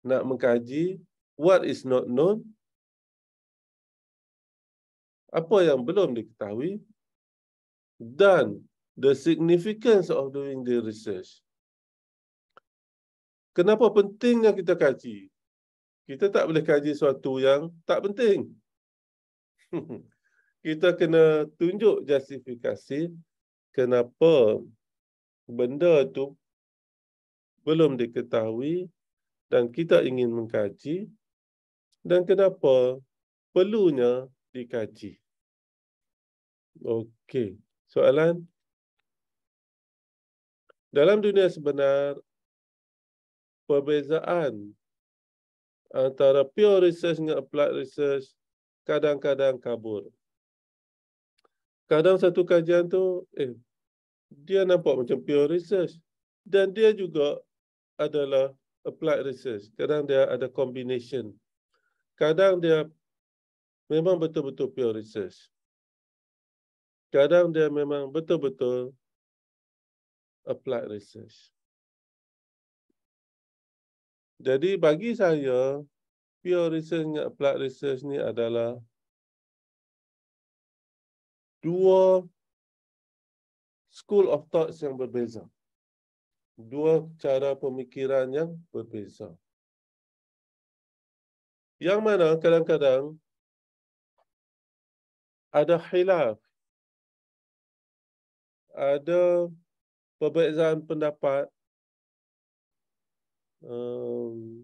nak mengkaji what is not known, apa yang belum diketahui dan the significance of doing the research. Kenapa pentingnya kita kaji? Kita tak boleh kaji sesuatu yang tak penting. kita kena tunjuk justifikasi kenapa benda tu belum diketahui dan kita ingin mengkaji dan kenapa perlunya dikaji. Okey, soalan. Dalam dunia sebenar, perbezaan antara pure research dengan applied research kadang-kadang kabur. Kadang satu kajian tu, eh, dia nampak macam pure research. Dan dia juga adalah applied research. Kadang dia ada combination. Kadang dia memang betul-betul pure research. Kadang dia memang betul-betul applied research. Jadi bagi saya, pure research dan applied research ni adalah dua school of thoughts yang berbeza dua cara pemikiran yang berbeza. Yang mana kadang-kadang ada khilaf, ada perbezaan pendapat um,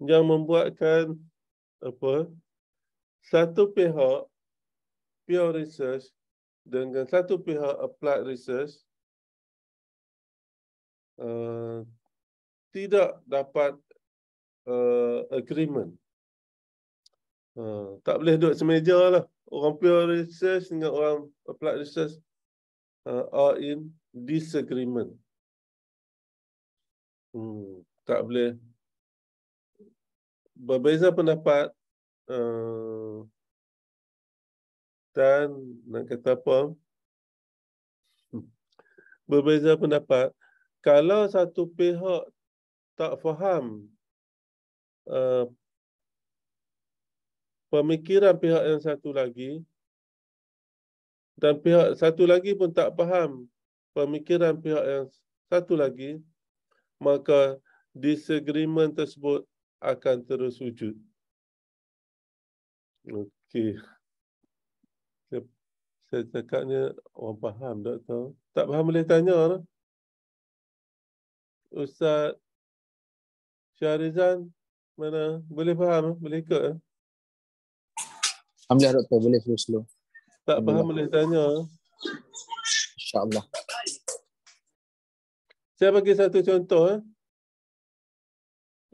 yang membuatkan apa satu pihak pure research dengan satu pihak applied research Eh, tidak dapat uh, agreement. Uh, tak boleh duduk semeja lah. Orang pure research dengan orang applied research uh, are in disagreement. Hmm, tak boleh. Berbeza pendapat uh, dan nak kata apa? Hmm. Berbeza pendapat kalau satu pihak tak faham uh, pemikiran pihak yang satu lagi dan pihak satu lagi pun tak faham pemikiran pihak yang satu lagi maka disagreement tersebut akan terus wujud okey saya cakapnya orang faham tak tahu tak faham boleh tanya lah. Ustaz Syarizan mana? Boleh faham? Boleh ikut? Alhamdulillah doktor, boleh slow slow. Tak faham boleh tanya. Insya Allah. Saya bagi satu contoh. Eh.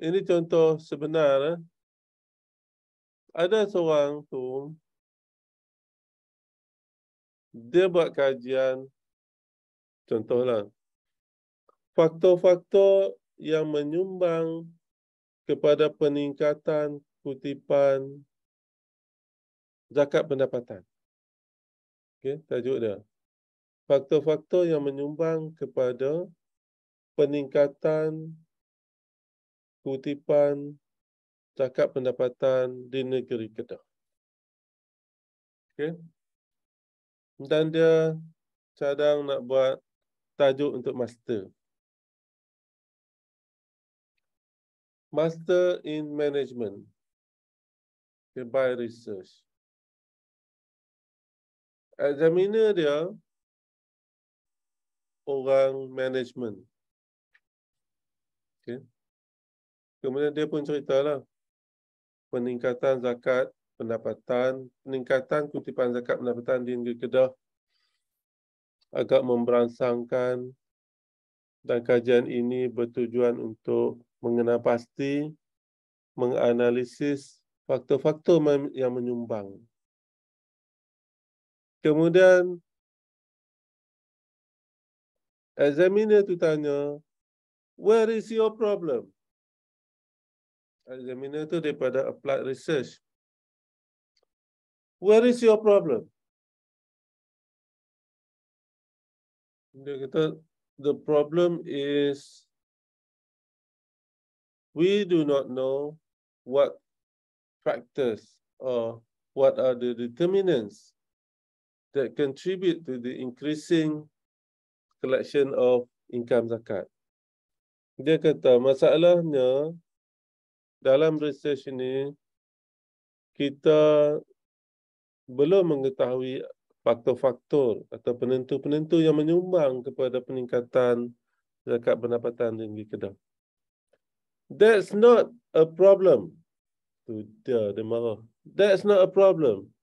Ini contoh sebenar. Eh. Ada seorang tu, dia buat kajian, contohlah, faktor-faktor yang menyumbang kepada peningkatan kutipan zakat pendapatan. Okey, tajuk dia. Faktor-faktor yang menyumbang kepada peningkatan kutipan zakat pendapatan di negeri Kedah. Okey. Dan dia cadang nak buat tajuk untuk master. Master in Management okay, by Research. Examiner dia orang management. Okay. Kemudian dia pun cerita lah peningkatan zakat pendapatan, peningkatan kutipan zakat pendapatan di negeri Kedah agak memberangsangkan dan kajian ini bertujuan untuk mengenal pasti, menganalisis faktor-faktor yang menyumbang. Kemudian, examiner itu tanya, where is your problem? Examiner itu daripada applied research. Where is your problem? Dia kata, the problem is we do not know what factors or what are the determinants that contribute to the increasing collection of income zakat. Dia kata masalahnya dalam research ini kita belum mengetahui faktor-faktor atau penentu-penentu yang menyumbang kepada peningkatan zakat pendapatan tinggi Kedah. That's not a problem. Tu dia, dia marah. That's not a problem.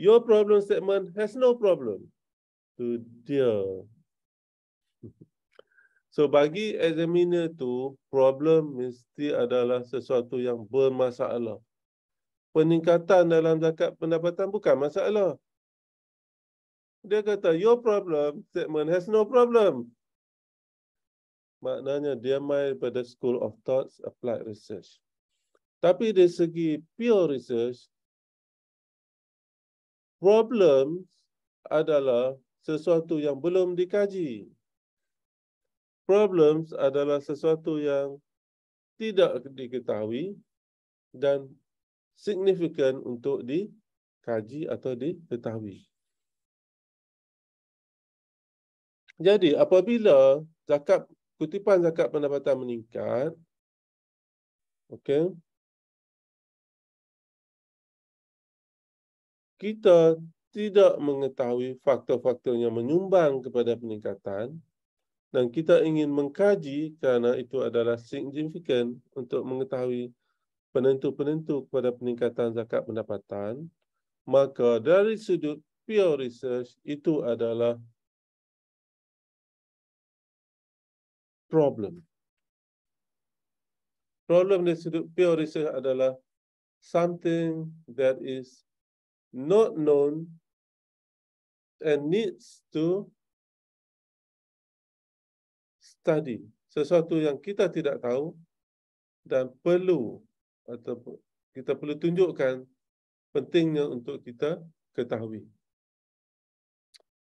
Your problem statement has no problem. Tu dia. So bagi examiner tu, problem mesti adalah sesuatu yang bermasalah. Peningkatan dalam zakat pendapatan bukan masalah. Dia kata, your problem statement has no problem. Maknanya dia main pada school of thoughts applied research. Tapi dari segi pure research, problem adalah sesuatu yang belum dikaji. Problems adalah sesuatu yang tidak diketahui dan signifikan untuk dikaji atau diketahui. Jadi apabila zakat kutipan zakat pendapatan meningkat, okay, kita tidak mengetahui faktor-faktor yang menyumbang kepada peningkatan dan kita ingin mengkaji kerana itu adalah signifikan untuk mengetahui penentu-penentu kepada peningkatan zakat pendapatan, maka dari sudut pure research itu adalah problem. Problem theorism adalah something that is not known and needs to study. Sesuatu yang kita tidak tahu dan perlu atau kita perlu tunjukkan pentingnya untuk kita ketahui.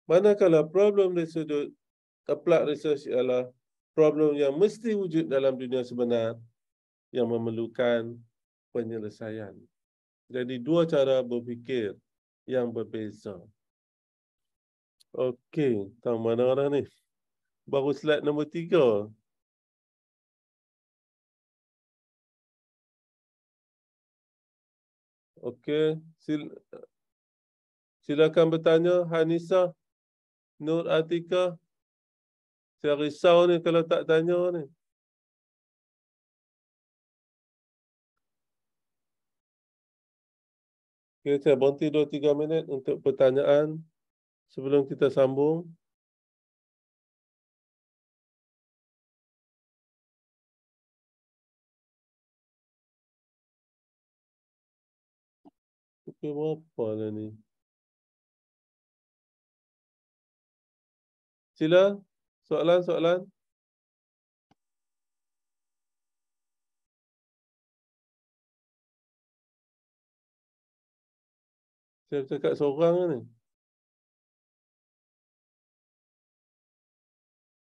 Manakala problem research, applied research ialah problem yang mesti wujud dalam dunia sebenar yang memerlukan penyelesaian. Jadi dua cara berfikir yang berbeza. Okey, tahu mana orang ni? Baru slide nombor tiga. Okey, sil silakan bertanya Hanisa Nur Atika. Saya risau ni kalau tak tanya ni. Okay, saya berhenti 2-3 minit untuk pertanyaan sebelum kita sambung. Pukul berapa lah ni? Sila. Sila. Soalan-soalan? Saya cakap seorang ni.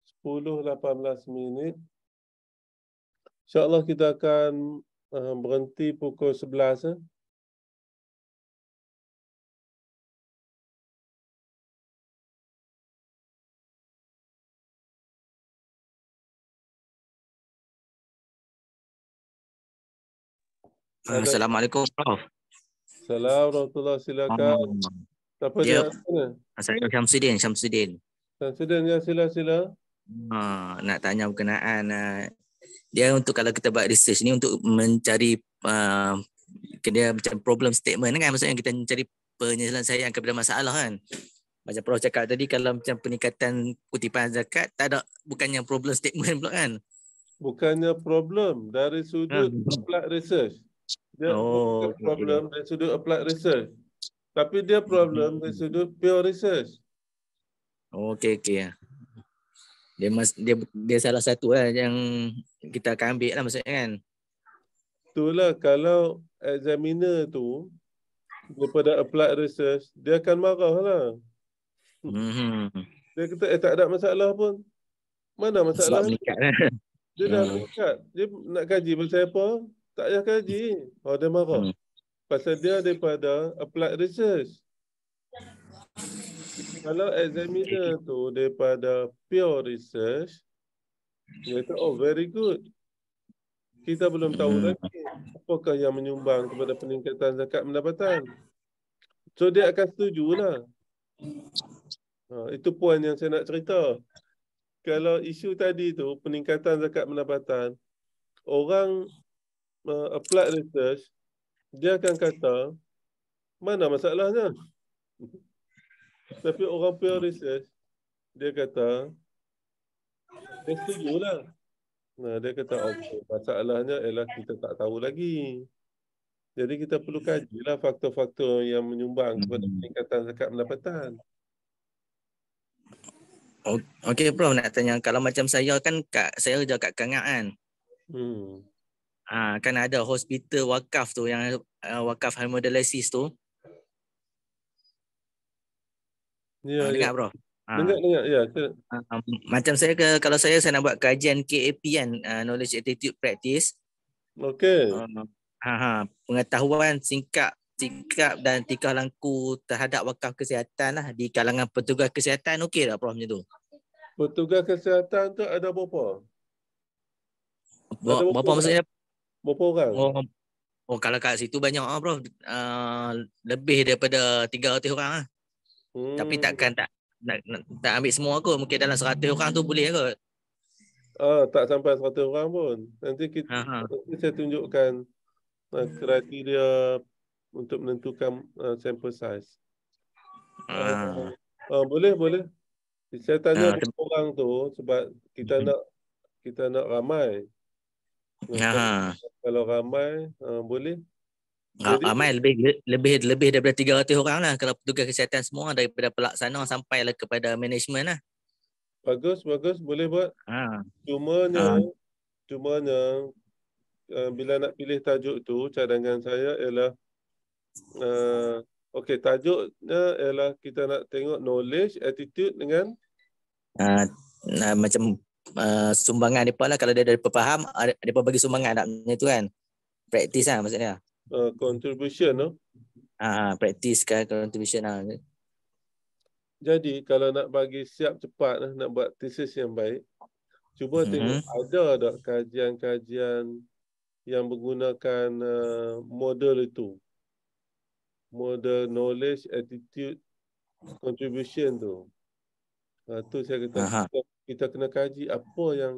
Sepuluh lapan belas minit. InsyaAllah kita akan eh, berhenti pukul sebelas. Eh? Assalamualaikum Prof. Assalamualaikum silakan. Ya. Siapa dia? Saya Syamsuddin, Syamsuddin. Syamsuddin ya sila sila. Ha, nak tanya berkenaan eh, dia untuk kalau kita buat research ni untuk mencari uh, dia macam problem statement kan maksudnya kita mencari penyelesaian kepada masalah kan. Macam Prof cakap tadi kalau macam peningkatan kutipan zakat tak ada bukannya problem statement pula kan. Bukannya problem dari sudut hmm. research. Dia oh, bukan okay. problem dari sudut applied research. Tapi dia problem hmm. dari sudut pure research. Oh, okey, okey. Ya. Dia, mas, dia, dia salah satu lah yang kita akan ambil lah maksudnya kan. Itulah kalau examiner tu daripada applied research, dia akan marah lah. Hmm. Dia kata eh, tak ada masalah pun. Mana masalah? Sebab meningkat kan? Dia dah hmm. meningkat. Dia nak kaji pasal apa? Tak payah kaji. Oh, dia marah. Hmm. Pasal dia daripada applied research. Kalau examiner tu daripada pure research, dia kata, oh very good. Kita belum tahu hmm. lagi apakah yang menyumbang kepada peningkatan zakat pendapatan. So dia akan setuju lah. Ha, itu poin yang saya nak cerita. Kalau isu tadi tu peningkatan zakat pendapatan, orang uh, applied research, dia akan kata, mana masalahnya? Tapi orang peer research, dia kata, dia setuju lah. Nah, dia kata, okay, masalahnya ialah kita tak tahu lagi. Jadi kita perlu kaji lah faktor-faktor yang menyumbang kepada hmm. peningkatan zakat pendapatan. Okey, Prof. Nak tanya, kalau macam saya kan, kat, saya kerja kat Kangaan. Hmm. Ha, kan ada hospital wakaf tu yang uh, wakaf hemodialisis tu. Ya, yeah, uh, yeah. bro. Ha. Dengar, dengar. Ya, ha, um, macam saya ke kalau saya saya nak buat kajian KAP kan uh, knowledge attitude practice. Okey. Uh, ha, pengetahuan singkap sikap dan tingkah laku terhadap wakaf kesihatan lah di kalangan petugas kesihatan okey tak prof macam tu? Petugas kesihatan tu ada berapa? Ada berapa, berapa maksudnya Berapa orang? Oh, oh kalau kat situ banyak ah bro. Uh, lebih daripada 300 orang ah. Hmm. Tapi takkan tak nak, nak, tak ambil semua aku mungkin dalam 100 orang tu boleh aku. Ah uh, tak sampai 100 orang pun. Nanti kita ha, ha. nanti saya tunjukkan uh, kriteria untuk menentukan uh, ah, sample size. Ah. Uh. Uh, boleh boleh. Saya tanya uh, orang tu sebab kita nak kita nak ramai Ha. Kalau ramai uh, boleh. Jadi, ramai lebih lebih lebih daripada 300 orang lah kalau petugas kesihatan semua daripada pelaksana sampai lah kepada management lah. Bagus bagus boleh buat. Ha. Cuma nya ha. cuma nya uh, ah, bila nak pilih tajuk tu cadangan saya ialah uh, ah, okay tajuknya ialah kita nak tengok knowledge attitude dengan uh, nah, macam uh, sumbangan mereka lah kalau dia dari faham uh, mereka bagi sumbangan maknanya tu kan praktis lah maksudnya uh, contribution no? Ah, ha, ha, uh, praktis kan contribution lah jadi kalau nak bagi siap cepat lah nak buat thesis yang baik cuba hmm tengok ada tak kajian-kajian yang menggunakan uh, model itu model knowledge attitude contribution tu uh, tu saya kata kita kena kaji apa yang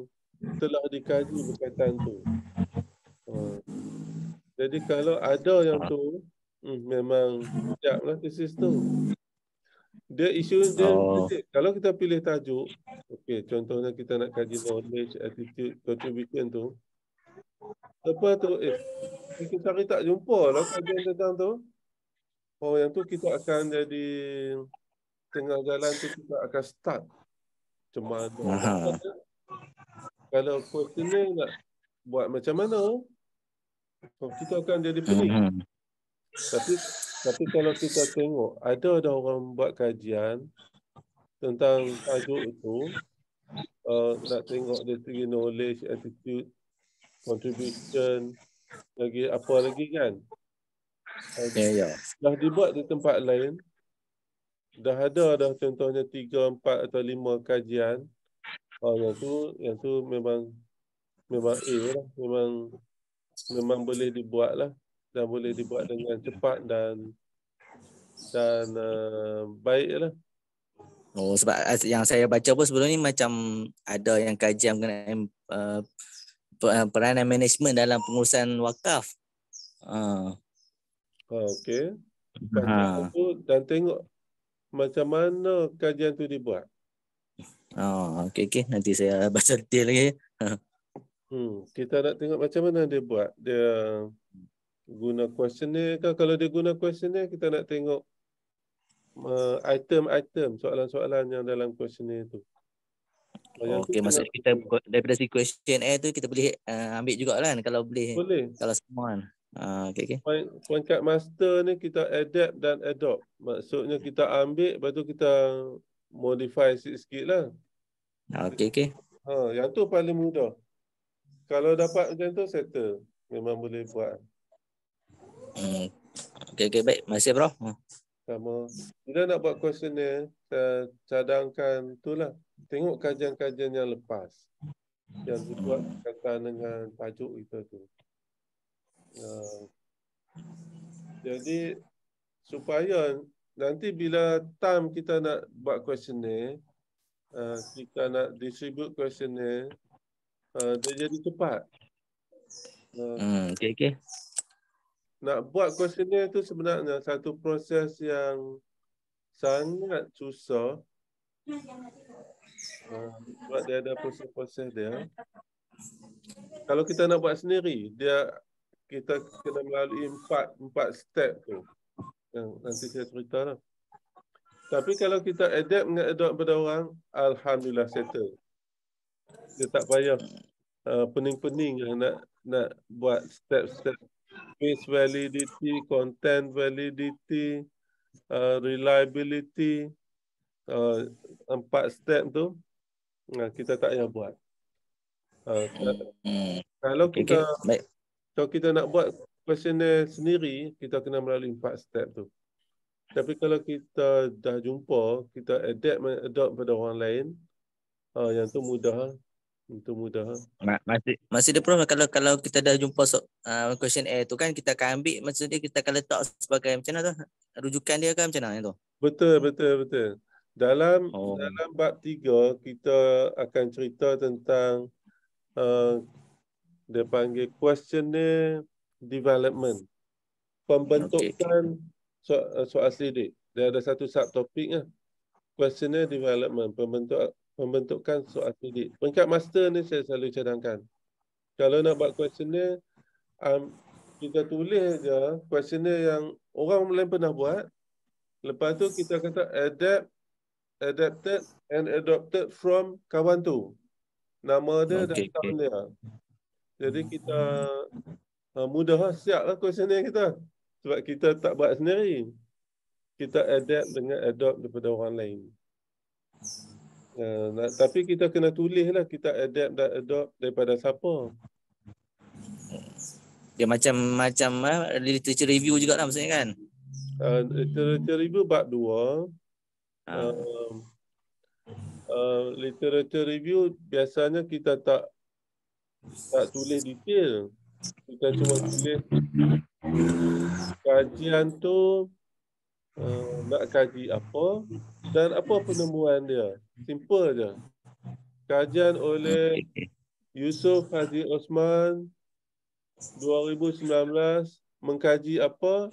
telah dikaji berkaitan tu. Ha. Jadi kalau ada yang tu hmm, memang siaplah tesis tu. Dia isu dia oh. kalau kita pilih tajuk, okey contohnya kita nak kaji knowledge attitude contribution tu. Lepas tu eh kita hari tak jumpa lah kajian tentang tu. Oh yang tu kita akan jadi tengah jalan tu kita akan start cemana Aha. kalau questioner nak buat macam mana so kita akan jadi pening mhm. tapi tapi kalau kita tengok ada ada orang buat kajian tentang tajuk itu uh, nak tengok dari segi knowledge attitude contribution lagi apa lagi kan Ya, ya. Dah dibuat di tempat lain, dah ada dah contohnya tiga empat atau lima kajian oh yang tu yang tu memang memang A lah memang memang boleh dibuat lah dan boleh dibuat dengan cepat dan dan uh, baik lah oh sebab yang saya baca pun sebelum ni macam ada yang kajian mengenai uh, peranan management dalam pengurusan wakaf uh. Ah. okay. Ah, ha okey dan tengok macam mana kajian tu dibuat? Oh, okey okey nanti saya baca detail lagi. hmm, kita nak tengok macam mana dia buat. Dia guna questionnaire ke kalau dia guna questionnaire kita nak tengok uh, item-item uh, soalan-soalan yang dalam questionnaire tu. Oh, okey maksud kita daripada si question questionnaire tu kita boleh uh, ambil jugalah kalau boleh. boleh. Kalau semua kan. Ah, okay, okay. Peng, pangkat master ni kita adapt dan adopt. Maksudnya kita ambil lepas tu kita modify sikit-sikit lah. Ah, okay, okay. Ha, yang tu paling mudah. Kalau dapat macam tu settle. Memang boleh buat. Hmm. Okay, okay baik. Masih bro. Hmm. Sama. Bila nak buat question ni, cadangkan tu lah. Tengok kajian-kajian yang lepas. Yang dibuat kata dengan tajuk itu. tu. Uh, jadi supaya nanti bila time kita nak buat questionnaire uh, kita nak distribute questionnaire uh, dia jadi cepat uh, hmm uh, okey okey nak buat questionnaire tu sebenarnya satu proses yang sangat susah Uh, sebab dia ada proses-proses dia Kalau kita nak buat sendiri Dia kita kena melalui empat empat step tu yang nanti saya cerita lah. Tapi kalau kita adapt dengan adapt pada orang, alhamdulillah settle. Dia tak payah uh, pening-pening lah nak nak buat step-step face validity, content validity, uh, reliability uh, empat step tu nah, kita tak payah buat. Uh, hmm. kalau kita okay. Baik. Kalau kita nak buat kuesioner sendiri, kita kena melalui empat step tu. Tapi kalau kita dah jumpa, kita adapt adopt pada orang lain, uh, yang tu mudah. Itu mudah. Masih masih ada problem kalau kalau kita dah jumpa so, uh, question A tu kan kita akan ambil maksudnya kita akan letak sebagai macam mana tu? Rujukan dia kan macam mana tu? Betul betul betul. Dalam oh. dalam bab 3 kita akan cerita tentang uh, dia panggil questionnaire development pembentukan okay. Eh, soal so sidik dia ada satu subtopik lah. questionnaire development pembentuk pembentukan soal sidik peringkat master ni saya selalu cadangkan kalau nak buat questionnaire um, kita tulis je questionnaire yang orang lain pernah buat lepas tu kita kata adapt adapted and adopted from kawan tu nama dia okay, dan okay. tahun dia jadi hmm. kita ah, mudah lah, siaplah kuesioner kita sebab kita tak buat sendiri. Kita adapt dengan adopt daripada orang lain. Uh, tapi kita kena tulislah kita adapt dan adopt daripada siapa. Dia macam macam uh, literature review juga lah maksudnya kan? Uh, literature review bab dua. Uh. Uh, literature review biasanya kita tak tak tulis detail. Kita cuma tulis kajian tu uh, nak kaji apa dan apa penemuan dia. Simple je. Kajian oleh Yusuf Haji Osman 2019 mengkaji apa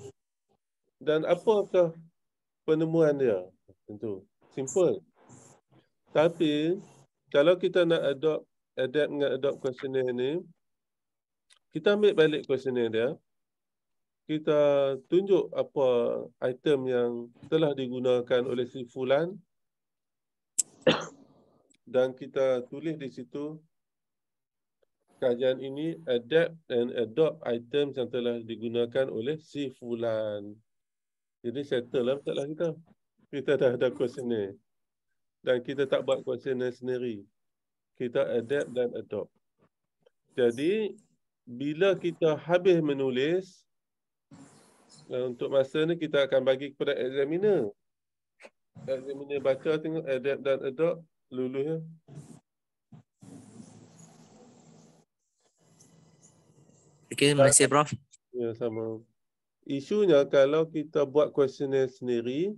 dan apakah penemuan dia. Tentu. Simple. Tapi kalau kita nak adopt adapt dengan adopt questionnaire ni, kita ambil balik questionnaire dia. Kita tunjuk apa item yang telah digunakan oleh si Fulan. Dan kita tulis di situ, kajian ini adapt and adopt item yang telah digunakan oleh si Fulan. Jadi settle lah masalah kita. Kita dah ada questionnaire. Dan kita tak buat questionnaire sendiri kita adapt dan adopt. Jadi bila kita habis menulis eh, untuk masa ni kita akan bagi kepada examiner. Examiner baca tengok adapt dan adopt lulus ya. Okay, terima kasih Prof. Ya sama. Isunya kalau kita buat questionnaire sendiri,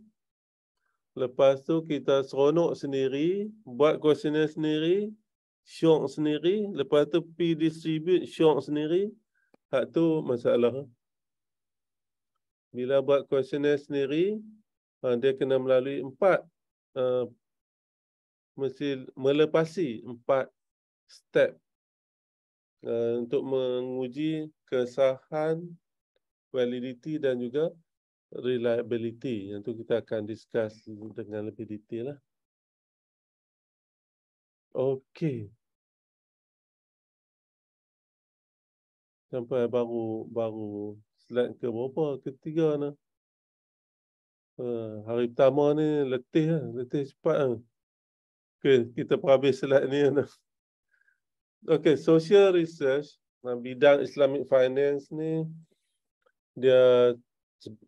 lepas tu kita seronok sendiri, buat questionnaire sendiri, syok sendiri lepas tu pi distribute syok sendiri hak tu masalah bila buat questionnaire sendiri ha, dia kena melalui empat ha, mesti melepasi empat step ha, untuk menguji kesahan validity dan juga reliability yang tu kita akan discuss dengan lebih detail lah Okey. Sampai baru baru slide ke berapa ketiga ni. Uh, hari pertama ni letih lah. Letih cepat lah. Okay, kita perhabis slide ni. Lah. Okay, social research. Bidang Islamic Finance ni. Dia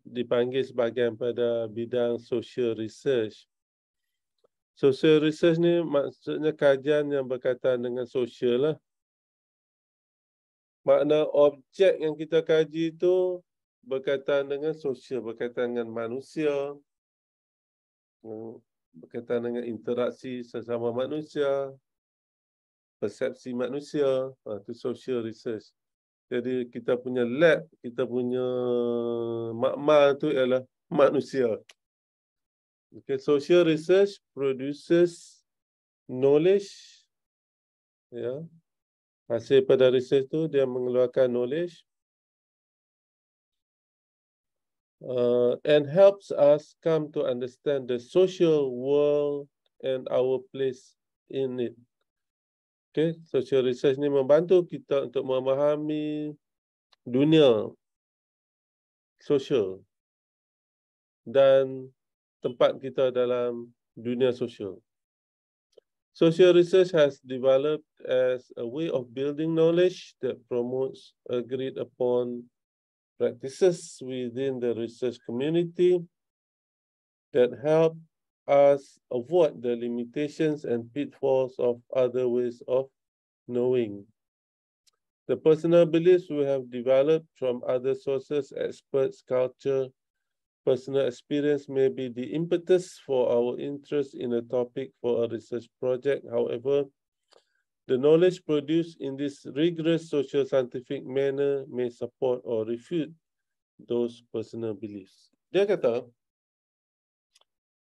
dipanggil sebagian pada bidang social research. Social research ni maksudnya kajian yang berkaitan dengan sosial lah. Makna objek yang kita kaji itu berkaitan dengan sosial, berkaitan dengan manusia, hmm, berkaitan dengan interaksi sesama manusia, persepsi manusia, itu ha, social research. Jadi kita punya lab, kita punya makmal tu ialah manusia. Okay, social research produces knowledge. Ya. Hasil pada research tu dia mengeluarkan knowledge. Uh, and helps us come to understand the social world and our place in it. Okay, social research ni membantu kita untuk memahami dunia social dan tempat kita dalam dunia sosial. Social research has developed as a way of building knowledge that promotes agreed upon practices within the research community that help us avoid the limitations and pitfalls of other ways of knowing. The personal beliefs we have developed from other sources, experts, culture, Personal experience may be the impetus for our interest in a topic for a research project. However, the knowledge produced in this rigorous social scientific manner may support or refute those personal beliefs. Dia kata,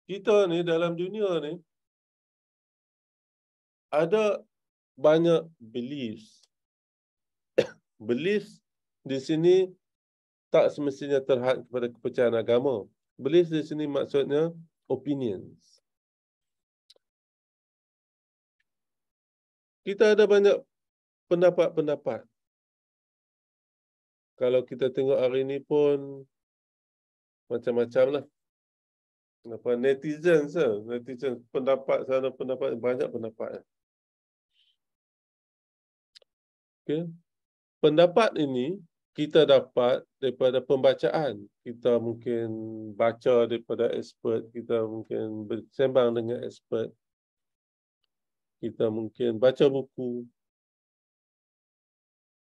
kita ni dalam dunia ni ada banyak beliefs. beliefs di sini tak semestinya terhad kepada kepercayaan agama. Belief di sini maksudnya opinions. Kita ada banyak pendapat-pendapat. Kalau kita tengok hari ini pun macam-macam lah. Apa netizen sah, netizen pendapat sana pendapat banyak pendapat. Lah. Okay. Pendapat ini kita dapat daripada pembacaan kita mungkin baca daripada expert kita mungkin bersembang dengan expert kita mungkin baca buku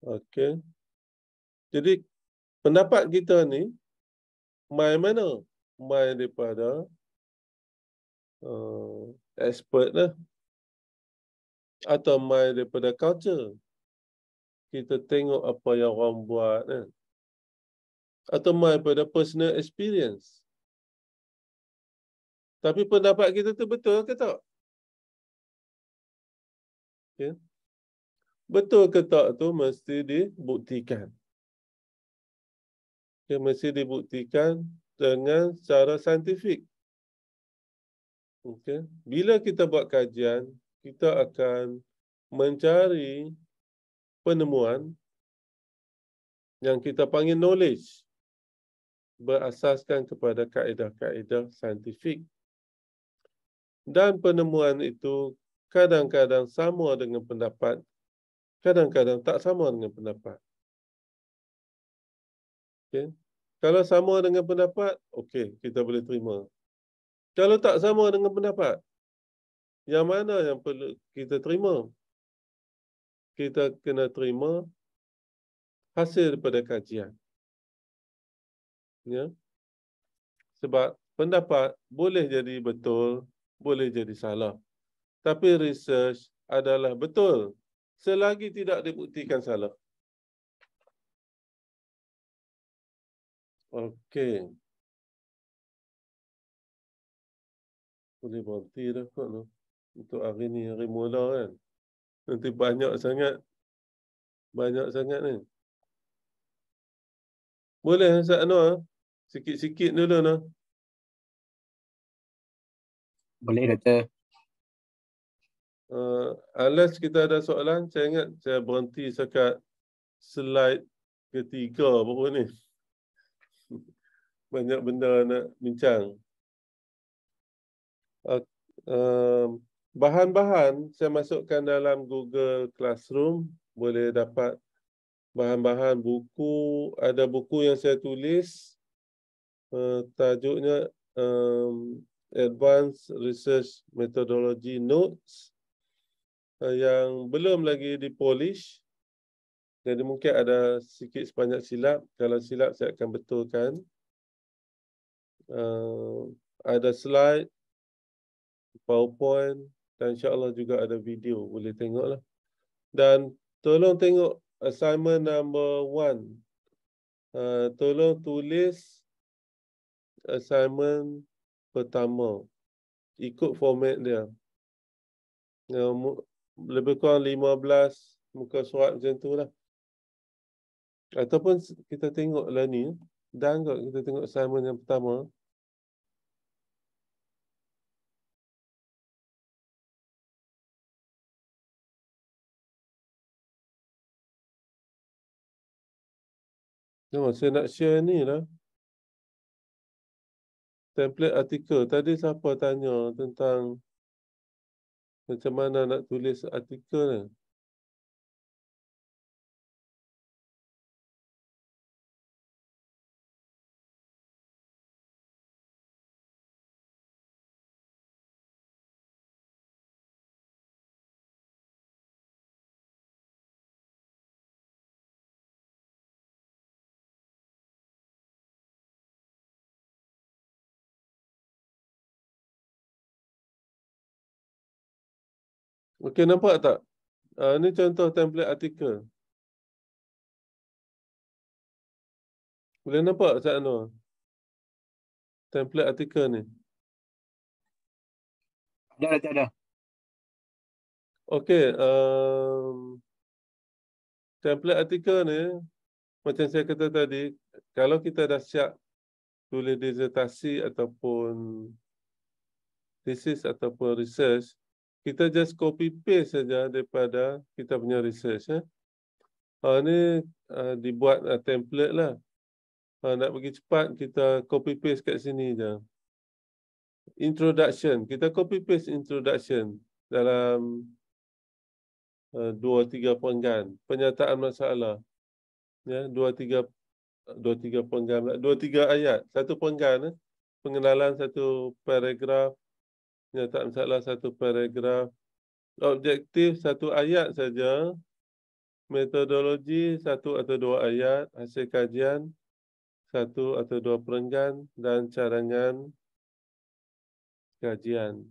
okey jadi pendapat kita ni mai mana mai daripada uh, expert lah atau mai daripada culture kita tengok apa yang orang buat kan atau my pada personal experience tapi pendapat kita tu betul ke tak okay. Ya. betul ke tak tu mesti dibuktikan dia ya, okay, mesti dibuktikan dengan cara saintifik okey bila kita buat kajian kita akan mencari penemuan yang kita panggil knowledge berasaskan kepada kaedah-kaedah saintifik. Dan penemuan itu kadang-kadang sama dengan pendapat, kadang-kadang tak sama dengan pendapat. Okay. Kalau sama dengan pendapat, okey, kita boleh terima. Kalau tak sama dengan pendapat, yang mana yang perlu kita terima? kita kena terima hasil daripada kajian. Ya. Sebab pendapat boleh jadi betul, boleh jadi salah. Tapi research adalah betul selagi tidak dibuktikan salah. Okey. Boleh berhenti dah kot no? Untuk hari ni, hari mula kan. Nanti banyak sangat. Banyak sangat ni. Boleh Ustaz Anwar? Sikit-sikit dulu no. Boleh kata. Uh, eh, unless kita ada soalan, saya ingat saya berhenti sekat slide ketiga baru ni. Banyak benda nak bincang. Uh, um, bahan-bahan saya masukkan dalam Google Classroom boleh dapat bahan-bahan buku ada buku yang saya tulis uh, tajuknya um, Advanced Research Methodology Notes uh, yang belum lagi dipolish jadi mungkin ada sikit sebanyak silap kalau silap saya akan betulkan uh, ada slide PowerPoint dan insyaAllah juga ada video boleh tengok lah. Dan tolong tengok assignment number one. Uh, tolong tulis assignment pertama. Ikut format dia. Uh, lebih kurang 15 muka surat macam tu lah. Ataupun kita tengok lah ni. Dan kita tengok assignment yang pertama. Tengok saya nak share ni lah. Template artikel. Tadi siapa tanya tentang macam mana nak tulis artikel ni. Okey, nampak tak? Uh, ini contoh template artikel. Boleh nampak Cik Anwar? Template artikel ni. Ada, tak ada. Okey. Um, template artikel ni, macam saya kata tadi, kalau kita dah siap tulis disertasi ataupun thesis ataupun research, kita just copy paste saja daripada kita punya research. Eh. Ya. Ah, ha, ini uh, ah, dibuat uh, template lah. Ha, nak pergi cepat, kita copy paste kat sini saja. Introduction. Kita copy paste introduction dalam uh, dua tiga penggan. Penyataan masalah. Ya, dua tiga dua tiga penggan. Dua tiga ayat. Satu penggan. Eh. Pengenalan satu paragraf. Ya, tak masalah satu paragraf. Objektif satu ayat saja. Metodologi satu atau dua ayat. Hasil kajian satu atau dua perenggan. Dan carangan kajian.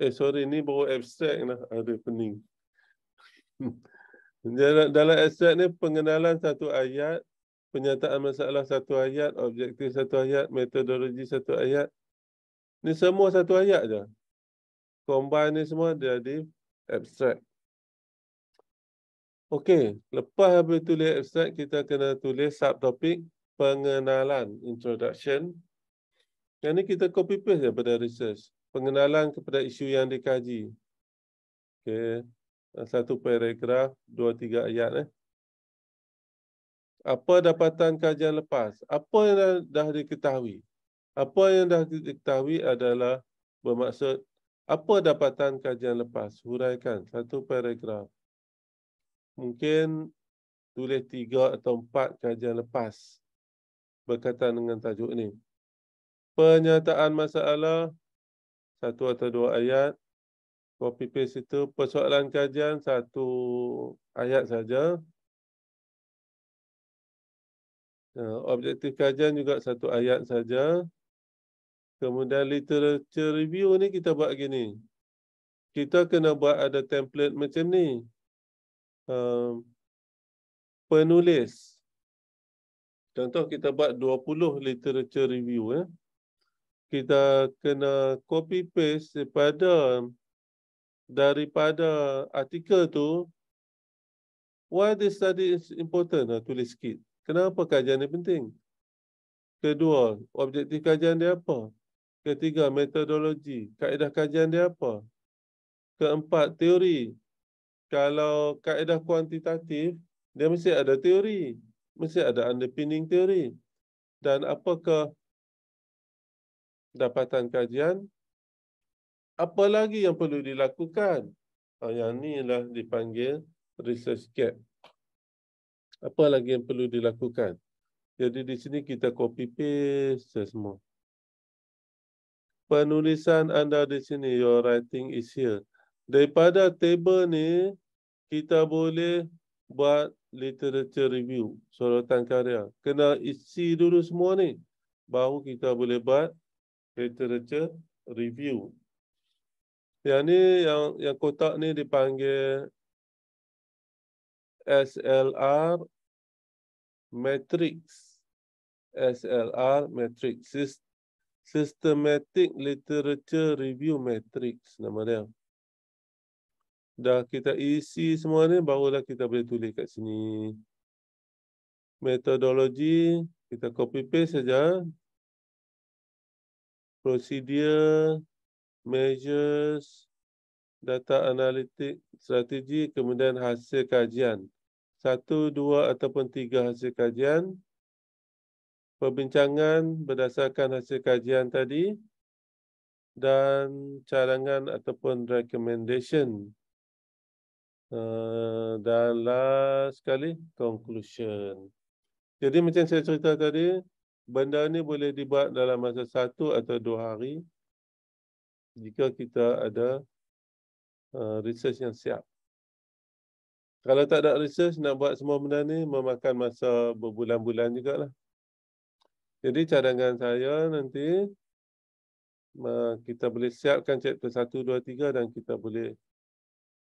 Eh, sorry. Ini baru abstrak. Lah. Ada pening. Dalam abstrak ni pengenalan satu ayat. Penyataan masalah satu ayat. Objektif satu ayat. Metodologi satu ayat. Ni semua satu ayat je. Combine ni semua jadi abstract. Okey, lepas habis tulis abstract, kita kena tulis subtopik pengenalan, introduction. Yang ni kita copy paste pada research. Pengenalan kepada isu yang dikaji. Okey, satu paragraf, dua tiga ayat. Eh. Apa dapatan kajian lepas? Apa yang dah diketahui? Apa yang dah diketahui adalah bermaksud apa dapatan kajian lepas? Huraikan satu paragraf. Mungkin tulis tiga atau empat kajian lepas berkaitan dengan tajuk ini. Penyataan masalah, satu atau dua ayat. Copy paste itu. Persoalan kajian, satu ayat saja. Eh, objektif kajian juga satu ayat saja. Kemudian literature review ni kita buat gini. Kita kena buat ada template macam ni. Uh, penulis. Contoh kita buat 20 literature review. Eh. Kita kena copy paste daripada, daripada artikel tu. Why this study is important? Uh, tulis sikit. Kenapa kajian ni penting? Kedua, objektif kajian dia apa? Ketiga, metodologi. Kaedah kajian dia apa? Keempat, teori. Kalau kaedah kuantitatif, dia mesti ada teori. Mesti ada underpinning teori. Dan apakah dapatan kajian? Apa lagi yang perlu dilakukan? Ah, yang inilah dipanggil research gap. Apa lagi yang perlu dilakukan? Jadi di sini kita copy paste semua penulisan anda di sini, your writing is here. Daripada table ni, kita boleh buat literature review, sorotan karya. Kena isi dulu semua ni, baru kita boleh buat literature review. Yang ni, yang, yang kotak ni dipanggil SLR Matrix. SLR Matrix. Sist Systematic Literature Review Matrix nama dia. Dah kita isi semua ni, barulah kita boleh tulis kat sini. Metodologi, kita copy paste saja. Procedure, measures, data analitik, strategi, kemudian hasil kajian. Satu, dua ataupun tiga hasil kajian perbincangan berdasarkan hasil kajian tadi dan cadangan ataupun recommendation uh, dan last sekali conclusion. Jadi macam saya cerita tadi, benda ni boleh dibuat dalam masa satu atau dua hari jika kita ada uh, research yang siap. Kalau tak ada research, nak buat semua benda ni memakan masa berbulan-bulan juga lah. Jadi cadangan saya nanti kita boleh siapkan chapter 1, 2, 3 dan kita boleh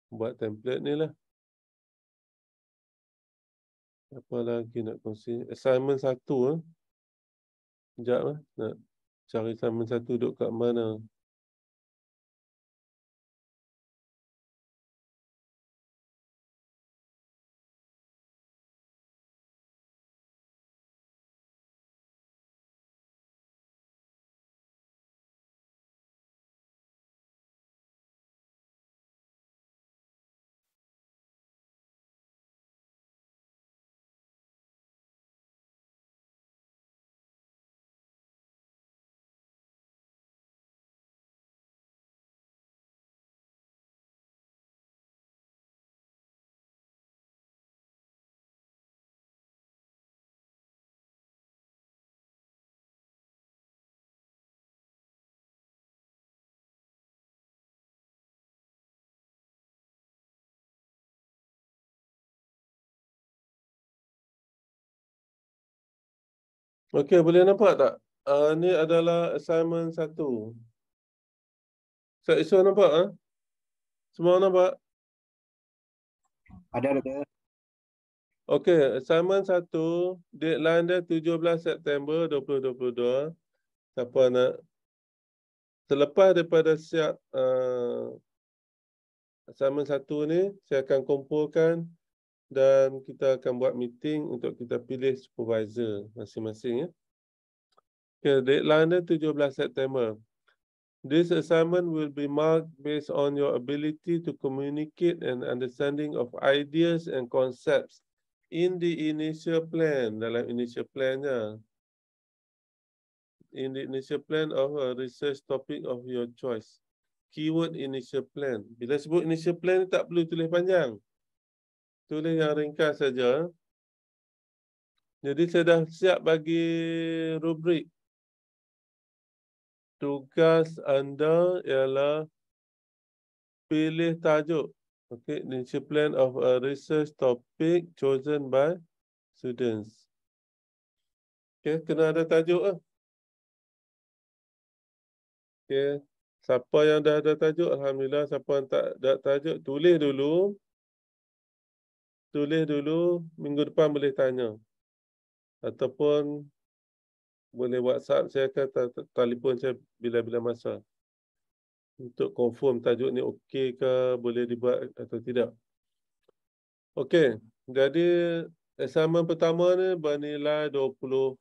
buat template ni lah. Apa lagi nak kongsi? Assignment 1 lah. Eh. Sekejap lah. Nak cari assignment 1 duduk kat mana. Okey, boleh nampak tak? Uh, ni adalah assignment satu. Saya isu nampak? Huh? Ah? Semua nampak? Ada, ada. Okey, assignment satu. Deadline dia 17 September 2022. Siapa nak? Selepas daripada siap uh, assignment satu ni, saya akan kumpulkan dan kita akan buat meeting untuk kita pilih supervisor masing-masing ya. Okay, deadline dia 17 September. This assignment will be marked based on your ability to communicate and understanding of ideas and concepts in the initial plan, dalam initial plannya. In the initial plan of a research topic of your choice. Keyword initial plan. Bila sebut initial plan, tak perlu tulis panjang tulis yang ringkas saja. Jadi saya dah siap bagi rubrik. Tugas anda ialah pilih tajuk. Okay, discipline of a research topic chosen by students. Okay, kena ada tajuk ah. Okay, siapa yang dah ada tajuk, alhamdulillah. Siapa yang tak ada tajuk, tulis dulu tulis dulu minggu depan boleh tanya ataupun boleh WhatsApp saya ke telefon saya bila-bila masa untuk confirm tajuk ni okey ke boleh dibuat atau tidak okey jadi assignment pertama ni bernilai 20%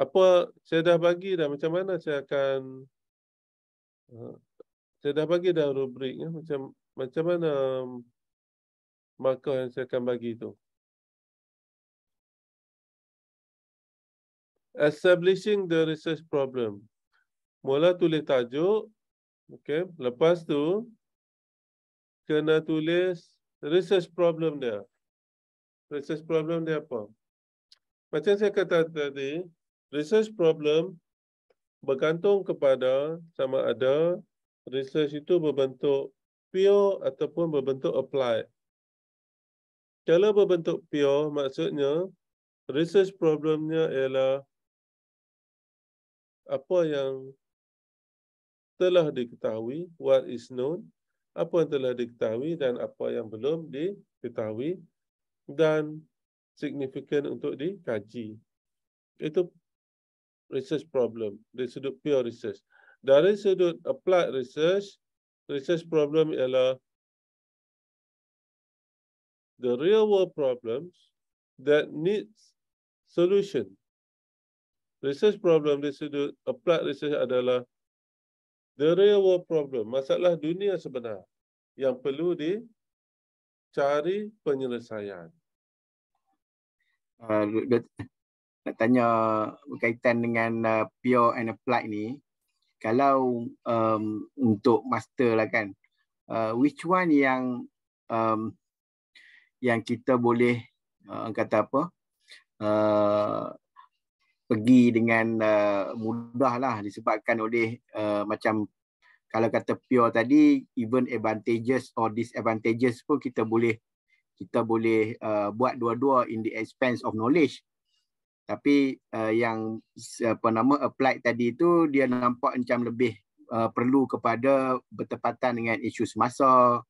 apa saya dah bagi dah macam mana saya akan eh, saya dah bagi dah rubriknya macam macam mana um, markah yang saya akan bagi itu? Establishing the research problem. Mula tulis tajuk. Okay. Lepas tu, kena tulis research problem dia. Research problem dia apa? Macam saya kata tadi, research problem bergantung kepada sama ada research itu berbentuk pure ataupun berbentuk applied. Kalau berbentuk pure, maksudnya research problemnya ialah apa yang telah diketahui, what is known, apa yang telah diketahui dan apa yang belum diketahui dan signifikan untuk dikaji. Itu research problem dari sudut pure research. Dari sudut applied research, research problem ialah the real world problems that needs solution. Research problem disebut applied research adalah the real world problem, masalah dunia sebenar yang perlu dicari penyelesaian. Uh, nak tanya berkaitan dengan uh, pure and applied ni, kalau um, untuk master lah kan uh, which one yang um, yang kita boleh uh, kata apa uh, pergi dengan uh, mudah lah disebabkan oleh uh, macam kalau kata pure tadi even advantages or disadvantages pun kita boleh kita boleh uh, buat dua-dua in the expense of knowledge tapi uh, yang apa nama applied tadi itu dia nampak macam lebih uh, perlu kepada bertepatan dengan isu semasa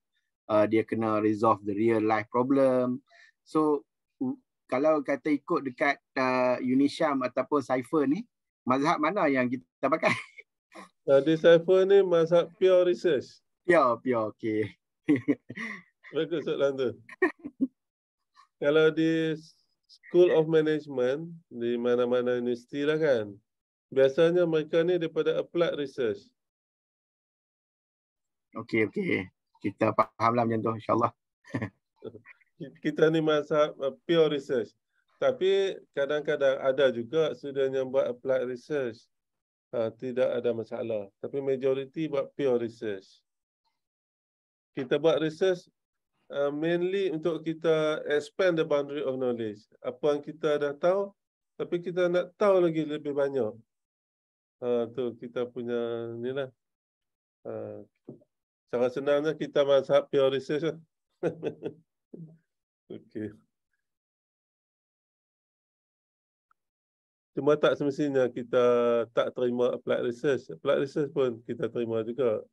uh, dia kena resolve the real life problem so kalau kata ikut dekat uh, Unisham ataupun Cypher ni mazhab mana yang kita pakai tadi Cypher ni mazhab pure research pure pure okey bagus soalan tu kalau di School of Management di mana-mana universiti lah kan. Biasanya mereka ni daripada applied research. Okey, okey. Kita faham lah macam tu insyaAllah. kita ni masa uh, pure research. Tapi kadang-kadang ada juga student yang buat applied research. Ha, tidak ada masalah. Tapi majoriti buat pure research. Kita buat research Uh, mainly untuk kita expand the boundary of knowledge. Apa yang kita dah tahu, tapi kita nak tahu lagi lebih banyak. Uh, tu kita punya ni lah. Uh, cara senangnya kita masak pure research lah. okay. Cuma tak semestinya kita tak terima applied research. Applied research pun kita terima juga.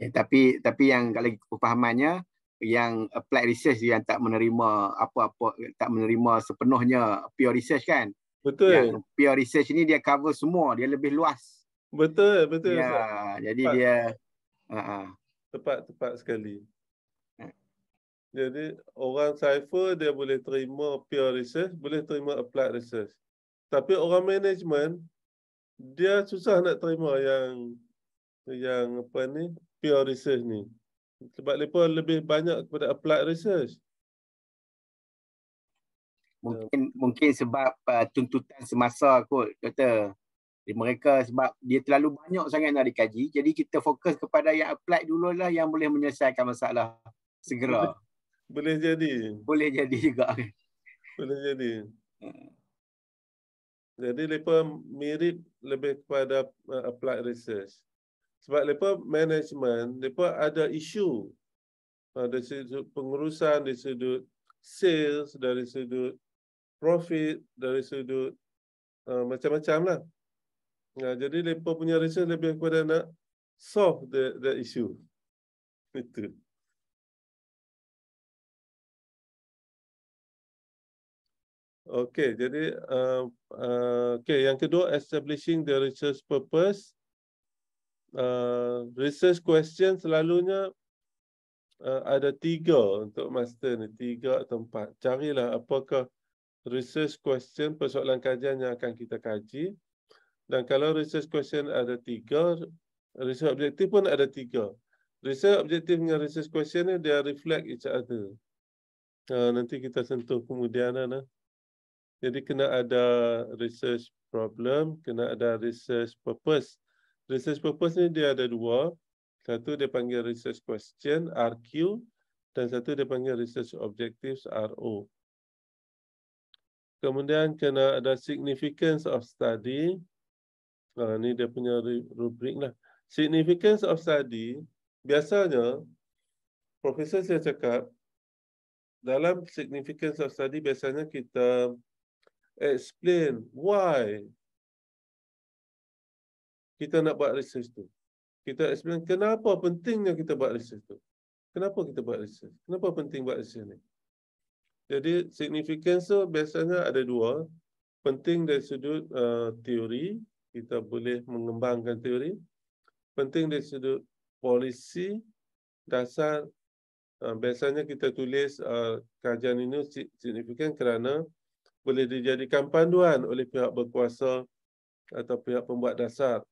Ya, tapi tapi yang kalau kepahamannya yang applied research yang tak menerima apa-apa tak menerima sepenuhnya pure research kan. Betul. Yang pure research ni dia cover semua, dia lebih luas. Betul, betul. Ya, tepat. jadi dia uh-uh. tepat tepat sekali. Ha. Jadi orang cipher dia boleh terima peer research, boleh terima applied research. Tapi orang management dia susah nak terima yang yang apa ni pure research ni. Sebab mereka lebih banyak kepada applied research. Mungkin yeah. mungkin sebab uh, tuntutan semasa kot, kata mereka sebab dia terlalu banyak sangat nak dikaji. Jadi kita fokus kepada yang applied dulu lah yang boleh menyelesaikan masalah segera. Boleh, boleh jadi. Boleh jadi juga. Boleh jadi. Hmm. Jadi mereka mirip lebih kepada uh, applied research sebab mereka management, mereka ada isu uh, dari sudut pengurusan, dari sudut sales, dari sudut profit, dari sudut uh, macam-macam lah. Nah, jadi mereka punya research lebih kepada nak solve the, the issue. Itu. Okay, jadi uh, uh, okay, yang kedua establishing the research purpose. Uh, research question selalunya uh, ada tiga untuk master ni, tiga atau empat. Carilah apakah research question persoalan kajian yang akan kita kaji. Dan kalau research question ada tiga, research objektif pun ada tiga. Research objektif dengan research question ni, dia reflect each other. Uh, nanti kita sentuh kemudian. Ana. Jadi kena ada research problem, kena ada research purpose. Research purpose ni dia ada dua. Satu dia panggil research question, RQ. Dan satu dia panggil research objectives, RO. Kemudian kena ada significance of study. Uh, ni dia punya rubrik lah. Significance of study, biasanya, Profesor saya cakap, dalam significance of study, biasanya kita explain why kita nak buat research tu. Kita explain kenapa pentingnya kita buat research tu. Kenapa kita buat research? Kenapa penting buat research ni? Jadi significance tu biasanya ada dua. Penting dari sudut uh, teori, kita boleh mengembangkan teori. Penting dari sudut polisi, dasar, uh, biasanya kita tulis uh, kajian ini signifikan kerana boleh dijadikan panduan oleh pihak berkuasa atau pihak pembuat dasar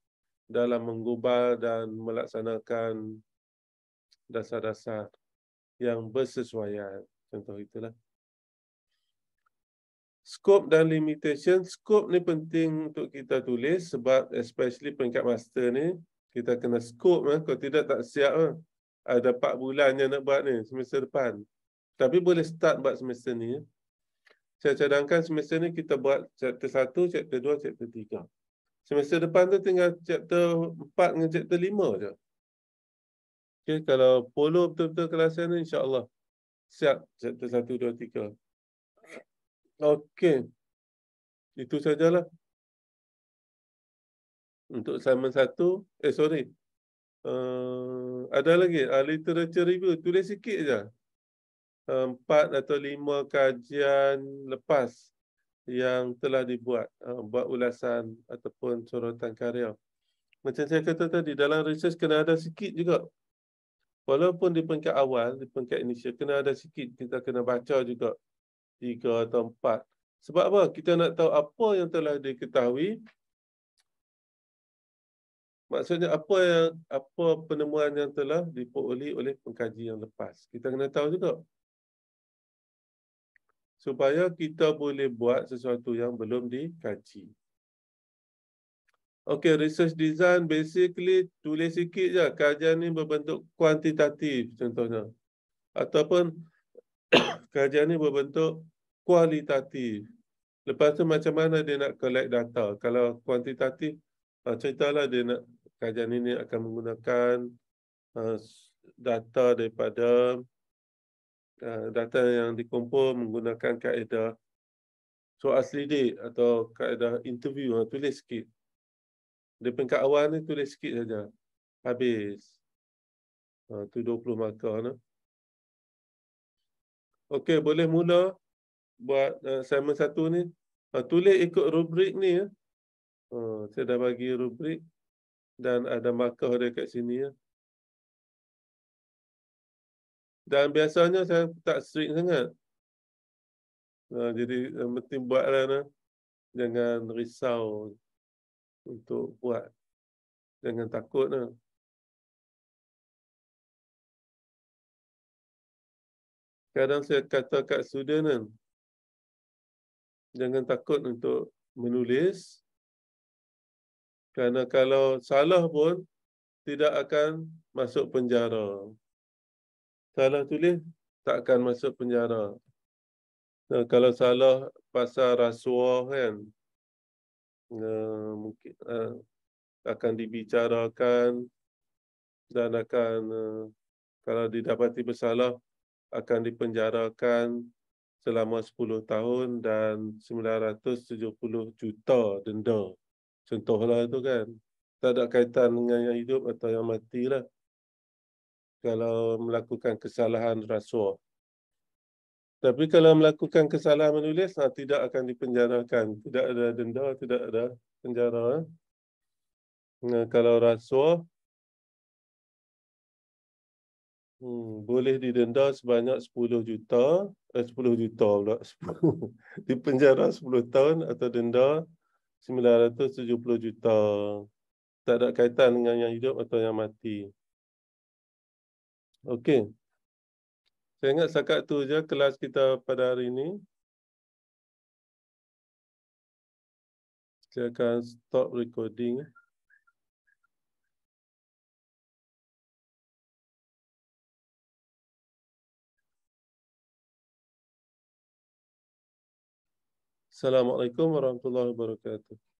dalam menggubal dan melaksanakan dasar-dasar yang bersesuaian. Contoh itulah. Scope dan limitation. Scope ni penting untuk kita tulis sebab especially peringkat master ni kita kena scope. Eh. Kalau tidak tak siap. Eh. Ada 4 bulan yang nak buat ni semester depan. Tapi boleh start buat semester ni. Eh. Saya cadangkan semester ni kita buat chapter 1, chapter 2, chapter 3. Semester depan tu tinggal chapter 4 dengan chapter 5 je. Okay, kalau follow betul-betul kelas ni, insyaAllah siap chapter 1, 2, 3. Okay. Itu sajalah. Untuk assignment 1, eh sorry. Uh, ada lagi, uh, literature review. Tulis sikit je. Uh, eh, 4 atau 5 kajian lepas yang telah dibuat uh, buat ulasan ataupun sorotan karya. Macam saya kata tadi dalam research kena ada sikit juga. Walaupun di peringkat awal, di peringkat inisial kena ada sikit kita kena baca juga tiga atau empat. Sebab apa? Kita nak tahu apa yang telah diketahui. Maksudnya apa yang apa penemuan yang telah diperoleh oleh pengkaji yang lepas. Kita kena tahu juga supaya kita boleh buat sesuatu yang belum dikaji. Okey, research design basically tulis sikit je. Kajian ni berbentuk kuantitatif contohnya. Ataupun kajian ni berbentuk kualitatif. Lepas tu macam mana dia nak collect data. Kalau kuantitatif, ah, ceritalah dia nak kajian ini akan menggunakan ah, data daripada Eh, data yang dikumpul menggunakan kaedah soal selidik atau kaedah interview. Ha, tulis sikit. Di peringkat awal ni tulis sikit saja. Habis. Itu ha, 20 markah. Okey, boleh mula buat eh, assignment satu ni. Ha, tulis ikut rubrik ni. Ya. Saya dah bagi rubrik dan ada markah dia kat sini. ya dan biasanya saya tak strict sangat. Uh, jadi yang penting buatlah nah. Jangan risau untuk buat. Jangan takut nah. Kadang saya kata kat student kan, jangan takut untuk menulis. Kerana kalau salah pun, tidak akan masuk penjara salah tulis takkan masuk penjara. Nah, kalau salah pasal rasuah kan uh, mungkin uh, akan dibicarakan dan akan uh, kalau didapati bersalah akan dipenjarakan selama 10 tahun dan 970 juta denda. Contohlah itu kan. Tak ada kaitan dengan yang hidup atau yang matilah kalau melakukan kesalahan rasuah. Tapi kalau melakukan kesalahan menulis, ha, tidak akan dipenjarakan. Tidak ada denda, tidak ada penjara. Nah, kalau rasuah, hmm, boleh didenda sebanyak 10 juta. Eh, 10 juta pula. 10. Dipenjara 10 tahun atau denda 970 juta. Tak ada kaitan dengan yang hidup atau yang mati. Okey. Saya ingat setakat tu je kelas kita pada hari ini. Saya akan stop recording. Assalamualaikum warahmatullahi wabarakatuh.